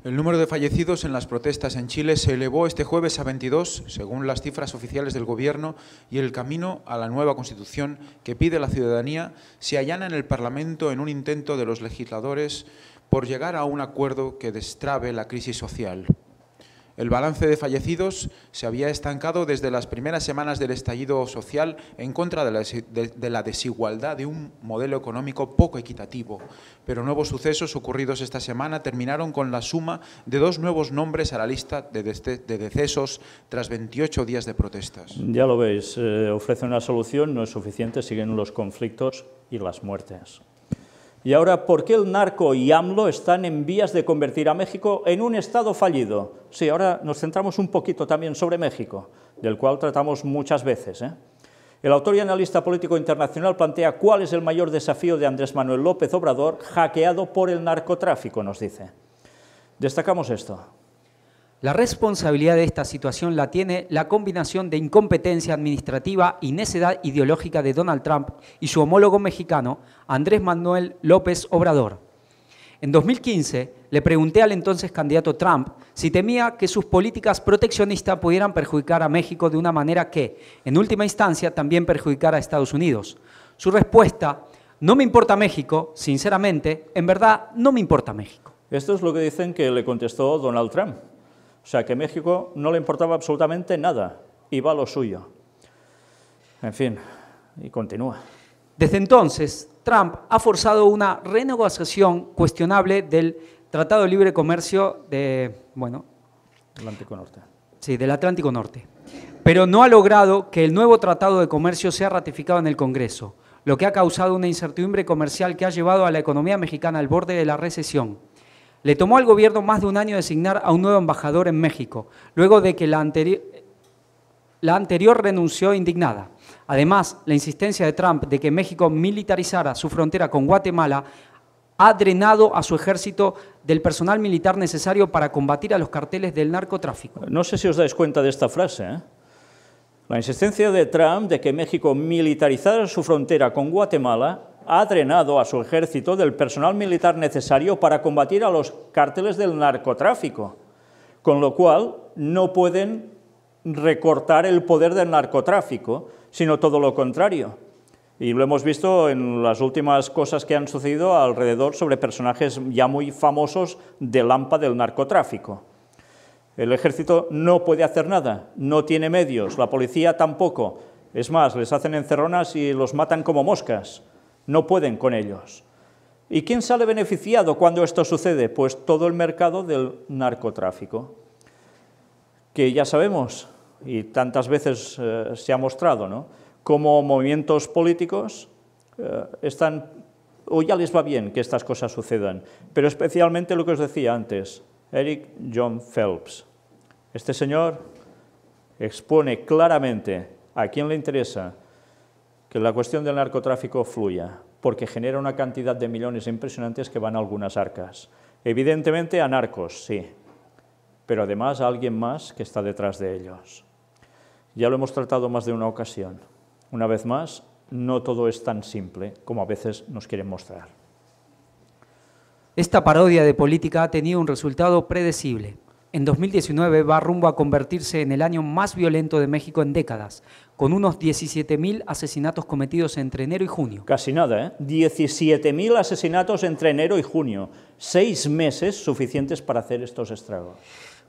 El número de fallecidos en las protestas en Chile se elevó este jueves a 22, según las cifras oficiales del Gobierno, y el camino a la nueva Constitución que pide la ciudadanía se allana en el Parlamento en un intento de los legisladores por llegar a un acuerdo que destrabe la crisis social. El balance de fallecidos se había estancado desde las primeras semanas del estallido social en contra de la, desigualdad de un modelo económico poco equitativo. Pero nuevos sucesos ocurridos esta semana terminaron con la suma de dos nuevos nombres a la lista de, decesos tras 28 días de protestas. Ya lo veis, eh, ofrece una solución, no es suficiente, siguen los conflictos y las muertes. Y ahora, ¿por qué el narco y AMLO están en vías de convertir a México en un Estado fallido? Sí, ahora nos centramos un poquito también sobre México, del cual tratamos muchas veces. ¿eh? El autor y analista político internacional plantea cuál es el mayor desafío de Andrés Manuel López Obrador hackeado por el narcotráfico, nos dice. Destacamos esto. La responsabilidad de esta situación la tiene la combinación de incompetencia administrativa y necedad ideológica de Donald Trump y su homólogo mexicano, Andrés Manuel López Obrador. En 2015 le pregunté al entonces candidato Trump si temía que sus políticas proteccionistas pudieran perjudicar a México de una manera que, en última instancia, también perjudicara a Estados Unidos. Su respuesta, no me importa México, sinceramente, en verdad no me importa México. Esto es lo que dicen que le contestó Donald Trump. O sea, que México no le importaba absolutamente nada y va lo suyo. En fin, y continúa. Desde entonces, Trump ha forzado una renegociación cuestionable del Tratado de Libre Comercio de, bueno, Atlántico Norte. Sí, del Atlántico Norte. Pero no ha logrado que el nuevo Tratado de Comercio sea ratificado en el Congreso, lo que ha causado una incertidumbre comercial que ha llevado a la economía mexicana al borde de la recesión. Le tomó al gobierno más de un año designar a un nuevo embajador en México, luego de que la, anterior renunció indignada. Además, la insistencia de Trump de que México militarizara su frontera con Guatemala ha drenado a su ejército del personal militar necesario para combatir a los carteles del narcotráfico. No sé si os dais cuenta de esta frase. ¿eh? La insistencia de Trump de que México militarizara su frontera con Guatemala ha drenado a su ejército del personal militar necesario para combatir a los cárteles del narcotráfico, con lo cual no pueden recortar el poder del narcotráfico, sino todo lo contrario. Y lo hemos visto en las últimas cosas que han sucedido alrededor sobre personajes ya muy famosos de Lampa del narcotráfico. El ejército no puede hacer nada, no tiene medios, la policía tampoco. Es más, les hacen encerronas y los matan como moscas no pueden con ellos. ¿Y quién sale beneficiado cuando esto sucede? Pues todo el mercado del narcotráfico, que ya sabemos y tantas veces eh, se ha mostrado, ¿no? Como movimientos políticos eh, están, o ya les va bien que estas cosas sucedan, pero especialmente lo que os decía antes, Eric John Phelps. Este señor expone claramente a quién le interesa que la cuestión del narcotráfico fluya, porque genera una cantidad de millones impresionantes que van a algunas arcas. Evidentemente a narcos, sí, pero además a alguien más que está detrás de ellos. Ya lo hemos tratado más de una ocasión. Una vez más, no todo es tan simple como a veces nos quieren mostrar. Esta parodia de política ha tenido un resultado predecible en 2019 va rumbo a convertirse en el año más violento de México en décadas, con unos 17.000 asesinatos cometidos entre enero y junio. Casi nada, ¿eh? 17.000 asesinatos entre enero y junio. Seis meses suficientes para hacer estos estragos.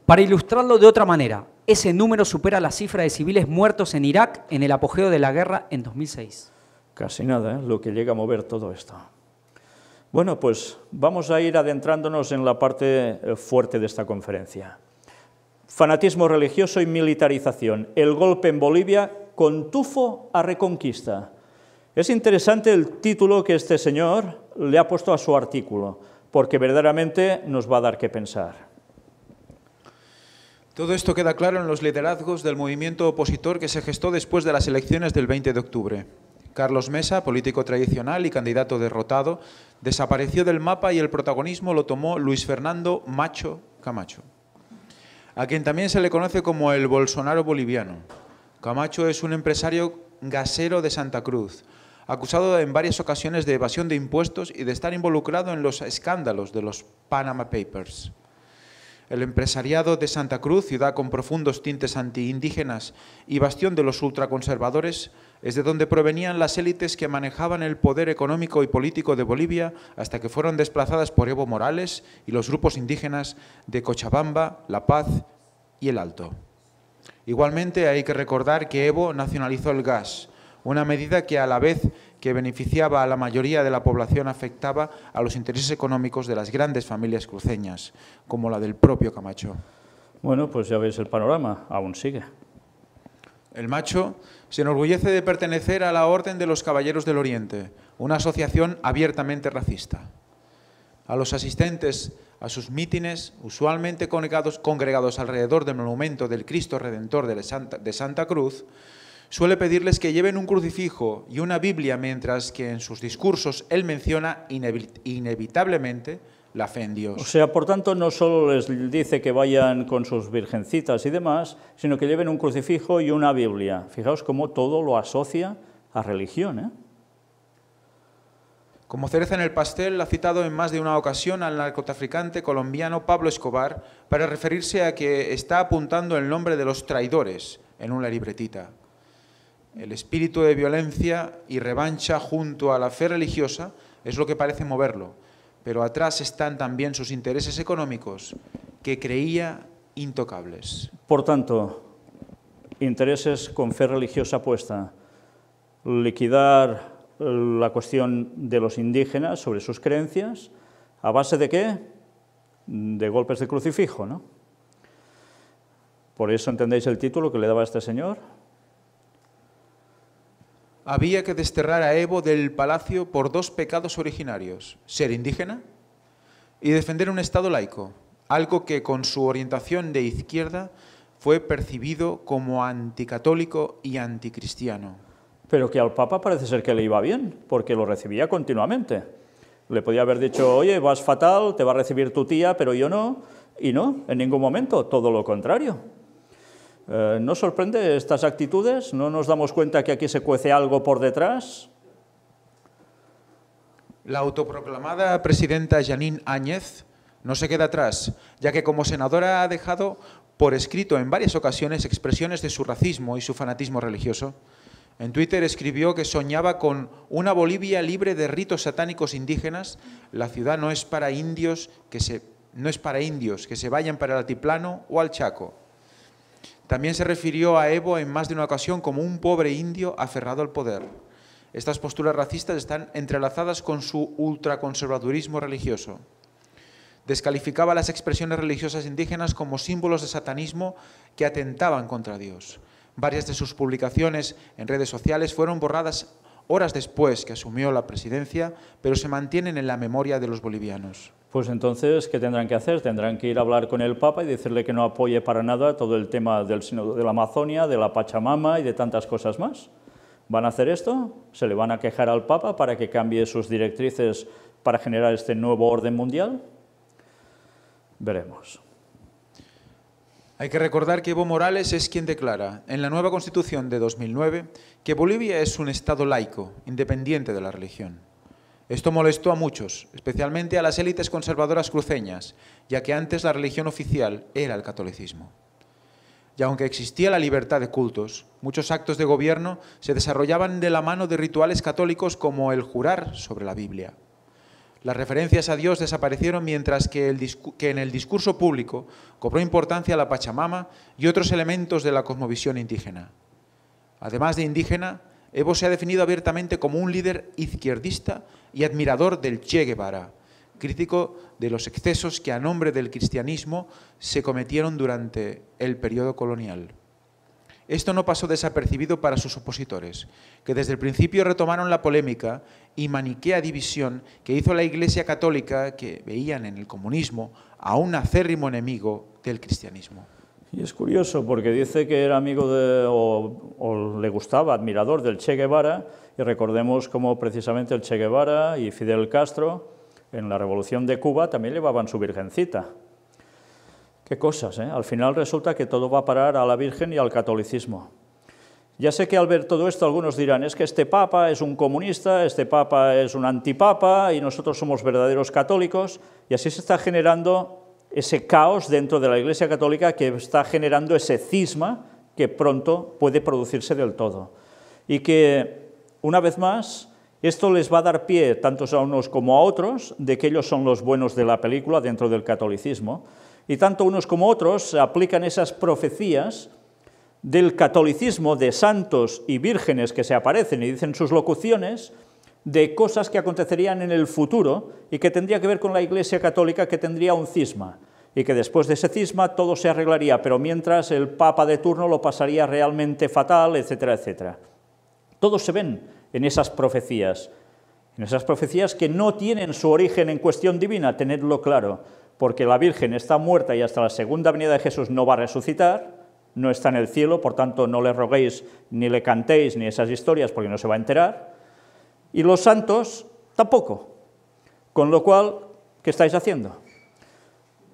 Para ilustrarlo de otra manera, ese número supera la cifra de civiles muertos en Irak en el apogeo de la guerra en 2006. Casi nada, ¿eh? lo que llega a mover todo esto. Bueno, pues vamos a ir adentrándonos en la parte eh, fuerte de esta conferencia. Fanatismo religioso y militarización. El golpe en Bolivia con tufo a reconquista. Es interesante el título que este señor le ha puesto a su artículo, porque verdaderamente nos va a dar que pensar. Todo esto queda claro en los liderazgos del movimiento opositor que se gestó después de las elecciones del 20 de octubre. Carlos Mesa, político tradicional y candidato derrotado, desapareció del mapa y el protagonismo lo tomó Luis Fernando Macho Camacho, a quien también se le conoce como el Bolsonaro boliviano. Camacho es un empresario gasero de Santa Cruz, acusado en varias ocasiones de evasión de impuestos y de estar involucrado en los escándalos de los Panama Papers. El empresariado de Santa Cruz, ciudad con profundos tintes antiindígenas y bastión de los ultraconservadores, es de donde provenían las élites que manejaban el poder económico y político de Bolivia hasta que fueron desplazadas por Evo Morales y los grupos indígenas de Cochabamba, La Paz y El Alto. Igualmente hay que recordar que Evo nacionalizó el gas, una medida que a la vez que beneficiaba a la mayoría de la población afectaba a los intereses económicos de las grandes familias cruceñas, como la del propio Camacho. Bueno, pues ya veis el panorama, aún sigue. El macho se enorgullece de pertenecer a la Orden de los Caballeros del Oriente, una asociación abiertamente racista. A los asistentes a sus mítines, usualmente congregados, alrededor del monumento del Cristo Redentor de Santa Cruz, suele pedirles que lleven un crucifijo y una Biblia, mientras que en sus discursos él menciona inevitablemente la fe en Dios. O sea, por tanto, no solo les dice que vayan con sus virgencitas y demás, sino que lleven un crucifijo y una Biblia. Fijaos cómo todo lo asocia a religión. ¿eh? Como cereza en el pastel, ha citado en más de una ocasión al narcotraficante colombiano Pablo Escobar para referirse a que está apuntando el nombre de los traidores en una libretita. El espíritu de violencia y revancha junto a la fe religiosa es lo que parece moverlo pero atrás están también sus intereses económicos que creía intocables. Por tanto, intereses con fe religiosa puesta, liquidar la cuestión de los indígenas sobre sus creencias, ¿a base de qué? De golpes de crucifijo, ¿no? Por eso entendéis el título que le daba a este señor, había que desterrar a Evo del palacio por dos pecados originarios, ser indígena y defender un Estado laico, algo que con su orientación de izquierda fue percibido como anticatólico y anticristiano. Pero que al Papa parece ser que le iba bien, porque lo recibía continuamente. Le podía haber dicho, oye, vas fatal, te va a recibir tu tía, pero yo no, y no, en ningún momento, todo lo contrario. Eh, ¿No sorprende estas actitudes? ¿No nos damos cuenta que aquí se cuece algo por detrás? La autoproclamada presidenta Janine Áñez no se queda atrás, ya que como senadora ha dejado por escrito en varias ocasiones expresiones de su racismo y su fanatismo religioso. En Twitter escribió que soñaba con una Bolivia libre de ritos satánicos indígenas. La ciudad no es para indios que no es para indios que se vayan para el altiplano o al Chaco. También se refirió a Evo en más de una ocasión como un pobre indio aferrado al poder. Estas posturas racistas están entrelazadas con su ultraconservadurismo religioso. Descalificaba las expresiones religiosas indígenas como símbolos de satanismo que atentaban contra Dios. Varias de sus publicaciones en redes sociales fueron borradas horas después que asumió la presidencia, pero se mantienen en la memoria de los bolivianos pues entonces, ¿qué tendrán que hacer? Tendrán que ir a hablar con el Papa y decirle que no apoye para nada todo el tema del de la Amazonia, de la Pachamama y de tantas cosas más. ¿Van a hacer esto? ¿Se le van a quejar al Papa para que cambie sus directrices para generar este nuevo orden mundial? Veremos. Hay que recordar que Evo Morales es quien declara en la nueva Constitución de 2009 que Bolivia es un Estado laico, independiente de la religión. Esto molestó a muchos, especialmente a las élites conservadoras cruceñas, ya que antes la religión oficial era el catolicismo. Y aunque existía la libertad de cultos, muchos actos de gobierno se desarrollaban de la mano de rituales católicos como el jurar sobre la Biblia. Las referencias a Dios desaparecieron mientras que, en el discurso público cobró importancia la Pachamama y otros elementos de la cosmovisión indígena. Además de indígena, Evo se ha definido abiertamente como un líder izquierdista y admirador del Che Guevara, crítico de los excesos que a nombre del cristianismo se cometieron durante el periodo colonial. Esto no pasó desapercibido para sus opositores, que desde el principio retomaron la polémica y maniquea división que hizo la Iglesia Católica, que veían en el comunismo a un acérrimo enemigo del cristianismo. Y es curioso porque dice que era amigo de, o, le gustaba, admirador del Che Guevara, y recordemos cómo precisamente el Che Guevara y Fidel Castro en la revolución de Cuba también llevaban su virgencita. Qué cosas, ¿eh? Al final resulta que todo va a parar a la Virgen y al catolicismo. Ya sé que al ver todo esto algunos dirán, es que este papa es un comunista, este papa es un antipapa y nosotros somos verdaderos católicos, y así se está generando ese caos dentro de la Iglesia Católica que está generando ese cisma que pronto puede producirse del todo. Y que, una vez más, esto les va a dar pie, tanto a unos como a otros, de que ellos son los buenos de la película dentro del catolicismo. Y tanto unos como otros aplican esas profecías del catolicismo de santos y vírgenes que se aparecen y dicen sus locuciones de cosas que acontecerían en el futuro y que tendría que ver con la Iglesia Católica que tendría un cisma y que después de ese cisma todo se arreglaría, pero mientras el Papa de turno lo pasaría realmente fatal, etcétera, etcétera. Todos se ven en esas profecías, en esas profecías que no tienen su origen en cuestión divina, tenedlo claro, porque la Virgen está muerta y hasta la segunda venida de Jesús no va a resucitar, no está en el cielo, por tanto no le roguéis ni le cantéis ni esas historias porque no se va a enterar, y los santos tampoco. Con lo cual, ¿qué estáis haciendo?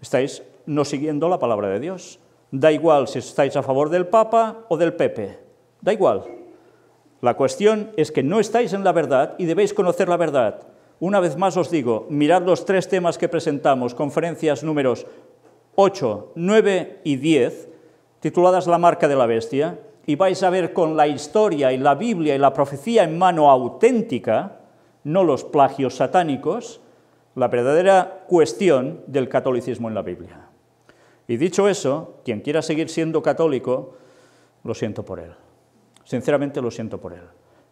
Estáis no siguiendo la palabra de Dios. Da igual si estáis a favor del Papa o del Pepe. Da igual. La cuestión es que no estáis en la verdad y debéis conocer la verdad. Una vez más os digo, mirad los tres temas que presentamos, conferencias números 8, 9 y 10, tituladas La marca de la bestia, y vais a ver con la historia y la Biblia y la profecía en mano auténtica, no los plagios satánicos, la verdadera cuestión del catolicismo en la Biblia. Y dicho eso, quien quiera seguir siendo católico, lo siento por él. Sinceramente lo siento por él.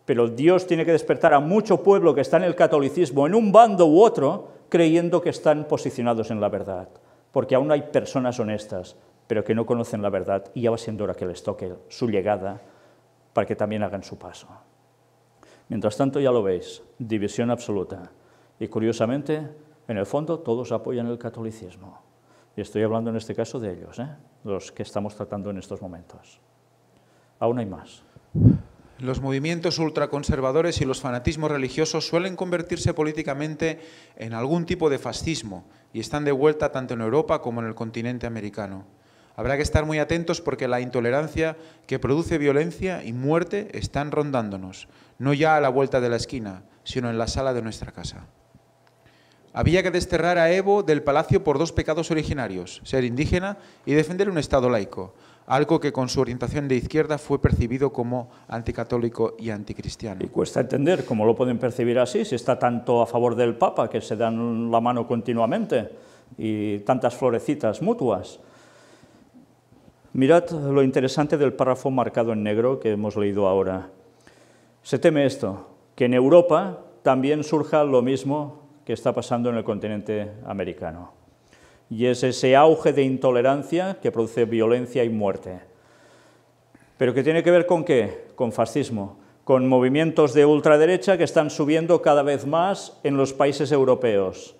Pero Dios tiene que despertar a mucho pueblo que está en el catolicismo, en un bando u otro, creyendo que están posicionados en la verdad. Porque aún hay personas honestas, pero que no conocen la verdad y ya va siendo hora que les toque su llegada para que también hagan su paso. Mientras tanto, ya lo veis, división absoluta. Y curiosamente, en el fondo, todos apoyan el catolicismo. Y estoy hablando en este caso de ellos, ¿eh? los que estamos tratando en estos momentos. Aún hay más. Los movimientos ultraconservadores y los fanatismos religiosos suelen convertirse políticamente en algún tipo de fascismo y están de vuelta tanto en Europa como en el continente americano. Habrá que estar muy atentos porque la intolerancia que produce violencia y muerte están rondándonos, no ya a la vuelta de la esquina, sino en la sala de nuestra casa. Había que desterrar a Evo del palacio por dos pecados originarios, ser indígena y defender un Estado laico, algo que con su orientación de izquierda fue percibido como anticatólico y anticristiano. Y cuesta entender cómo lo pueden percibir así, si está tanto a favor del Papa, que se dan la mano continuamente, y tantas florecitas mutuas. Mirad lo interesante del párrafo marcado en negro que hemos leído ahora. Se teme esto, que en Europa también surja lo mismo que está pasando en el continente americano. Y es ese auge de intolerancia que produce violencia y muerte. ¿Pero qué tiene que ver con qué? Con fascismo, con movimientos de ultraderecha que están subiendo cada vez más en los países europeos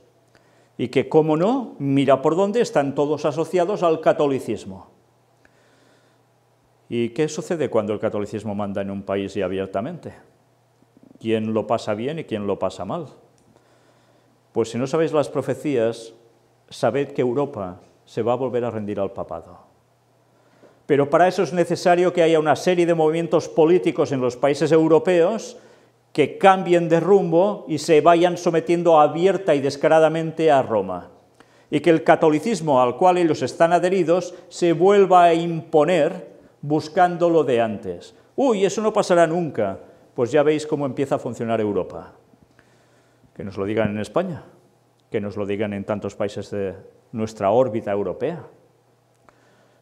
y que, cómo no, mira por dónde están todos asociados al catolicismo. ¿Y qué sucede cuando el catolicismo manda en un país y abiertamente? ¿Quién lo pasa bien y quién lo pasa mal? Pues si no sabéis las profecías, sabed que Europa se va a volver a rendir al papado. Pero para eso es necesario que haya una serie de movimientos políticos en los países europeos que cambien de rumbo y se vayan sometiendo abierta y descaradamente a Roma. Y que el catolicismo al cual ellos están adheridos se vuelva a imponer buscando lo de antes. Uy, eso no pasará nunca. Pues ya veis cómo empieza a funcionar Europa. Que nos lo digan en España, que nos lo digan en tantos países de nuestra órbita europea.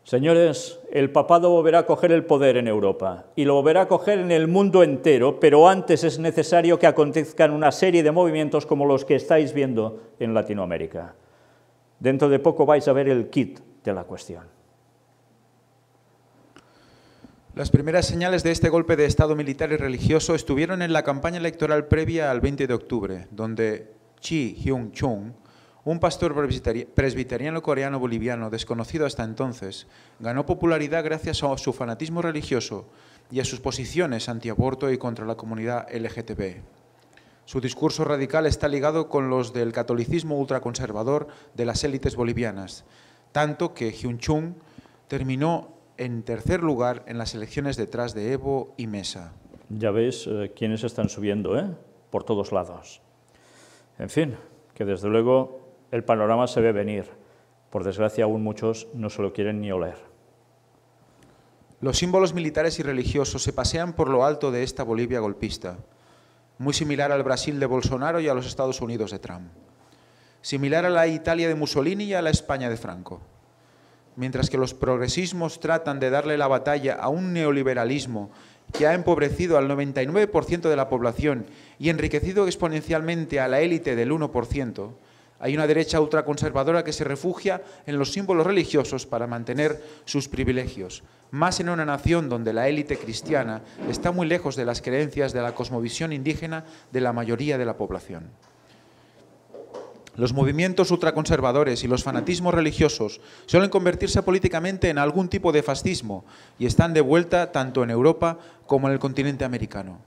Señores, el papado volverá a coger el poder en Europa y lo volverá a coger en el mundo entero, pero antes es necesario que acontezcan una serie de movimientos como los que estáis viendo en Latinoamérica. Dentro de poco vais a ver el kit de la cuestión. Las primeras señales de este golpe de Estado militar y religioso estuvieron en la campaña electoral previa al 20 de octubre, donde Chi Hyun chung un pastor presbiteriano coreano boliviano desconocido hasta entonces, ganó popularidad gracias a su fanatismo religioso y a sus posiciones antiaborto y contra la comunidad LGTB. Su discurso radical está ligado con los del catolicismo ultraconservador de las élites bolivianas, tanto que Hyun-chung terminó en tercer lugar en las elecciones detrás de Evo y Mesa. Ya veis eh, quiénes están subiendo, ¿eh? Por todos lados. En fin, que desde luego el panorama se ve venir. Por desgracia, aún muchos no se lo quieren ni oler. Los símbolos militares y religiosos se pasean por lo alto de esta Bolivia golpista, muy similar al Brasil de Bolsonaro y a los Estados Unidos de Trump, similar a la Italia de Mussolini y a la España de Franco. Mientras que los progresismos tratan de darle la batalla a un neoliberalismo que ha empobrecido al 99% de la población y enriquecido exponencialmente a la élite del 1%, hay una derecha ultraconservadora que se refugia en los símbolos religiosos para mantener sus privilegios, más en una nación donde la élite cristiana está muy lejos de las creencias de la cosmovisión indígena de la mayoría de la población. Los movimientos ultraconservadores y los fanatismos religiosos suelen convertirse políticamente en algún tipo de fascismo y están de vuelta tanto en Europa como en el continente americano.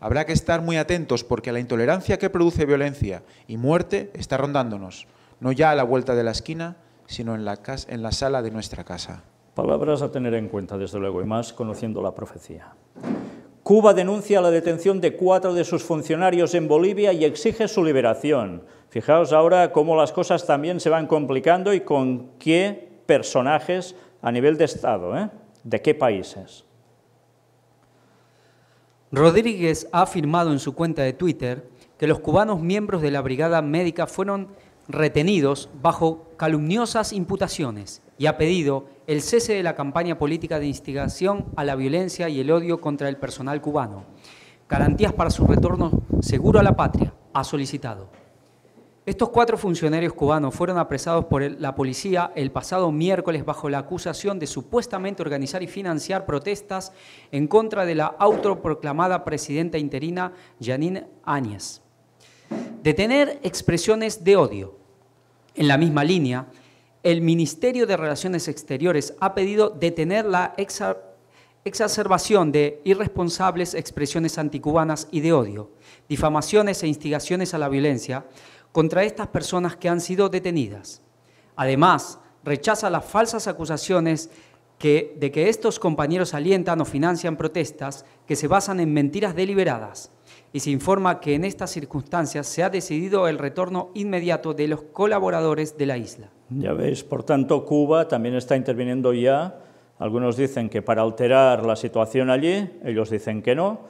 Habrá que estar muy atentos porque la intolerancia que produce violencia y muerte está rondándonos, no ya a la vuelta de la esquina, sino en la, en la sala de nuestra casa. Palabras a tener en cuenta, desde luego, y más conociendo la profecía. Cuba denuncia la detención de cuatro de sus funcionarios en Bolivia y exige su liberación. Fijaos ahora cómo las cosas también se van complicando y con qué personajes a nivel de Estado, ¿eh? de qué países. Rodríguez ha afirmado en su cuenta de Twitter que los cubanos miembros de la Brigada Médica fueron retenidos bajo calumniosas imputaciones y ha pedido el cese de la campaña política de instigación a la violencia y el odio contra el personal cubano. Garantías para su retorno seguro a la patria, ha solicitado. Estos cuatro funcionarios cubanos fueron apresados por la policía el pasado miércoles bajo la acusación de supuestamente organizar y financiar protestas en contra de la autoproclamada presidenta interina Janine Áñez. Detener expresiones de odio. En la misma línea, el Ministerio de Relaciones Exteriores ha pedido detener la exacerbación de irresponsables expresiones anticubanas y de odio, difamaciones e instigaciones a la violencia, contra estas personas que han sido detenidas. Además, rechaza las falsas acusaciones de que estos compañeros alientan o financian protestas que se basan en mentiras deliberadas y se informa que en estas circunstancias se ha decidido el retorno inmediato de los colaboradores de la isla. Ya veis, por tanto, Cuba también está interviniendo ya. Algunos dicen que para alterar la situación allí, ellos dicen que no,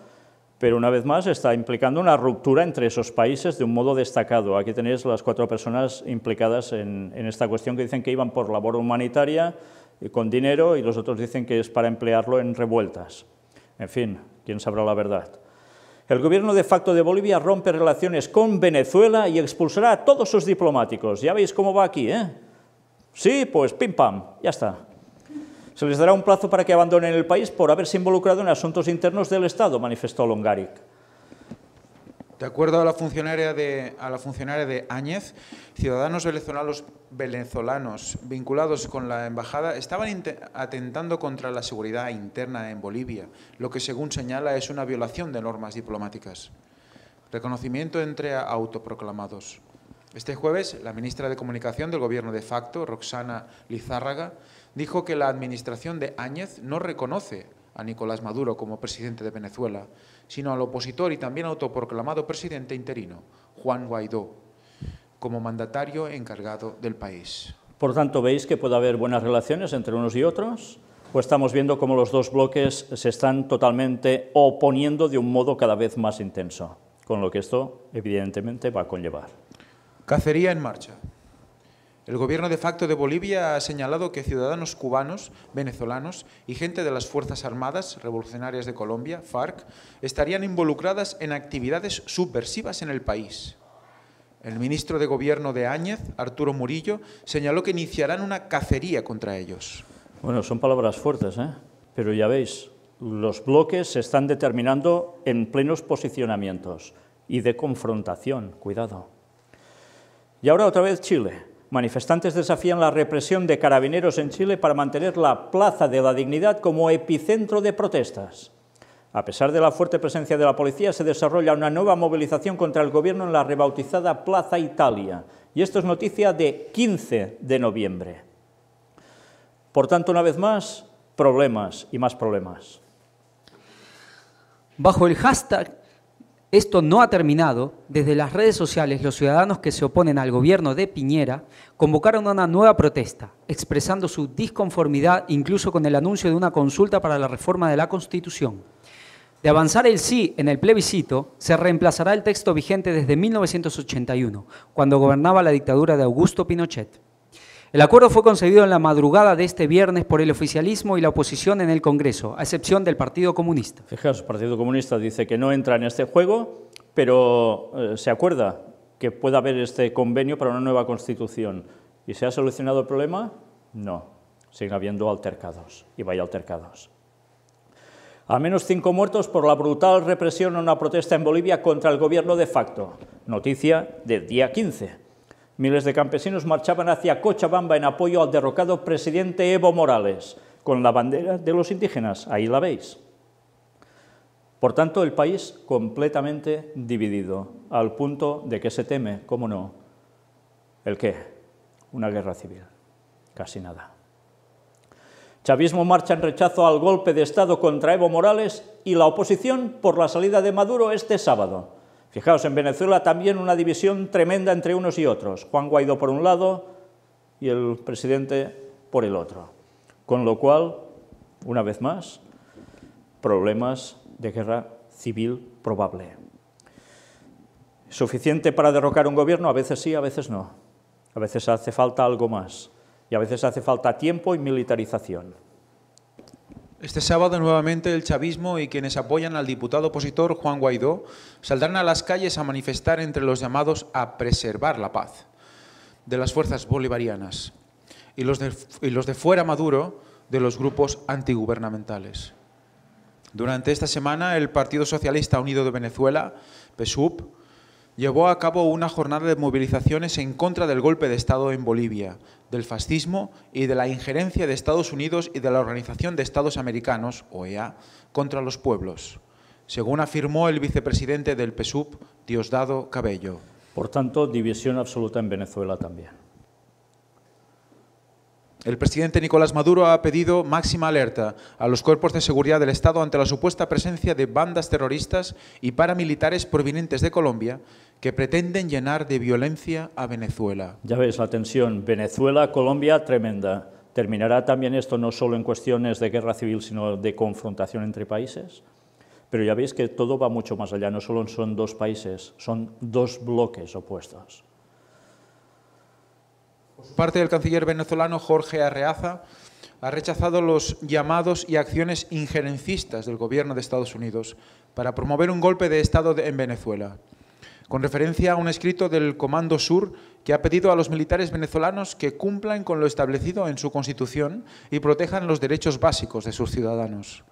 pero una vez más está implicando una ruptura entre esos países de un modo destacado. Aquí tenéis las cuatro personas implicadas en, esta cuestión que dicen que iban por labor humanitaria y eh, con dinero y los otros dicen que es para emplearlo en revueltas. En fin, quién sabrá la verdad. El gobierno de facto de Bolivia rompe relaciones con Venezuela y expulsará a todos sus diplomáticos. Ya veis cómo va aquí, ¿eh? Sí, pues pim pam, ya está. Se les dará un plazo para que abandonen el país por haberse involucrado en asuntos internos del Estado, manifestó Longaric. De acuerdo a la funcionaria de, a la funcionaria de Áñez, ciudadanos venezolanos vinculados con la embajada estaban atentando contra la seguridad interna en Bolivia, lo que según señala es una violación de normas diplomáticas. Reconocimiento entre autoproclamados. Este jueves, la ministra de Comunicación del Gobierno de facto, Roxana Lizárraga, dijo que la administración de Áñez no reconoce a Nicolás Maduro como presidente de Venezuela, sino al opositor y también autoproclamado presidente interino, Juan Guaidó, como mandatario encargado del país. Por tanto, veis que puede haber buenas relaciones entre unos y otros, o estamos viendo cómo los dos bloques se están totalmente oponiendo de un modo cada vez más intenso, con lo que esto evidentemente va a conllevar. Cacería en marcha. El gobierno de facto de Bolivia ha señalado que ciudadanos cubanos, venezolanos y gente de las Fuerzas Armadas Revolucionarias de Colombia, FARC, estarían involucradas en actividades subversivas en el país. El ministro de Gobierno de Áñez, Arturo Murillo, señaló que iniciarán una cacería contra ellos. Bueno, son palabras fuertes, ¿eh? pero ya veis, los bloques se están determinando en plenos posicionamientos y de confrontación, cuidado. Y ahora otra vez Chile. Manifestantes desafían la represión de carabineros en Chile para mantener la Plaza de la Dignidad como epicentro de protestas. A pesar de la fuerte presencia de la policía, se desarrolla una nueva movilización contra el gobierno en la rebautizada Plaza Italia. Y esto es noticia de 15 de noviembre. Por tanto, una vez más, problemas y más problemas. Bajo el hashtag esto no ha terminado. Desde las redes sociales, los ciudadanos que se oponen al gobierno de Piñera convocaron una nueva protesta, expresando su disconformidad incluso con el anuncio de una consulta para la reforma de la Constitución. De avanzar el sí en el plebiscito, se reemplazará el texto vigente desde 1981, cuando gobernaba la dictadura de Augusto Pinochet. El acuerdo fue concedido en la madrugada de este viernes por el oficialismo y la oposición en el Congreso, a excepción del Partido Comunista. Fijaos, el Partido Comunista dice que no entra en este juego, pero eh, se acuerda que pueda haber este convenio para una nueva constitución. ¿Y se ha solucionado el problema? No. Siguen habiendo altercados, y vaya altercados. Al menos cinco muertos por la brutal represión a una protesta en Bolivia contra el gobierno de facto. Noticia del día 15. Miles de campesinos marchaban hacia Cochabamba en apoyo al derrocado presidente Evo Morales, con la bandera de los indígenas, ahí la veis. Por tanto, el país completamente dividido, al punto de que se teme, cómo no, el qué, una guerra civil, casi nada. Chavismo marcha en rechazo al golpe de Estado contra Evo Morales y la oposición por la salida de Maduro este sábado. Fijaos, en Venezuela también una división tremenda entre unos y otros. Juan Guaidó por un lado y el presidente por el otro. Con lo cual, una vez más, problemas de guerra civil probable. ¿Suficiente para derrocar un gobierno? A veces sí, a veces no. A veces hace falta algo más. Y a veces hace falta tiempo y militarización. Este sábado nuevamente el chavismo y quienes apoyan al diputado opositor Juan Guaidó saldrán a las calles a manifestar entre los llamados a preservar la paz de las fuerzas bolivarianas y los de, fuera Maduro de los grupos antigubernamentales. Durante esta semana el Partido Socialista Unido de Venezuela, PSUV, llevó a cabo una jornada de movilizaciones en contra del golpe de Estado en Bolivia, del fascismo y de la injerencia de Estados Unidos y de la Organización de Estados Americanos, OEA, contra los pueblos, según afirmó el vicepresidente del PSUV, Diosdado Cabello. Por tanto, división absoluta en Venezuela también. El presidente Nicolás Maduro ha pedido máxima alerta a los cuerpos de seguridad del Estado ante la supuesta presencia de bandas terroristas y paramilitares provenientes de Colombia que pretenden llenar de violencia a Venezuela. Ya veis la tensión Venezuela-Colombia tremenda. ¿Terminará también esto no solo en cuestiones de guerra civil, sino de confrontación entre países? Pero ya veis que todo va mucho más allá, no solo son dos países, son dos bloques opuestos parte del canciller venezolano Jorge Arreaza ha rechazado los llamados y acciones injerencistas del gobierno de Estados Unidos para promover un golpe de Estado en Venezuela, con referencia a un escrito del Comando Sur que ha pedido a los militares venezolanos que cumplan con lo establecido en su Constitución y protejan los derechos básicos de sus ciudadanos.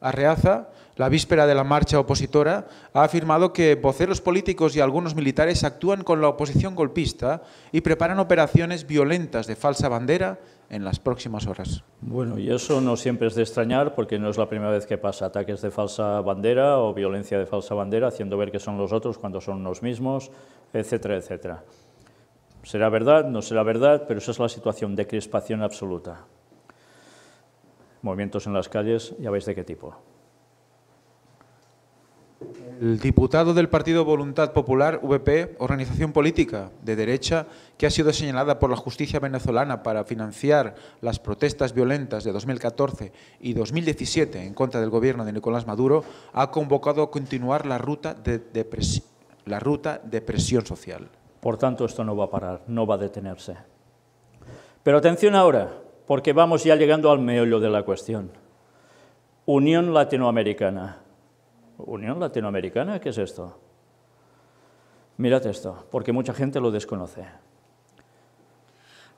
Arreaza, la víspera de la marcha opositora, ha afirmado que voceros políticos y algunos militares actúan con la oposición golpista y preparan operaciones violentas de falsa bandera en las próximas horas. Bueno, y eso no siempre es de extrañar porque no es la primera vez que pasa ataques de falsa bandera o violencia de falsa bandera, haciendo ver que son los otros cuando son los mismos, etcétera, etcétera. Será verdad, no será verdad, pero esa es la situación de crispación absoluta movimientos en las calles, ya veis de qué tipo. El diputado del Partido Voluntad Popular, VP, organización política de derecha, que ha sido señalada por la justicia venezolana para financiar las protestas violentas de 2014 y 2017 en contra del gobierno de Nicolás Maduro, ha convocado a continuar la ruta de, la ruta de presión social. Por tanto, esto no va a parar, no va a detenerse. Pero atención ahora, porque vamos ya llegando al meollo de la cuestión. Unión Latinoamericana. Unión Latinoamericana, ¿qué es esto? Mirad esto, porque mucha gente lo desconoce.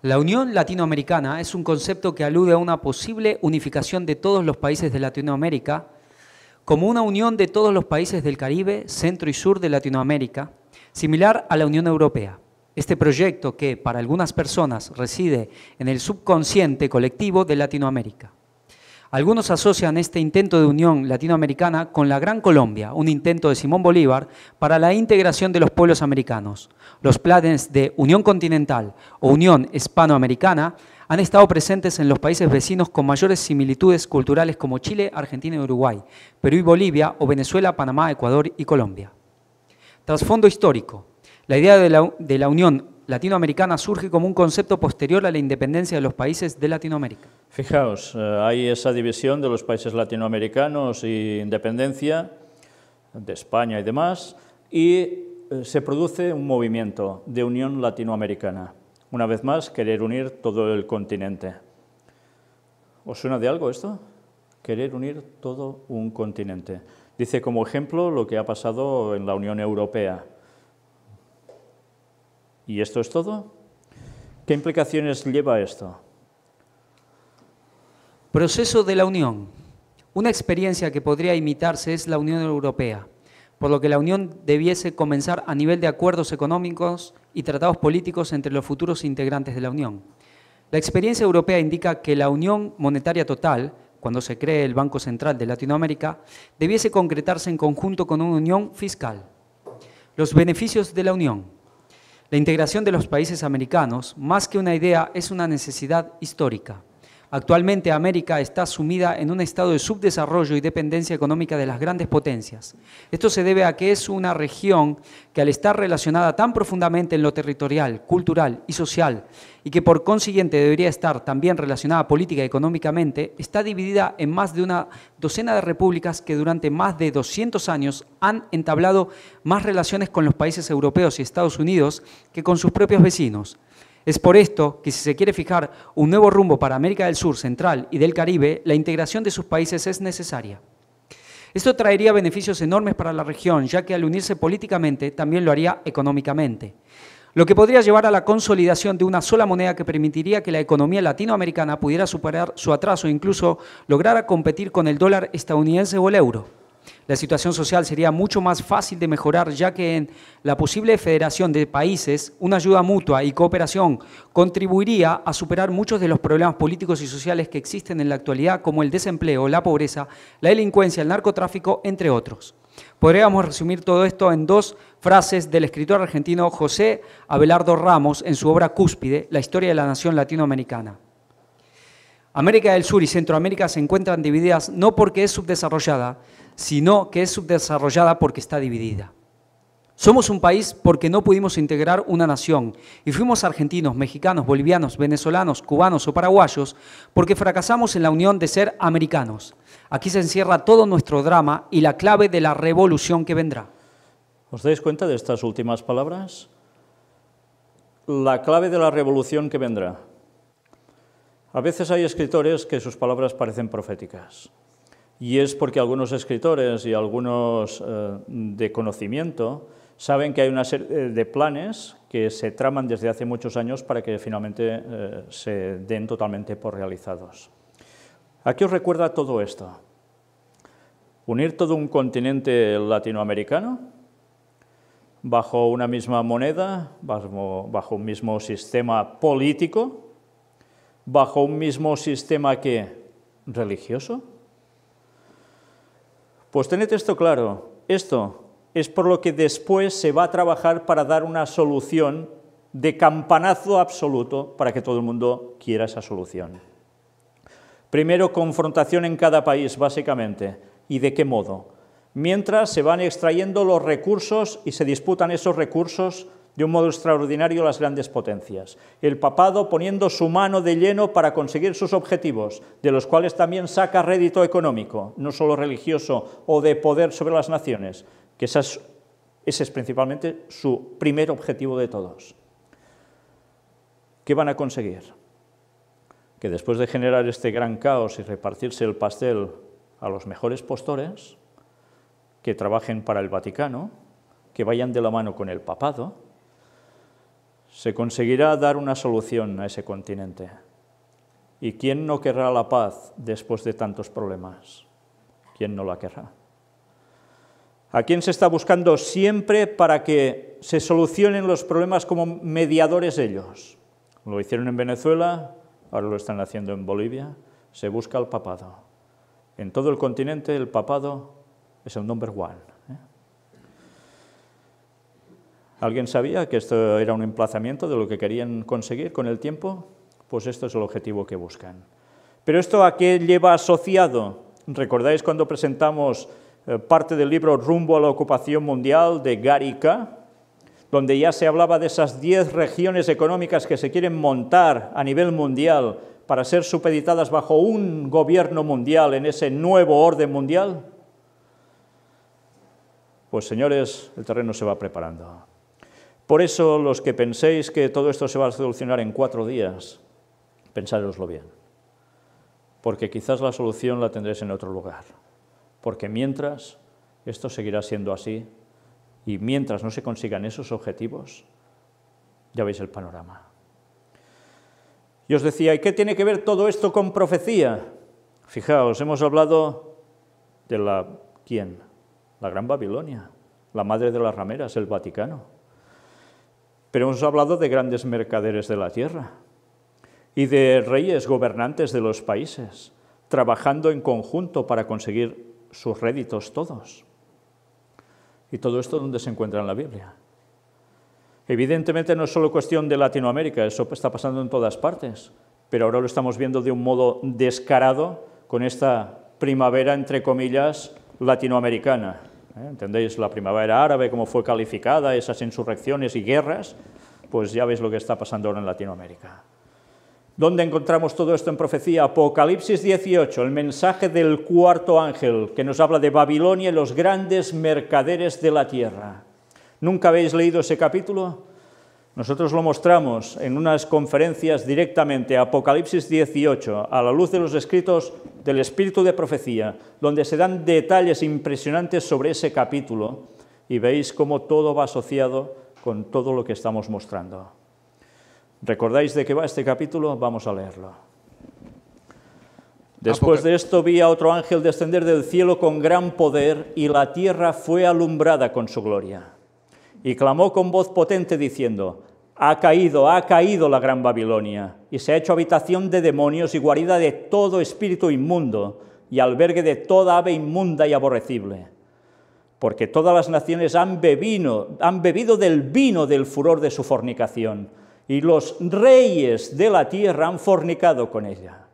La Unión Latinoamericana es un concepto que alude a una posible unificación de todos los países de Latinoamérica, como una unión de todos los países del Caribe, centro y sur de Latinoamérica, similar a la Unión Europea este proyecto que para algunas personas reside en el subconsciente colectivo de Latinoamérica. Algunos asocian este intento de unión latinoamericana con la Gran Colombia, un intento de Simón Bolívar para la integración de los pueblos americanos. Los planes de unión continental o unión hispanoamericana han estado presentes en los países vecinos con mayores similitudes culturales como Chile, Argentina y Uruguay, Perú y Bolivia o Venezuela, Panamá, Ecuador y Colombia. Trasfondo histórico. La idea de la, Unión Latinoamericana surge como un concepto posterior a la independencia de los países de Latinoamérica. Fijaos, eh, hay esa división de los países latinoamericanos y independencia de España y demás, y eh, se produce un movimiento de unión latinoamericana. Una vez más, querer unir todo el continente. ¿Os suena de algo esto? Querer unir todo un continente. Dice como ejemplo lo que ha pasado en la Unión Europea. ¿Y esto es todo? ¿Qué implicaciones lleva esto? Proceso de la Unión. Una experiencia que podría imitarse es la Unión Europea, por lo que la Unión debiese comenzar a nivel de acuerdos económicos y tratados políticos entre los futuros integrantes de la Unión. La experiencia europea indica que la Unión Monetaria Total, cuando se cree el Banco Central de Latinoamérica, debiese concretarse en conjunto con una unión fiscal. Los beneficios de la Unión. La integración de los países americanos, más que una idea, es una necesidad histórica. Actualmente América está sumida en un estado de subdesarrollo y dependencia económica de las grandes potencias. Esto se debe a que es una región que al estar relacionada tan profundamente en lo territorial, cultural y social, y que por consiguiente debería estar también relacionada política y económicamente, está dividida en más de una docena de repúblicas que durante más de 200 años han entablado más relaciones con los países europeos y Estados Unidos que con sus propios vecinos. Es por esto que si se quiere fijar un nuevo rumbo para América del Sur, Central y del Caribe, la integración de sus países es necesaria. Esto traería beneficios enormes para la región, ya que al unirse políticamente también lo haría económicamente, lo que podría llevar a la consolidación de una sola moneda que permitiría que la economía latinoamericana pudiera superar su atraso e incluso lograra competir con el dólar estadounidense o el euro la situación social sería mucho más fácil de mejorar, ya que en la posible federación de países, una ayuda mutua y cooperación contribuiría a superar muchos de los problemas políticos y sociales que existen en la actualidad, como el desempleo, la pobreza, la delincuencia, el narcotráfico, entre otros. Podríamos resumir todo esto en dos frases del escritor argentino José Abelardo Ramos en su obra Cúspide, La historia de la nación latinoamericana. América del Sur y Centroamérica se encuentran divididas no porque es subdesarrollada, sino que es subdesarrollada porque está dividida. Somos un país porque no pudimos integrar una nación y fuimos argentinos, mexicanos, bolivianos, venezolanos, cubanos o paraguayos porque fracasamos en la unión de ser americanos. Aquí se encierra todo nuestro drama y la clave de la revolución que vendrá. ¿Os dais cuenta de estas últimas palabras? La clave de la revolución que vendrá. A veces hay escritores que sus palabras parecen proféticas. Y es porque algunos escritores y algunos eh, de conocimiento saben que hay una serie eh, de planes que se traman desde hace muchos años para que finalmente eh, se den totalmente por realizados. ¿A qué os recuerda todo esto? ¿Unir todo un continente latinoamericano? ¿Bajo una misma moneda? bajo un mismo sistema político? bajo un mismo sistema que religioso? Pues tened esto claro, esto es por lo que después se va a trabajar para dar una solución de campanazo absoluto para que todo el mundo quiera esa solución. Primero, confrontación en cada país, básicamente. ¿Y de qué modo? Mientras se van extrayendo los recursos y se disputan esos recursos de un modo extraordinario las grandes potencias. El papado poniendo su mano de lleno para conseguir sus objetivos, de los cuales también saca rédito económico, no solo religioso o de poder sobre las naciones, que ese es principalmente su primer objetivo de todos. ¿Qué van a conseguir? Que después de generar este gran caos y repartirse el pastel a los mejores postores, que trabajen para el Vaticano, que vayan de la mano con el papado, se conseguirá dar una solución a ese continente. ¿Y quién no querrá la paz después de tantos problemas? ¿Quién no la querrá? ¿A quién se está buscando siempre para que se solucionen los problemas como mediadores ellos? Lo hicieron en Venezuela, ahora lo están haciendo en Bolivia. Se busca al papado. En todo el continente el papado es el number one. ¿Alguien sabía que esto era un emplazamiento de lo que querían conseguir con el tiempo? Pues esto es el objetivo que buscan. Pero esto a qué lleva asociado? ¿Recordáis cuando presentamos eh, parte del libro Rumbo a la ocupación mundial de Garica, donde ya se hablaba de esas diez regiones económicas que se quieren montar a nivel mundial para ser supeditadas bajo un gobierno mundial en ese nuevo orden mundial? Pues señores, el terreno se va preparando. Por eso los que penséis que todo esto se va a solucionar en cuatro días, pensároslo bien, porque quizás la solución la tendréis en otro lugar, porque mientras esto seguirá siendo así y mientras no se consigan esos objetivos, ya veis el panorama. Y os decía, ¿y qué tiene que ver todo esto con profecía? Fijaos, hemos hablado de la... ¿Quién? La Gran Babilonia, la madre de las rameras, el Vaticano pero hemos hablado de grandes mercaderes de la tierra y de reyes gobernantes de los países, trabajando en conjunto para conseguir sus réditos todos. ¿Y todo esto dónde se encuentra en la Biblia? Evidentemente no es solo cuestión de Latinoamérica, eso está pasando en todas partes, pero ahora lo estamos viendo de un modo descarado con esta primavera, entre comillas, latinoamericana. ¿eh? ¿Entendéis la primavera árabe, cómo fue calificada, esas insurrecciones y guerras? Pues ya veis lo que está pasando ahora en Latinoamérica. ¿Dónde encontramos todo esto en profecía? Apocalipsis 18, el mensaje del cuarto ángel, que nos habla de Babilonia y los grandes mercaderes de la tierra. ¿Nunca habéis leído ese capítulo? Nosotros lo mostramos en unas conferencias directamente, Apocalipsis 18, a la luz de los escritos del Espíritu de Profecía, donde se dan detalles impresionantes sobre ese capítulo y veis cómo todo va asociado con todo lo que estamos mostrando. ¿Recordáis de qué va este capítulo? Vamos a leerlo. Después de esto vi a otro ángel descender del cielo con gran poder y la tierra fue alumbrada con su gloria y clamó con voz potente diciendo, ha caído, ha caído la gran Babilonia, y se ha hecho habitación de demonios y guarida de todo espíritu inmundo, y albergue de toda ave inmunda y aborrecible. Porque todas las naciones han, han bebido del vino del furor de su fornicación, y los reyes de la tierra han fornicado con ella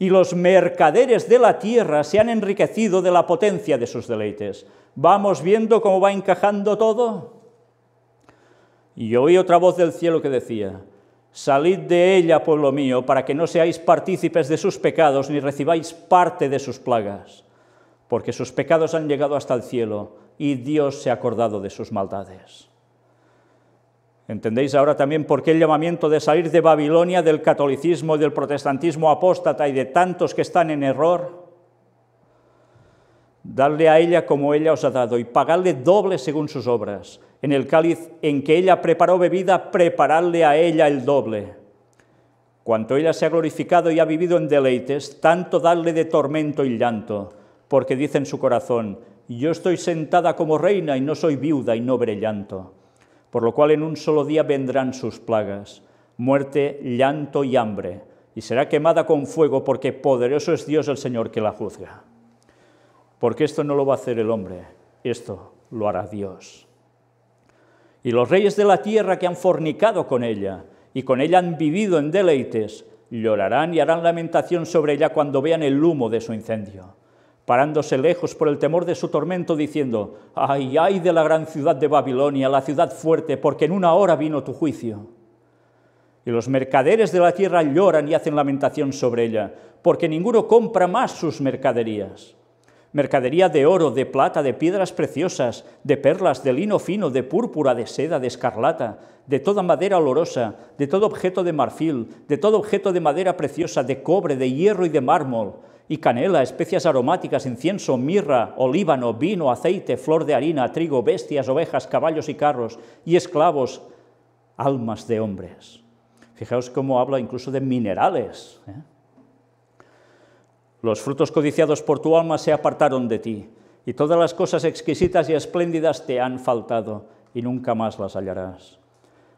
y los mercaderes de la tierra se han enriquecido de la potencia de sus deleites. ¿Vamos viendo cómo va encajando todo? Y oí otra voz del cielo que decía, Salid de ella, pueblo mío, para que no seáis partícipes de sus pecados ni recibáis parte de sus plagas, porque sus pecados han llegado hasta el cielo y Dios se ha acordado de sus maldades. ¿Entendéis ahora también por qué el llamamiento de salir de Babilonia, del catolicismo, y del protestantismo apóstata y de tantos que están en error? Darle a ella como ella os ha dado y pagarle doble según sus obras. En el cáliz en que ella preparó bebida, prepararle a ella el doble. Cuanto ella se ha glorificado y ha vivido en deleites, tanto darle de tormento y llanto, porque dice en su corazón, yo estoy sentada como reina y no soy viuda y no veré llanto. Por lo cual en un solo día vendrán sus plagas, muerte, llanto y hambre, y será quemada con fuego, porque poderoso es Dios el Señor que la juzga porque esto no lo va a hacer el hombre, esto lo hará Dios. Y los reyes de la tierra que han fornicado con ella y con ella han vivido en deleites, llorarán y harán lamentación sobre ella cuando vean el humo de su incendio, parándose lejos por el temor de su tormento, diciendo, ay, ay de la gran ciudad de Babilonia, la ciudad fuerte, porque en una hora vino tu juicio. Y los mercaderes de la tierra lloran y hacen lamentación sobre ella, porque ninguno compra más sus mercaderías mercadería de oro, de plata, de piedras preciosas, de perlas, de lino fino, de púrpura, de seda, de escarlata, de toda madera olorosa, de todo objeto de marfil, de todo objeto de madera preciosa, de cobre, de hierro y de mármol, y canela, especias aromáticas, incienso, mirra, olíbano, vino, aceite, flor de harina, trigo, bestias, ovejas, caballos y carros, y esclavos, almas de hombres. Fijaos cómo habla incluso de minerales. ¿eh? Los frutos codiciados por tu alma se apartaron de ti, y todas las cosas exquisitas y espléndidas te han faltado, y nunca más las hallarás.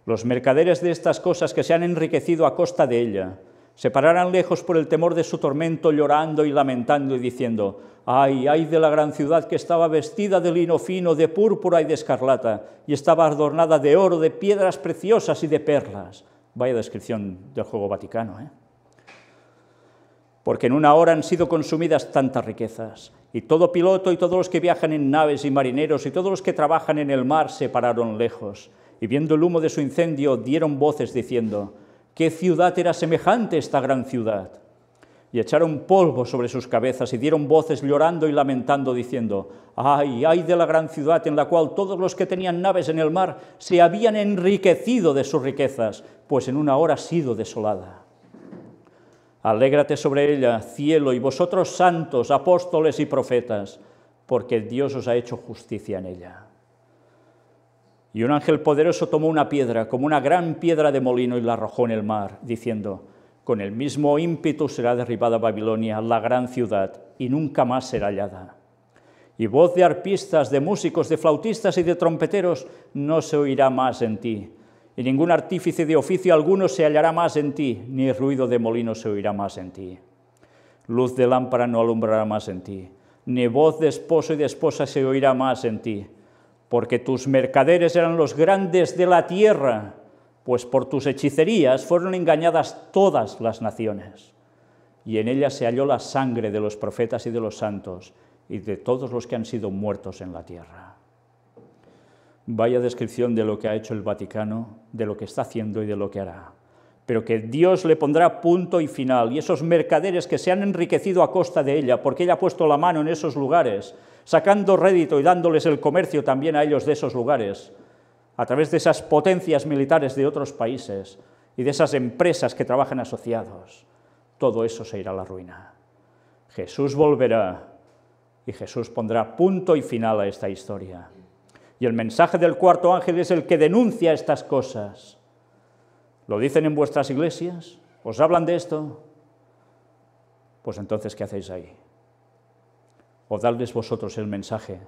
Los mercaderes de estas cosas que se han enriquecido a costa de ella, se pararán lejos por el temor de su tormento, llorando y lamentando y diciendo, ay, ay de la gran ciudad que estaba vestida de lino fino, de púrpura y de escarlata, y estaba adornada de oro, de piedras preciosas y de perlas. Vaya descripción del juego vaticano, ¿eh? porque en una hora han sido consumidas tantas riquezas. Y todo piloto y todos los que viajan en naves y marineros y todos los que trabajan en el mar se pararon lejos, y viendo el humo de su incendio dieron voces diciendo, ¿qué ciudad era semejante esta gran ciudad? Y echaron polvo sobre sus cabezas y dieron voces llorando y lamentando diciendo, ay, ay de la gran ciudad en la cual todos los que tenían naves en el mar se habían enriquecido de sus riquezas, pues en una hora ha sido desolada. Alégrate sobre ella, cielo, y vosotros santos, apóstoles y profetas, porque Dios os ha hecho justicia en ella. Y un ángel poderoso tomó una piedra, como una gran piedra de molino, y la arrojó en el mar, diciendo, con el mismo ímpetu será derribada Babilonia, la gran ciudad, y nunca más será hallada. Y voz de arpistas, de músicos, de flautistas y de trompeteros no se oirá más en ti, y ningún artífice de oficio alguno se hallará más en ti, ni ruido de molino se oirá más en ti. Luz de lámpara no alumbrará más en ti, ni voz de esposo y de esposa se oirá más en ti, porque tus mercaderes eran los grandes de la tierra, pues por tus hechicerías fueron engañadas todas las naciones. Y en ella se halló la sangre de los profetas y de los santos, y de todos los que han sido muertos en la tierra. Vaya descripción de lo que ha hecho el Vaticano, de lo que está haciendo y de lo que hará. Pero que Dios le pondrá punto y final. Y esos mercaderes que se han enriquecido a costa de ella, porque ella ha puesto la mano en esos lugares, sacando rédito y dándoles el comercio también a ellos de esos lugares, a través de esas potencias militares de otros países y de esas empresas que trabajan asociados, todo eso se irá a la ruina. Jesús volverá y Jesús pondrá punto y final a esta historia. Y el mensaje del cuarto ángel es el que denuncia estas cosas. ¿Lo dicen en vuestras iglesias? ¿Os hablan de esto? Pues entonces, ¿qué hacéis ahí? O darles vosotros el mensaje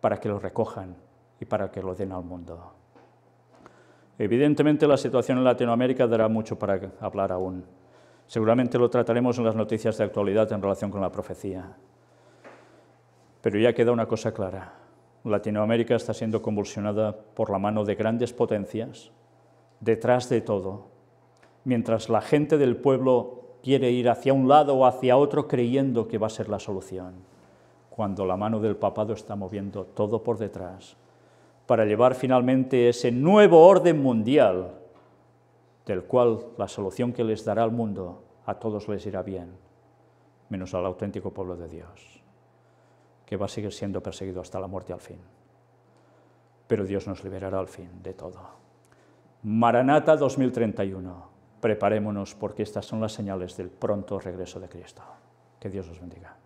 para que lo recojan y para que lo den al mundo. Evidentemente la situación en Latinoamérica dará mucho para hablar aún. Seguramente lo trataremos en las noticias de actualidad en relación con la profecía. Pero ya queda una cosa clara. Latinoamérica está siendo convulsionada por la mano de grandes potencias detrás de todo. Mientras la gente del pueblo quiere ir hacia un lado o hacia otro creyendo que va a ser la solución, cuando la mano del papado está moviendo todo por detrás para llevar finalmente ese nuevo orden mundial, del cual la solución que les dará al mundo a todos les irá bien, menos al auténtico pueblo de Dios que va a seguir siendo perseguido hasta la muerte al fin. Pero Dios nos liberará al fin de todo. Maranata 2031. Preparémonos porque estas son las señales del pronto regreso de Cristo. Que Dios los bendiga.